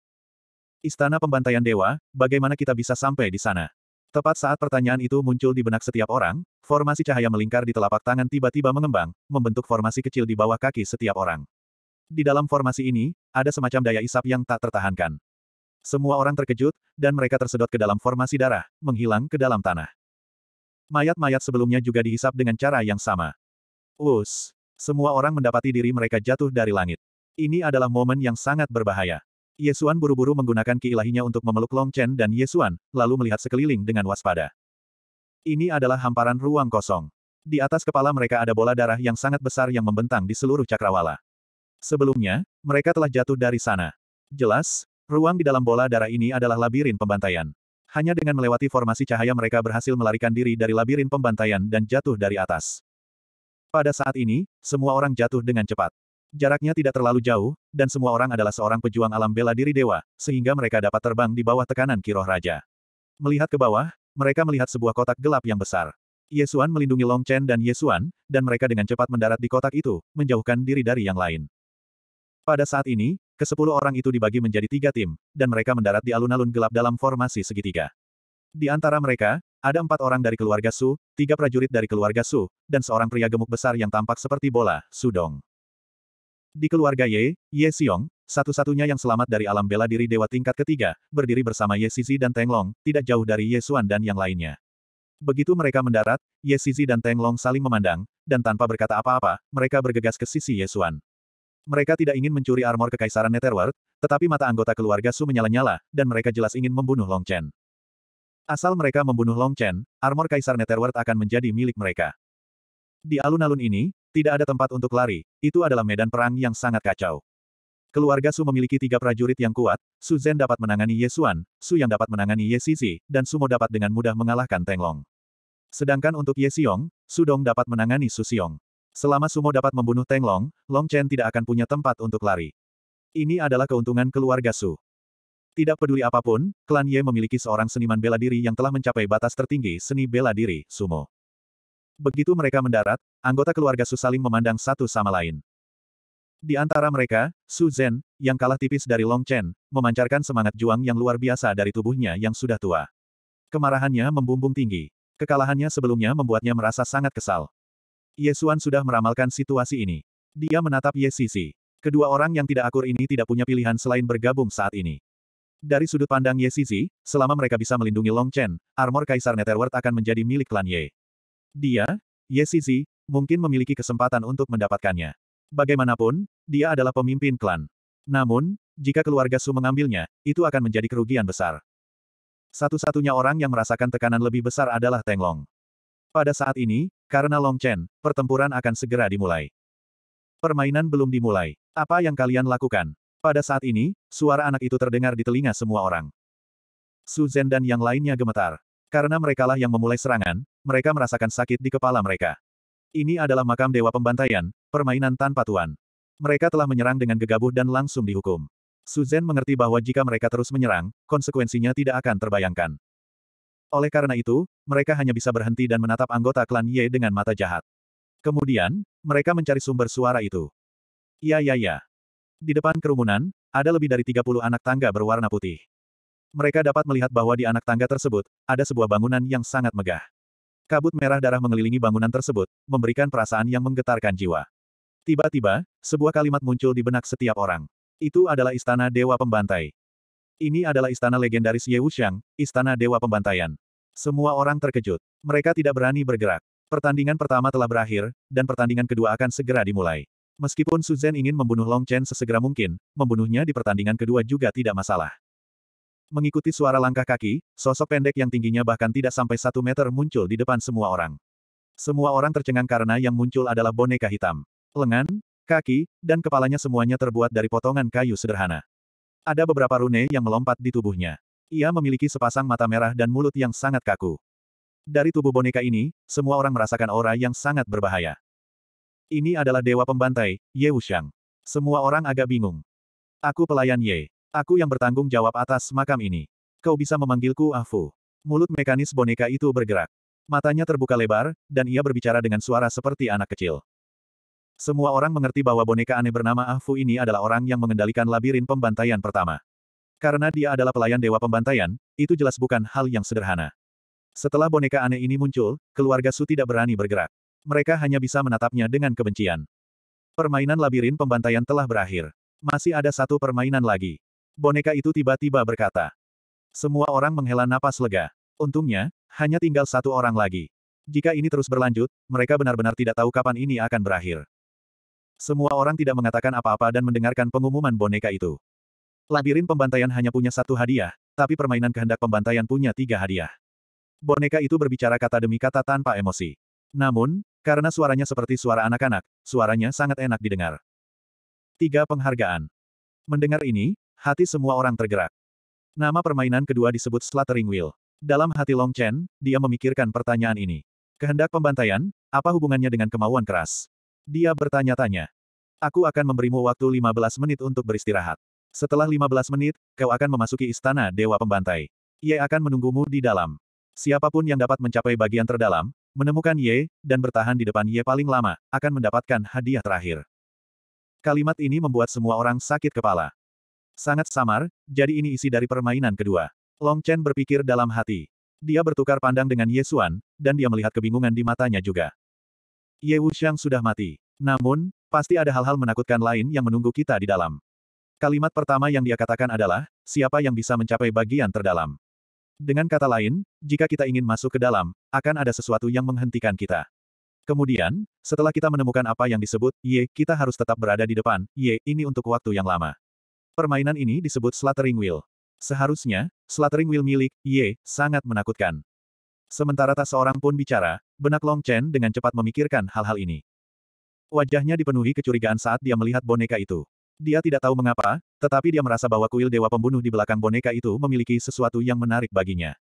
Istana Pembantaian Dewa, bagaimana kita bisa sampai di sana? Tepat saat pertanyaan itu muncul di benak setiap orang, formasi cahaya melingkar di telapak tangan tiba-tiba mengembang, membentuk formasi kecil di bawah kaki setiap orang. Di dalam formasi ini, ada semacam daya isap yang tak tertahankan. Semua orang terkejut, dan mereka tersedot ke dalam formasi darah, menghilang ke dalam tanah. Mayat-mayat sebelumnya juga dihisap dengan cara yang sama. Us! Semua orang mendapati diri mereka jatuh dari langit. Ini adalah momen yang sangat berbahaya. Yesuan buru-buru menggunakan keilahinya untuk memeluk Long Chen dan Yesuan, lalu melihat sekeliling dengan waspada. Ini adalah hamparan ruang kosong. Di atas kepala mereka ada bola darah yang sangat besar yang membentang di seluruh cakrawala. Sebelumnya, mereka telah jatuh dari sana. Jelas, ruang di dalam bola darah ini adalah labirin pembantaian. Hanya dengan melewati formasi cahaya mereka berhasil melarikan diri dari labirin pembantaian dan jatuh dari atas. Pada saat ini, semua orang jatuh dengan cepat. Jaraknya tidak terlalu jauh, dan semua orang adalah seorang pejuang alam bela diri dewa, sehingga mereka dapat terbang di bawah tekanan kiroh raja. Melihat ke bawah, mereka melihat sebuah kotak gelap yang besar. Yesuan melindungi Long Chen dan Yesuan, dan mereka dengan cepat mendarat di kotak itu, menjauhkan diri dari yang lain. Pada saat ini, kesepuluh orang itu dibagi menjadi tiga tim, dan mereka mendarat di alun-alun gelap dalam formasi segitiga. Di antara mereka, ada empat orang dari keluarga Su, tiga prajurit dari keluarga Su, dan seorang pria gemuk besar yang tampak seperti bola, Sudong. Di keluarga Ye, Ye Xiong, satu-satunya yang selamat dari alam bela diri dewa tingkat ketiga, berdiri bersama Ye Sisi dan Teng Long, tidak jauh dari Ye Xuan dan yang lainnya. Begitu mereka mendarat, Ye Sisi dan Teng Long saling memandang, dan tanpa berkata apa-apa, mereka bergegas ke sisi Ye Xuan. Mereka tidak ingin mencuri armor kekaisaran Netherworld, tetapi mata anggota keluarga Su menyala-nyala, dan mereka jelas ingin membunuh Long Chen. Asal mereka membunuh Long Chen, armor kaisar Netherworld akan menjadi milik mereka. Di alun-alun ini, tidak ada tempat untuk lari, itu adalah medan perang yang sangat kacau. Keluarga Su memiliki tiga prajurit yang kuat, Su Zhen dapat menangani Ye Xuan, Su yang dapat menangani Ye Sisi, dan Su Mo dapat dengan mudah mengalahkan Long. Sedangkan untuk Ye Xiong, Su Dong dapat menangani Su Xiong. Selama Sumo dapat membunuh Teng Long, Long Chen tidak akan punya tempat untuk lari. Ini adalah keuntungan keluarga Su. Tidak peduli apapun, klan Ye memiliki seorang seniman bela diri yang telah mencapai batas tertinggi seni bela diri, Sumo. Begitu mereka mendarat, anggota keluarga Su saling memandang satu sama lain. Di antara mereka, Su Zhen, yang kalah tipis dari Long Chen, memancarkan semangat juang yang luar biasa dari tubuhnya yang sudah tua. Kemarahannya membumbung tinggi. Kekalahannya sebelumnya membuatnya merasa sangat kesal. Yesuan sudah meramalkan situasi ini. Dia menatap Ye Sisi. Kedua orang yang tidak akur ini tidak punya pilihan selain bergabung saat ini. Dari sudut pandang Ye Sisi, selama mereka bisa melindungi Long Chen, armor Kaisar Netherworld akan menjadi milik klan Ye. Dia, Ye Sisi, mungkin memiliki kesempatan untuk mendapatkannya. Bagaimanapun, dia adalah pemimpin klan. Namun, jika keluarga Su mengambilnya, itu akan menjadi kerugian besar. Satu-satunya orang yang merasakan tekanan lebih besar adalah Teng Long. Pada saat ini, karena Long Chen, pertempuran akan segera dimulai. Permainan belum dimulai. Apa yang kalian lakukan? Pada saat ini, suara anak itu terdengar di telinga semua orang. Su Zhen dan yang lainnya gemetar. Karena merekalah yang memulai serangan, mereka merasakan sakit di kepala mereka. Ini adalah makam dewa pembantaian, permainan tanpa tuan. Mereka telah menyerang dengan gegabah dan langsung dihukum. Su Zhen mengerti bahwa jika mereka terus menyerang, konsekuensinya tidak akan terbayangkan. Oleh karena itu, mereka hanya bisa berhenti dan menatap anggota klan Ye dengan mata jahat. Kemudian, mereka mencari sumber suara itu. Ya ya ya. Di depan kerumunan, ada lebih dari 30 anak tangga berwarna putih. Mereka dapat melihat bahwa di anak tangga tersebut, ada sebuah bangunan yang sangat megah. Kabut merah darah mengelilingi bangunan tersebut, memberikan perasaan yang menggetarkan jiwa. Tiba-tiba, sebuah kalimat muncul di benak setiap orang. Itu adalah istana Dewa Pembantai. Ini adalah istana legendaris Ye Wuxiang, istana Dewa Pembantaian. Semua orang terkejut. Mereka tidak berani bergerak. Pertandingan pertama telah berakhir, dan pertandingan kedua akan segera dimulai. Meskipun Suzanne ingin membunuh Long Chen sesegera mungkin, membunuhnya di pertandingan kedua juga tidak masalah. Mengikuti suara langkah kaki, sosok pendek yang tingginya bahkan tidak sampai satu meter muncul di depan semua orang. Semua orang tercengang karena yang muncul adalah boneka hitam. Lengan, kaki, dan kepalanya semuanya terbuat dari potongan kayu sederhana. Ada beberapa rune yang melompat di tubuhnya. Ia memiliki sepasang mata merah dan mulut yang sangat kaku. Dari tubuh boneka ini, semua orang merasakan aura yang sangat berbahaya. Ini adalah dewa pembantai, Ye Wuxiang. Semua orang agak bingung. Aku pelayan Ye. Aku yang bertanggung jawab atas makam ini. Kau bisa memanggilku Afu. Mulut mekanis boneka itu bergerak. Matanya terbuka lebar, dan ia berbicara dengan suara seperti anak kecil. Semua orang mengerti bahwa boneka aneh bernama Afu ini adalah orang yang mengendalikan labirin pembantaian pertama. Karena dia adalah pelayan dewa pembantaian, itu jelas bukan hal yang sederhana. Setelah boneka aneh ini muncul, keluarga Su tidak berani bergerak. Mereka hanya bisa menatapnya dengan kebencian. Permainan labirin pembantaian telah berakhir. Masih ada satu permainan lagi. Boneka itu tiba-tiba berkata. Semua orang menghela napas lega. Untungnya, hanya tinggal satu orang lagi. Jika ini terus berlanjut, mereka benar-benar tidak tahu kapan ini akan berakhir. Semua orang tidak mengatakan apa-apa dan mendengarkan pengumuman boneka itu. Labirin pembantaian hanya punya satu hadiah, tapi permainan kehendak pembantaian punya tiga hadiah. Boneka itu berbicara kata demi kata tanpa emosi. Namun, karena suaranya seperti suara anak-anak, suaranya sangat enak didengar. Tiga penghargaan. Mendengar ini, hati semua orang tergerak. Nama permainan kedua disebut Slattering Wheel. Dalam hati Long Chen, dia memikirkan pertanyaan ini. Kehendak pembantaian, apa hubungannya dengan kemauan keras? Dia bertanya-tanya. Aku akan memberimu waktu 15 menit untuk beristirahat. Setelah 15 menit, kau akan memasuki istana Dewa Pembantai. Ye akan menunggumu di dalam. Siapapun yang dapat mencapai bagian terdalam, menemukan Ye, dan bertahan di depan Ye paling lama, akan mendapatkan hadiah terakhir. Kalimat ini membuat semua orang sakit kepala. Sangat samar, jadi ini isi dari permainan kedua. Long Chen berpikir dalam hati. Dia bertukar pandang dengan Ye Xuan, dan dia melihat kebingungan di matanya juga. Ye Wuxiang sudah mati. Namun, pasti ada hal-hal menakutkan lain yang menunggu kita di dalam. Kalimat pertama yang dia katakan adalah, siapa yang bisa mencapai bagian terdalam. Dengan kata lain, jika kita ingin masuk ke dalam, akan ada sesuatu yang menghentikan kita. Kemudian, setelah kita menemukan apa yang disebut Y, kita harus tetap berada di depan Y ini untuk waktu yang lama. Permainan ini disebut Slattering Wheel. Seharusnya, Slattering Wheel milik Y sangat menakutkan. Sementara tak seorang pun bicara, benak Long Chen dengan cepat memikirkan hal-hal ini. Wajahnya dipenuhi kecurigaan saat dia melihat boneka itu. Dia tidak tahu mengapa, tetapi dia merasa bahwa kuil dewa pembunuh di belakang boneka itu memiliki sesuatu yang menarik baginya.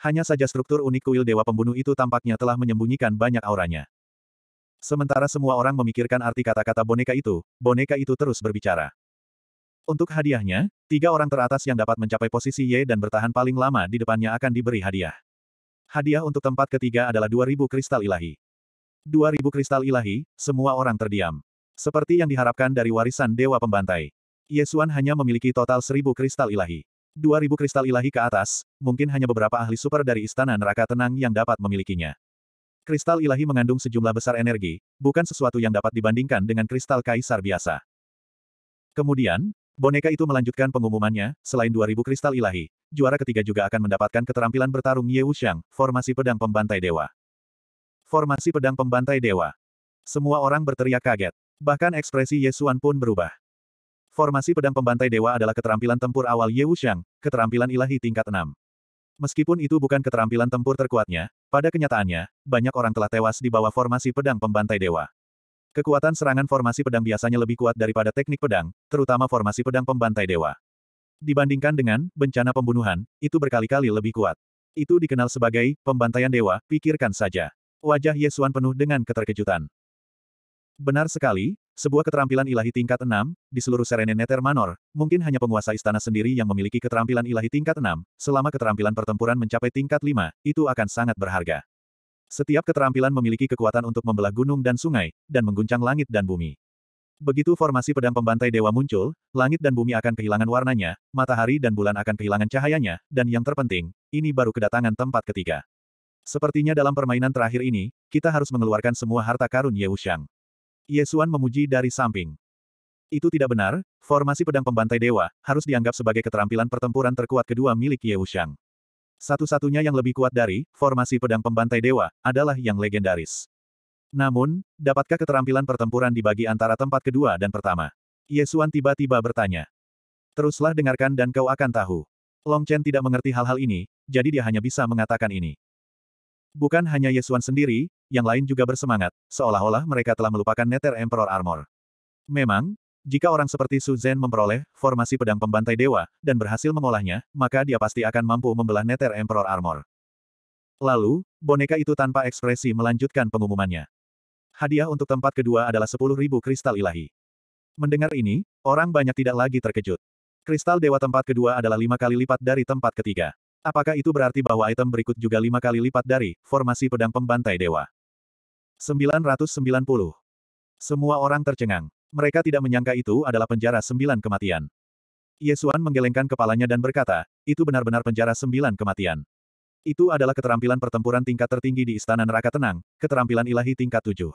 Hanya saja struktur unik kuil dewa pembunuh itu tampaknya telah menyembunyikan banyak auranya. Sementara semua orang memikirkan arti kata-kata boneka itu, boneka itu terus berbicara. Untuk hadiahnya, tiga orang teratas yang dapat mencapai posisi Y dan bertahan paling lama di depannya akan diberi hadiah. Hadiah untuk tempat ketiga adalah 2000 kristal ilahi. 2000 kristal ilahi, semua orang terdiam. Seperti yang diharapkan dari warisan Dewa Pembantai. Yesuan hanya memiliki total seribu kristal ilahi. Dua ribu kristal ilahi ke atas, mungkin hanya beberapa ahli super dari Istana Neraka Tenang yang dapat memilikinya. Kristal ilahi mengandung sejumlah besar energi, bukan sesuatu yang dapat dibandingkan dengan kristal kaisar biasa. Kemudian, boneka itu melanjutkan pengumumannya, selain dua ribu kristal ilahi, juara ketiga juga akan mendapatkan keterampilan bertarung Ye Wuxiang, formasi pedang pembantai dewa. Formasi pedang pembantai dewa. Semua orang berteriak kaget. Bahkan ekspresi Yesuan pun berubah. Formasi pedang pembantai dewa adalah keterampilan tempur awal Ye Wuxiang, keterampilan ilahi tingkat 6. Meskipun itu bukan keterampilan tempur terkuatnya, pada kenyataannya, banyak orang telah tewas di bawah formasi pedang pembantai dewa. Kekuatan serangan formasi pedang biasanya lebih kuat daripada teknik pedang, terutama formasi pedang pembantai dewa. Dibandingkan dengan bencana pembunuhan, itu berkali-kali lebih kuat. Itu dikenal sebagai pembantaian dewa, pikirkan saja. Wajah Yesuan penuh dengan keterkejutan. Benar sekali, sebuah keterampilan ilahi tingkat enam di seluruh Serene Nether Manor, mungkin hanya penguasa istana sendiri yang memiliki keterampilan ilahi tingkat enam. selama keterampilan pertempuran mencapai tingkat lima, itu akan sangat berharga. Setiap keterampilan memiliki kekuatan untuk membelah gunung dan sungai, dan mengguncang langit dan bumi. Begitu formasi pedang pembantai dewa muncul, langit dan bumi akan kehilangan warnanya, matahari dan bulan akan kehilangan cahayanya, dan yang terpenting, ini baru kedatangan tempat ketiga. Sepertinya dalam permainan terakhir ini, kita harus mengeluarkan semua harta karun Yewushang. Yesuan memuji dari samping. Itu tidak benar, formasi pedang pembantai dewa, harus dianggap sebagai keterampilan pertempuran terkuat kedua milik Ye Wuxiang. Satu-satunya yang lebih kuat dari formasi pedang pembantai dewa adalah yang legendaris. Namun, dapatkah keterampilan pertempuran dibagi antara tempat kedua dan pertama? Yesuan tiba-tiba bertanya. Teruslah dengarkan dan kau akan tahu. Long Chen tidak mengerti hal-hal ini, jadi dia hanya bisa mengatakan ini. Bukan hanya Yesuan sendiri, yang lain juga bersemangat, seolah-olah mereka telah melupakan Nether Emperor Armor. Memang, jika orang seperti Su Zhen memperoleh formasi pedang pembantai dewa dan berhasil mengolahnya, maka dia pasti akan mampu membelah Nether Emperor Armor. Lalu, boneka itu tanpa ekspresi melanjutkan pengumumannya. Hadiah untuk tempat kedua adalah 10.000 kristal ilahi. Mendengar ini, orang banyak tidak lagi terkejut. Kristal dewa tempat kedua adalah lima kali lipat dari tempat ketiga. Apakah itu berarti bahwa item berikut juga lima kali lipat dari formasi pedang pembantai dewa? 990. Semua orang tercengang. Mereka tidak menyangka itu adalah penjara sembilan kematian. Yesuan menggelengkan kepalanya dan berkata, itu benar-benar penjara sembilan kematian. Itu adalah keterampilan pertempuran tingkat tertinggi di Istana Neraka Tenang, keterampilan ilahi tingkat tujuh.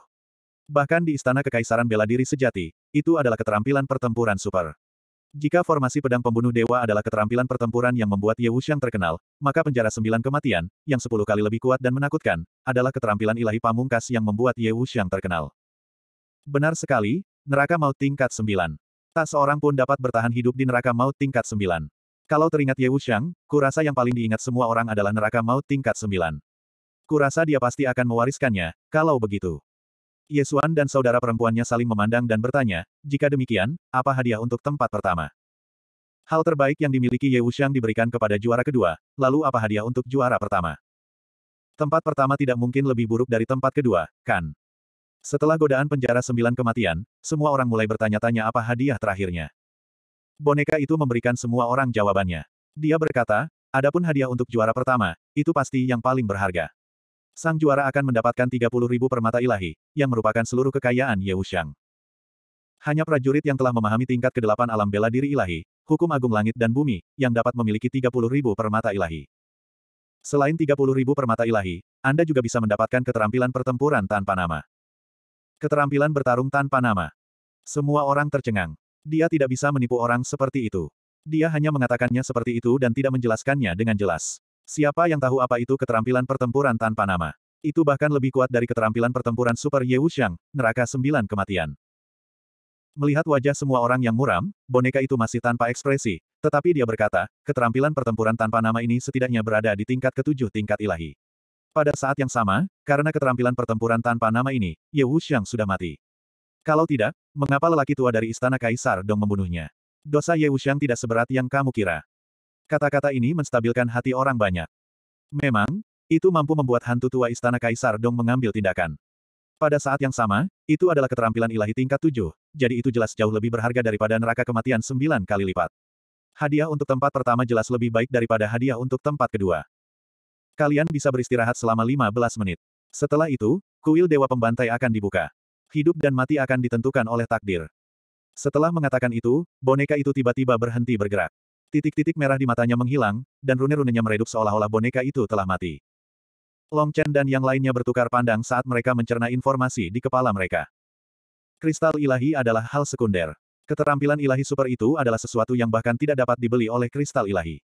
Bahkan di Istana Kekaisaran Bela Diri Sejati, itu adalah keterampilan pertempuran super. Jika formasi pedang pembunuh dewa adalah keterampilan pertempuran yang membuat Ye Wuxiang terkenal, maka penjara sembilan kematian, yang sepuluh kali lebih kuat dan menakutkan, adalah keterampilan ilahi pamungkas yang membuat Ye Wuxiang terkenal. Benar sekali, neraka maut tingkat sembilan. Tak seorang pun dapat bertahan hidup di neraka maut tingkat sembilan. Kalau teringat Ye Wuxiang, kurasa yang paling diingat semua orang adalah neraka maut tingkat sembilan. Kurasa dia pasti akan mewariskannya, kalau begitu. Yesuan dan saudara perempuannya saling memandang dan bertanya, jika demikian, apa hadiah untuk tempat pertama? Hal terbaik yang dimiliki Ye Wuxiang diberikan kepada juara kedua, lalu apa hadiah untuk juara pertama? Tempat pertama tidak mungkin lebih buruk dari tempat kedua, kan? Setelah godaan penjara sembilan kematian, semua orang mulai bertanya-tanya apa hadiah terakhirnya. Boneka itu memberikan semua orang jawabannya. Dia berkata, adapun hadiah untuk juara pertama, itu pasti yang paling berharga sang juara akan mendapatkan ribu permata ilahi, yang merupakan seluruh kekayaan Yewushang. Hanya prajurit yang telah memahami tingkat kedelapan alam bela diri ilahi, hukum agung langit dan bumi, yang dapat memiliki ribu permata ilahi. Selain ribu permata ilahi, Anda juga bisa mendapatkan keterampilan pertempuran tanpa nama. Keterampilan bertarung tanpa nama. Semua orang tercengang. Dia tidak bisa menipu orang seperti itu. Dia hanya mengatakannya seperti itu dan tidak menjelaskannya dengan jelas. Siapa yang tahu apa itu keterampilan pertempuran tanpa nama? Itu bahkan lebih kuat dari keterampilan pertempuran Super Ye Wuxiang, neraka sembilan kematian. Melihat wajah semua orang yang muram, boneka itu masih tanpa ekspresi, tetapi dia berkata, keterampilan pertempuran tanpa nama ini setidaknya berada di tingkat ketujuh tingkat ilahi. Pada saat yang sama, karena keterampilan pertempuran tanpa nama ini, Ye Wuxiang sudah mati. Kalau tidak, mengapa lelaki tua dari istana Kaisar Dong membunuhnya? Dosa Ye Wuxiang tidak seberat yang kamu kira. Kata-kata ini menstabilkan hati orang banyak. Memang, itu mampu membuat hantu tua istana Kaisar Dong mengambil tindakan. Pada saat yang sama, itu adalah keterampilan ilahi tingkat tujuh, jadi itu jelas jauh lebih berharga daripada neraka kematian sembilan kali lipat. Hadiah untuk tempat pertama jelas lebih baik daripada hadiah untuk tempat kedua. Kalian bisa beristirahat selama 15 menit. Setelah itu, kuil Dewa Pembantai akan dibuka. Hidup dan mati akan ditentukan oleh takdir. Setelah mengatakan itu, boneka itu tiba-tiba berhenti bergerak. Titik-titik merah di matanya menghilang, dan rune-runenya meredup seolah-olah boneka itu telah mati. Long Chen dan yang lainnya bertukar pandang saat mereka mencerna informasi di kepala mereka. Kristal ilahi adalah hal sekunder. Keterampilan ilahi super itu adalah sesuatu yang bahkan tidak dapat dibeli oleh kristal ilahi.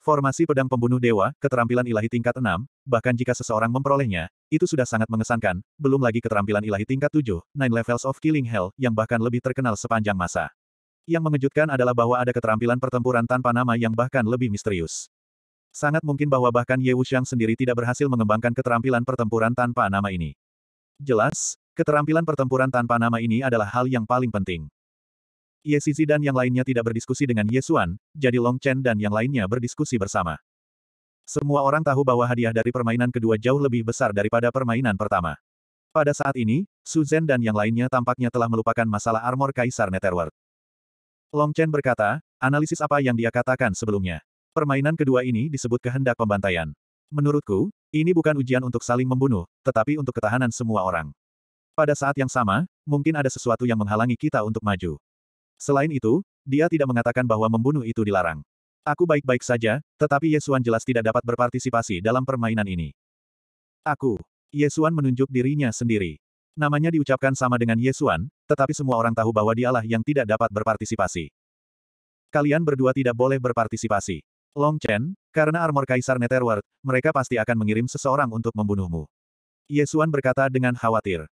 Formasi pedang pembunuh dewa, keterampilan ilahi tingkat 6, bahkan jika seseorang memperolehnya, itu sudah sangat mengesankan, belum lagi keterampilan ilahi tingkat 7, Nine Levels of Killing Hell, yang bahkan lebih terkenal sepanjang masa. Yang mengejutkan adalah bahwa ada keterampilan pertempuran tanpa nama yang bahkan lebih misterius. Sangat mungkin bahwa bahkan Ye Wuxiang sendiri tidak berhasil mengembangkan keterampilan pertempuran tanpa nama ini. Jelas, keterampilan pertempuran tanpa nama ini adalah hal yang paling penting. Ye Sisi dan yang lainnya tidak berdiskusi dengan Ye Xuan, jadi Long Chen dan yang lainnya berdiskusi bersama. Semua orang tahu bahwa hadiah dari permainan kedua jauh lebih besar daripada permainan pertama. Pada saat ini, Suzanne dan yang lainnya tampaknya telah melupakan masalah armor Kaisar Netherworld. Long Chen berkata, analisis apa yang dia katakan sebelumnya. Permainan kedua ini disebut kehendak pembantaian. Menurutku, ini bukan ujian untuk saling membunuh, tetapi untuk ketahanan semua orang. Pada saat yang sama, mungkin ada sesuatu yang menghalangi kita untuk maju. Selain itu, dia tidak mengatakan bahwa membunuh itu dilarang. Aku baik-baik saja, tetapi Yesuan jelas tidak dapat berpartisipasi dalam permainan ini. Aku, Yesuan menunjuk dirinya sendiri. Namanya diucapkan sama dengan Yesuan, tetapi semua orang tahu bahwa dialah yang tidak dapat berpartisipasi. Kalian berdua tidak boleh berpartisipasi. Long Chen, karena armor Kaisar Netherworld, mereka pasti akan mengirim seseorang untuk membunuhmu. Yesuan berkata dengan khawatir.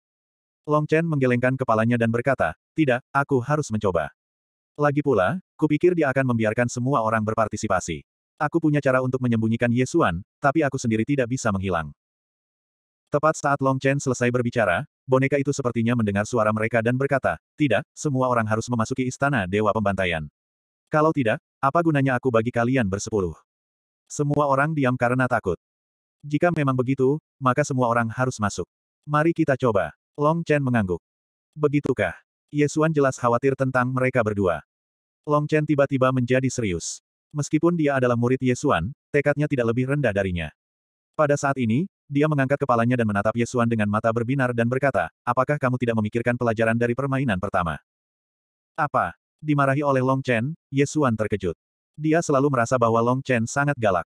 Long Chen menggelengkan kepalanya dan berkata, tidak, aku harus mencoba. Lagi pula, kupikir dia akan membiarkan semua orang berpartisipasi. Aku punya cara untuk menyembunyikan Yesuan, tapi aku sendiri tidak bisa menghilang. Tepat saat Long Chen selesai berbicara, boneka itu sepertinya mendengar suara mereka dan berkata, tidak, semua orang harus memasuki istana Dewa Pembantaian. Kalau tidak, apa gunanya aku bagi kalian bersepuluh? Semua orang diam karena takut. Jika memang begitu, maka semua orang harus masuk. Mari kita coba. Long Chen mengangguk. Begitukah? Yesuan jelas khawatir tentang mereka berdua. Long Chen tiba-tiba menjadi serius. Meskipun dia adalah murid Yesuan, tekadnya tidak lebih rendah darinya. Pada saat ini, dia mengangkat kepalanya dan menatap Yesuan dengan mata berbinar dan berkata, apakah kamu tidak memikirkan pelajaran dari permainan pertama? Apa? Dimarahi oleh Long Chen, Yesuan terkejut. Dia selalu merasa bahwa Long Chen sangat galak.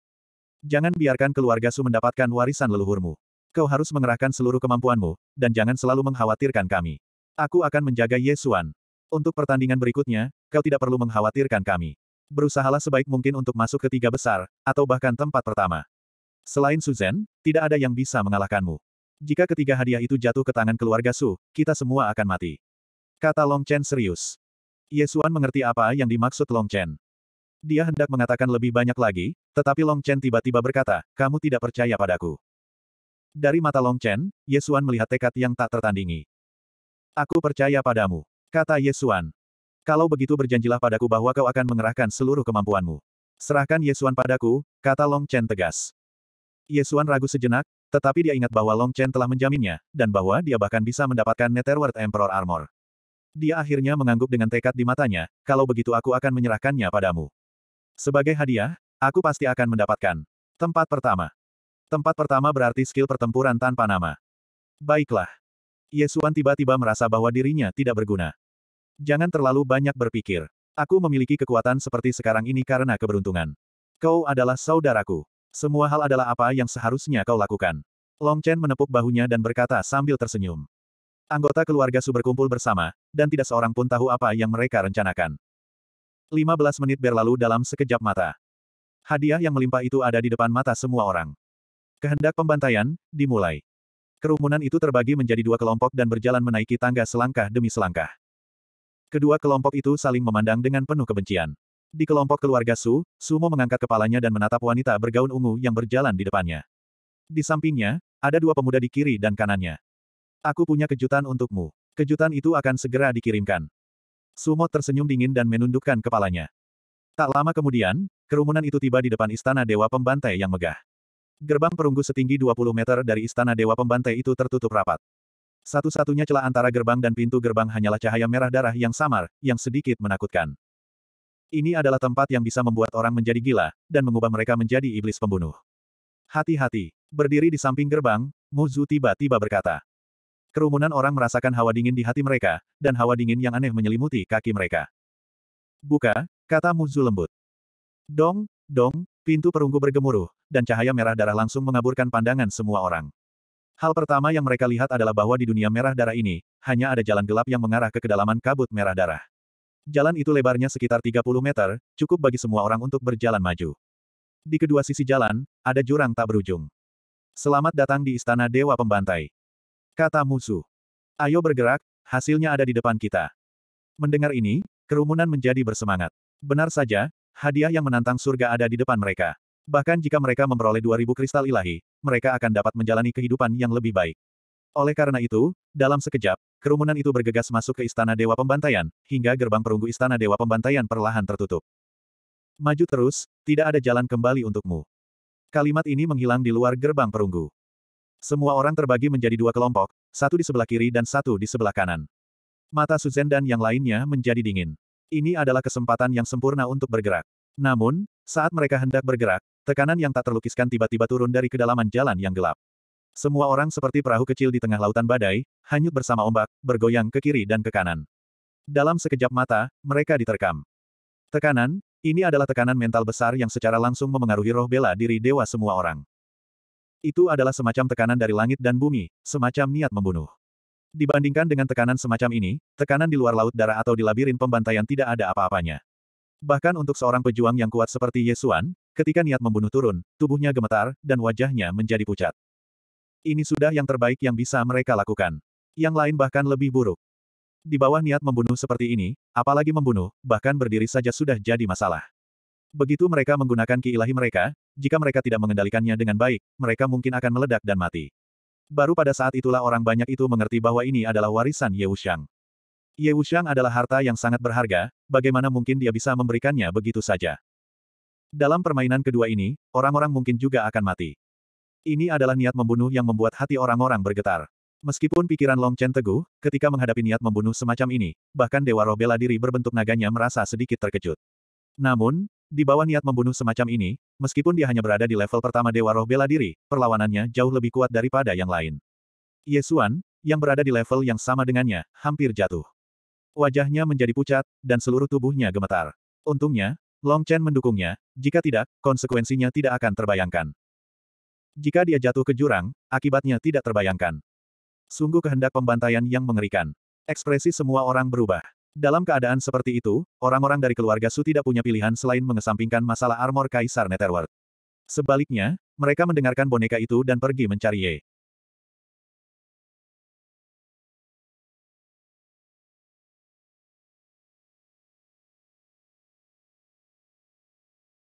Jangan biarkan keluarga Su mendapatkan warisan leluhurmu. Kau harus mengerahkan seluruh kemampuanmu, dan jangan selalu mengkhawatirkan kami. Aku akan menjaga Yesuan. Untuk pertandingan berikutnya, kau tidak perlu mengkhawatirkan kami. Berusahalah sebaik mungkin untuk masuk ke tiga besar, atau bahkan tempat pertama. Selain Suzen, tidak ada yang bisa mengalahkanmu. Jika ketiga hadiah itu jatuh ke tangan keluarga Su, kita semua akan mati. Kata Long Chen serius. Yesuan mengerti apa yang dimaksud Long Chen. Dia hendak mengatakan lebih banyak lagi, tetapi Long Chen tiba-tiba berkata, kamu tidak percaya padaku. Dari mata Long Chen, Yesuan melihat tekad yang tak tertandingi. Aku percaya padamu, kata Yesuan. Kalau begitu berjanjilah padaku bahwa kau akan mengerahkan seluruh kemampuanmu. Serahkan Yesuan padaku, kata Long Chen tegas. Yesuan ragu sejenak, tetapi dia ingat bahwa Long Chen telah menjaminnya, dan bahwa dia bahkan bisa mendapatkan Netherworld Emperor Armor. Dia akhirnya mengangguk dengan tekad di matanya, kalau begitu aku akan menyerahkannya padamu. Sebagai hadiah, aku pasti akan mendapatkan. Tempat pertama. Tempat pertama berarti skill pertempuran tanpa nama. Baiklah. Yesuan tiba-tiba merasa bahwa dirinya tidak berguna. Jangan terlalu banyak berpikir. Aku memiliki kekuatan seperti sekarang ini karena keberuntungan. Kau adalah saudaraku. Semua hal adalah apa yang seharusnya kau lakukan. Long Chen menepuk bahunya dan berkata sambil tersenyum. Anggota keluarga Su berkumpul bersama, dan tidak seorang pun tahu apa yang mereka rencanakan. 15 menit berlalu dalam sekejap mata. Hadiah yang melimpah itu ada di depan mata semua orang. Kehendak pembantaian, dimulai. Kerumunan itu terbagi menjadi dua kelompok dan berjalan menaiki tangga selangkah demi selangkah. Kedua kelompok itu saling memandang dengan penuh kebencian. Di kelompok keluarga Su, Sumo mengangkat kepalanya dan menatap wanita bergaun ungu yang berjalan di depannya. Di sampingnya, ada dua pemuda di kiri dan kanannya. Aku punya kejutan untukmu. Kejutan itu akan segera dikirimkan. Sumo tersenyum dingin dan menundukkan kepalanya. Tak lama kemudian, kerumunan itu tiba di depan istana Dewa Pembantai yang megah. Gerbang perunggu setinggi 20 meter dari istana Dewa Pembantai itu tertutup rapat. Satu-satunya celah antara gerbang dan pintu gerbang hanyalah cahaya merah darah yang samar, yang sedikit menakutkan. Ini adalah tempat yang bisa membuat orang menjadi gila, dan mengubah mereka menjadi iblis pembunuh. Hati-hati, berdiri di samping gerbang, Muzu tiba-tiba berkata. Kerumunan orang merasakan hawa dingin di hati mereka, dan hawa dingin yang aneh menyelimuti kaki mereka. Buka, kata Muzu lembut. Dong, dong, pintu perunggu bergemuruh, dan cahaya merah darah langsung mengaburkan pandangan semua orang. Hal pertama yang mereka lihat adalah bahwa di dunia merah darah ini, hanya ada jalan gelap yang mengarah ke kedalaman kabut merah darah. Jalan itu lebarnya sekitar 30 meter, cukup bagi semua orang untuk berjalan maju. Di kedua sisi jalan, ada jurang tak berujung. Selamat datang di Istana Dewa Pembantai. Kata musuh. Ayo bergerak, hasilnya ada di depan kita. Mendengar ini, kerumunan menjadi bersemangat. Benar saja, hadiah yang menantang surga ada di depan mereka. Bahkan jika mereka memperoleh 2000 kristal ilahi, mereka akan dapat menjalani kehidupan yang lebih baik. Oleh karena itu, dalam sekejap, kerumunan itu bergegas masuk ke Istana Dewa Pembantaian, hingga gerbang perunggu Istana Dewa Pembantaian perlahan tertutup. Maju terus, tidak ada jalan kembali untukmu. Kalimat ini menghilang di luar gerbang perunggu. Semua orang terbagi menjadi dua kelompok, satu di sebelah kiri dan satu di sebelah kanan. Mata Suzen dan yang lainnya menjadi dingin. Ini adalah kesempatan yang sempurna untuk bergerak. Namun, saat mereka hendak bergerak, tekanan yang tak terlukiskan tiba-tiba turun dari kedalaman jalan yang gelap. Semua orang seperti perahu kecil di tengah lautan badai, hanyut bersama ombak, bergoyang ke kiri dan ke kanan. Dalam sekejap mata, mereka diterkam. Tekanan, ini adalah tekanan mental besar yang secara langsung memengaruhi roh bela diri dewa semua orang. Itu adalah semacam tekanan dari langit dan bumi, semacam niat membunuh. Dibandingkan dengan tekanan semacam ini, tekanan di luar laut darah atau di labirin pembantaian tidak ada apa-apanya. Bahkan untuk seorang pejuang yang kuat seperti Yesuan, ketika niat membunuh turun, tubuhnya gemetar, dan wajahnya menjadi pucat. Ini sudah yang terbaik yang bisa mereka lakukan. Yang lain bahkan lebih buruk. Di bawah niat membunuh seperti ini, apalagi membunuh, bahkan berdiri saja sudah jadi masalah. Begitu mereka menggunakan keilahi mereka, jika mereka tidak mengendalikannya dengan baik, mereka mungkin akan meledak dan mati. Baru pada saat itulah orang banyak itu mengerti bahwa ini adalah warisan Ye Wuxiang. Ye Wuxiang adalah harta yang sangat berharga, bagaimana mungkin dia bisa memberikannya begitu saja. Dalam permainan kedua ini, orang-orang mungkin juga akan mati. Ini adalah niat membunuh yang membuat hati orang-orang bergetar. Meskipun pikiran Long Chen teguh, ketika menghadapi niat membunuh semacam ini, bahkan Dewa Roh bela diri berbentuk naganya merasa sedikit terkejut. Namun, di bawah niat membunuh semacam ini, meskipun dia hanya berada di level pertama Dewa Roh bela diri, perlawanannya jauh lebih kuat daripada yang lain. Yesuan, yang berada di level yang sama dengannya, hampir jatuh. Wajahnya menjadi pucat, dan seluruh tubuhnya gemetar. Untungnya, Long Chen mendukungnya, jika tidak, konsekuensinya tidak akan terbayangkan. Jika dia jatuh ke jurang, akibatnya tidak terbayangkan. Sungguh kehendak pembantaian yang mengerikan. Ekspresi semua orang berubah. Dalam keadaan seperti itu, orang-orang dari keluarga Su tidak punya pilihan selain mengesampingkan masalah armor Kaisar Netherworld. Sebaliknya, mereka mendengarkan boneka itu dan pergi mencari Ye.